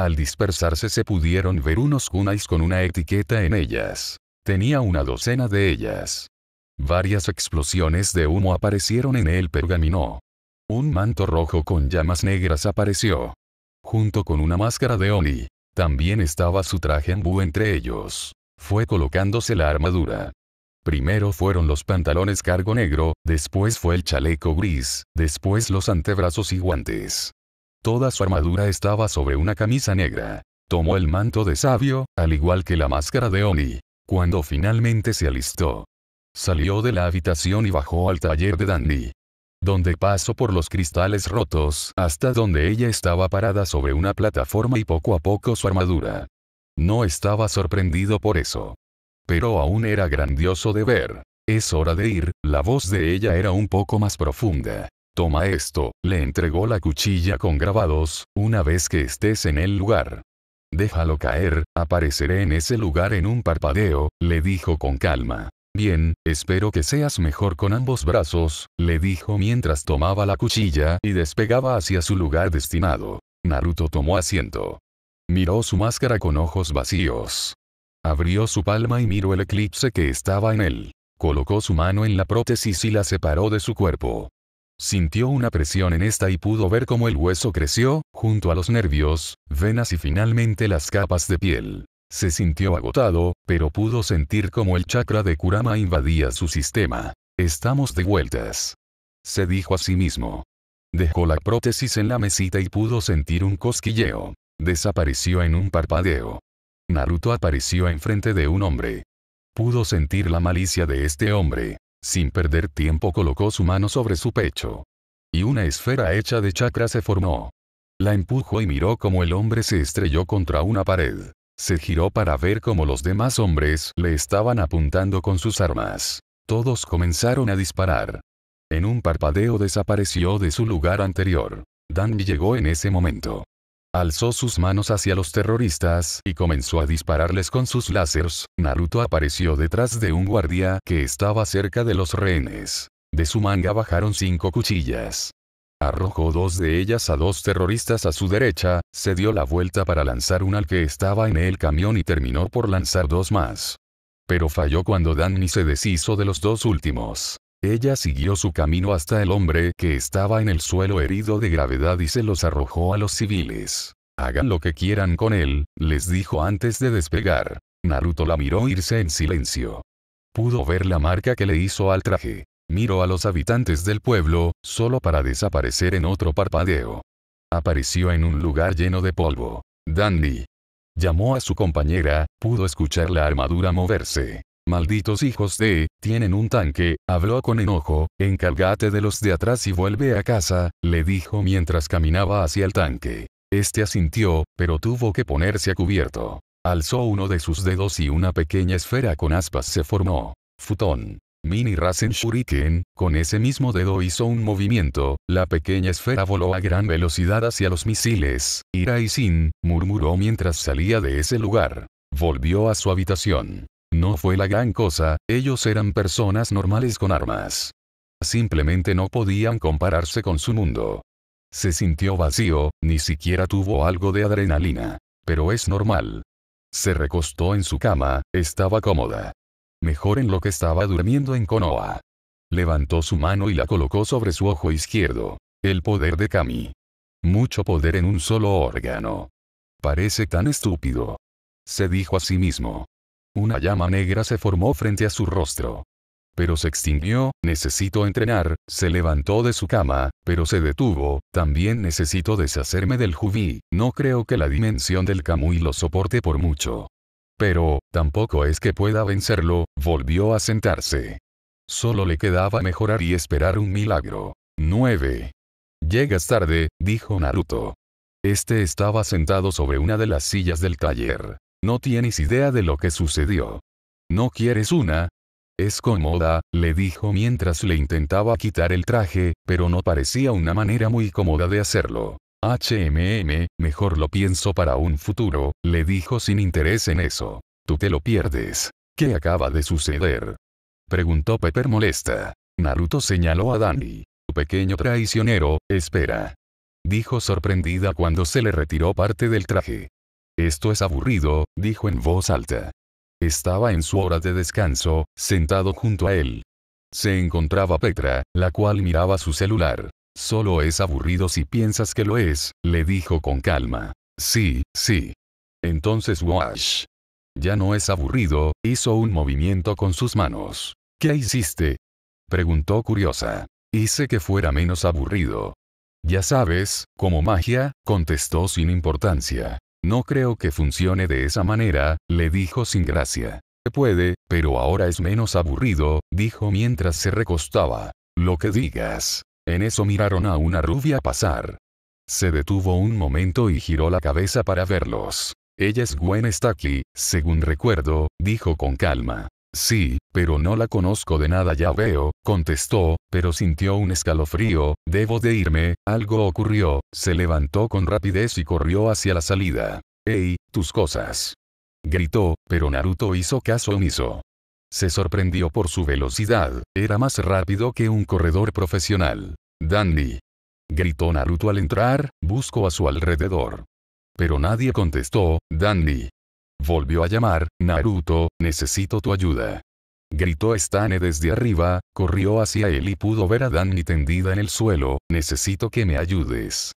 Al dispersarse se pudieron ver unos kunais con una etiqueta en ellas. Tenía una docena de ellas. Varias explosiones de humo aparecieron en el pergamino. Un manto rojo con llamas negras apareció. Junto con una máscara de Oni. También estaba su traje en bu entre ellos. Fue colocándose la armadura. Primero fueron los pantalones cargo negro, después fue el chaleco gris, después los antebrazos y guantes. Toda su armadura estaba sobre una camisa negra. Tomó el manto de sabio, al igual que la máscara de Oni, cuando finalmente se alistó, salió de la habitación y bajó al taller de Dandy. Donde pasó por los cristales rotos hasta donde ella estaba parada sobre una plataforma y poco a poco su armadura. No estaba sorprendido por eso. Pero aún era grandioso de ver. Es hora de ir, la voz de ella era un poco más profunda. Toma esto, le entregó la cuchilla con grabados, una vez que estés en el lugar. Déjalo caer, apareceré en ese lugar en un parpadeo, le dijo con calma. Bien, espero que seas mejor con ambos brazos, le dijo mientras tomaba la cuchilla y despegaba hacia su lugar destinado. Naruto tomó asiento. Miró su máscara con ojos vacíos. Abrió su palma y miró el eclipse que estaba en él. Colocó su mano en la prótesis y la separó de su cuerpo. Sintió una presión en esta y pudo ver cómo el hueso creció, junto a los nervios, venas y finalmente las capas de piel. Se sintió agotado, pero pudo sentir cómo el chakra de Kurama invadía su sistema. Estamos de vueltas. Se dijo a sí mismo. Dejó la prótesis en la mesita y pudo sentir un cosquilleo. Desapareció en un parpadeo. Naruto apareció enfrente de un hombre. Pudo sentir la malicia de este hombre. Sin perder tiempo colocó su mano sobre su pecho. Y una esfera hecha de chakra se formó. La empujó y miró como el hombre se estrelló contra una pared. Se giró para ver cómo los demás hombres le estaban apuntando con sus armas. Todos comenzaron a disparar. En un parpadeo desapareció de su lugar anterior. Dan llegó en ese momento alzó sus manos hacia los terroristas y comenzó a dispararles con sus lásers. Naruto apareció detrás de un guardia que estaba cerca de los rehenes. De su manga bajaron cinco cuchillas. Arrojó dos de ellas a dos terroristas a su derecha, se dio la vuelta para lanzar una al que estaba en el camión y terminó por lanzar dos más. Pero falló cuando Danny se deshizo de los dos últimos. Ella siguió su camino hasta el hombre que estaba en el suelo herido de gravedad y se los arrojó a los civiles. Hagan lo que quieran con él, les dijo antes de despegar. Naruto la miró irse en silencio. Pudo ver la marca que le hizo al traje. Miró a los habitantes del pueblo, solo para desaparecer en otro parpadeo. Apareció en un lugar lleno de polvo. Dandy. Llamó a su compañera, pudo escuchar la armadura moverse. Malditos hijos de, tienen un tanque, habló con enojo, encárgate de los de atrás y vuelve a casa, le dijo mientras caminaba hacia el tanque. Este asintió, pero tuvo que ponerse a cubierto. Alzó uno de sus dedos y una pequeña esfera con aspas se formó. Futón. Mini Rasen Shuriken, con ese mismo dedo hizo un movimiento, la pequeña esfera voló a gran velocidad hacia los misiles, Ira y Sin, murmuró mientras salía de ese lugar. Volvió a su habitación. No fue la gran cosa, ellos eran personas normales con armas. Simplemente no podían compararse con su mundo. Se sintió vacío, ni siquiera tuvo algo de adrenalina. Pero es normal. Se recostó en su cama, estaba cómoda. Mejor en lo que estaba durmiendo en Konoha. Levantó su mano y la colocó sobre su ojo izquierdo. El poder de Kami. Mucho poder en un solo órgano. Parece tan estúpido. Se dijo a sí mismo. Una llama negra se formó frente a su rostro. Pero se extinguió, necesito entrenar, se levantó de su cama, pero se detuvo, también necesito deshacerme del jubí. no creo que la dimensión del Kamui lo soporte por mucho. Pero, tampoco es que pueda vencerlo, volvió a sentarse. Solo le quedaba mejorar y esperar un milagro. 9. Llegas tarde, dijo Naruto. Este estaba sentado sobre una de las sillas del taller. No tienes idea de lo que sucedió. ¿No quieres una? Es cómoda, le dijo mientras le intentaba quitar el traje, pero no parecía una manera muy cómoda de hacerlo. HMM, mejor lo pienso para un futuro, le dijo sin interés en eso. Tú te lo pierdes. ¿Qué acaba de suceder? Preguntó Pepper molesta. Naruto señaló a Danny. Pequeño traicionero, espera. Dijo sorprendida cuando se le retiró parte del traje. Esto es aburrido, dijo en voz alta. Estaba en su hora de descanso, sentado junto a él. Se encontraba Petra, la cual miraba su celular. Solo es aburrido si piensas que lo es, le dijo con calma. Sí, sí. Entonces Wash. Ya no es aburrido, hizo un movimiento con sus manos. ¿Qué hiciste? Preguntó curiosa. Hice que fuera menos aburrido. Ya sabes, como magia, contestó sin importancia. No creo que funcione de esa manera, le dijo sin gracia. Puede, pero ahora es menos aburrido, dijo mientras se recostaba. Lo que digas. En eso miraron a una rubia pasar. Se detuvo un momento y giró la cabeza para verlos. Ella es Gwen aquí, según recuerdo, dijo con calma. Sí, pero no la conozco de nada ya veo, contestó, pero sintió un escalofrío, debo de irme, algo ocurrió, se levantó con rapidez y corrió hacia la salida. ¡Ey, tus cosas! Gritó, pero Naruto hizo caso omiso. Se sorprendió por su velocidad, era más rápido que un corredor profesional. Danny. Gritó Naruto al entrar, buscó a su alrededor. Pero nadie contestó, Danny. Volvió a llamar, Naruto, necesito tu ayuda. Gritó Stane desde arriba, corrió hacia él y pudo ver a Danny tendida en el suelo, necesito que me ayudes.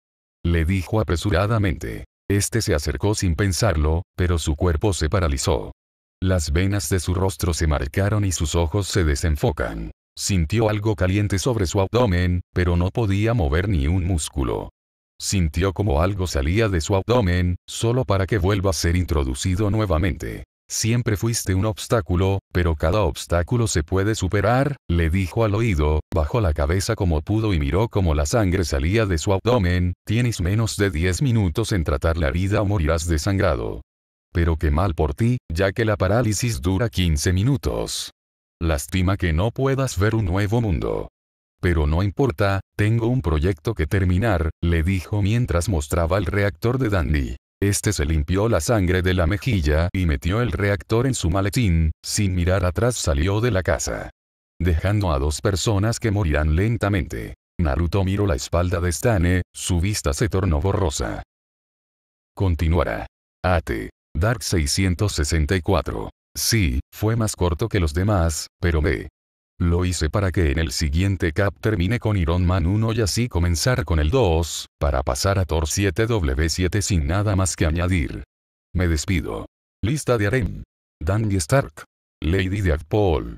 Le dijo apresuradamente. Este se acercó sin pensarlo, pero su cuerpo se paralizó. Las venas de su rostro se marcaron y sus ojos se desenfocan. Sintió algo caliente sobre su abdomen, pero no podía mover ni un músculo. Sintió como algo salía de su abdomen, solo para que vuelva a ser introducido nuevamente. Siempre fuiste un obstáculo, pero cada obstáculo se puede superar, le dijo al oído, bajó la cabeza como pudo y miró como la sangre salía de su abdomen, tienes menos de 10 minutos en tratar la vida o morirás desangrado. Pero qué mal por ti, ya que la parálisis dura 15 minutos. Lástima que no puedas ver un nuevo mundo pero no importa, tengo un proyecto que terminar, le dijo mientras mostraba el reactor de Dandy. Este se limpió la sangre de la mejilla y metió el reactor en su maletín, sin mirar atrás salió de la casa. Dejando a dos personas que morirán lentamente. Naruto miró la espalda de Stane, su vista se tornó borrosa. Continuará. Ate. Dark 664. Sí, fue más corto que los demás, pero me lo hice para que en el siguiente cap termine con Iron Man 1 y así comenzar con el 2, para pasar a Thor 7W7 sin nada más que añadir. Me despido. Lista de Arem. Danny Stark. Lady Deadpool.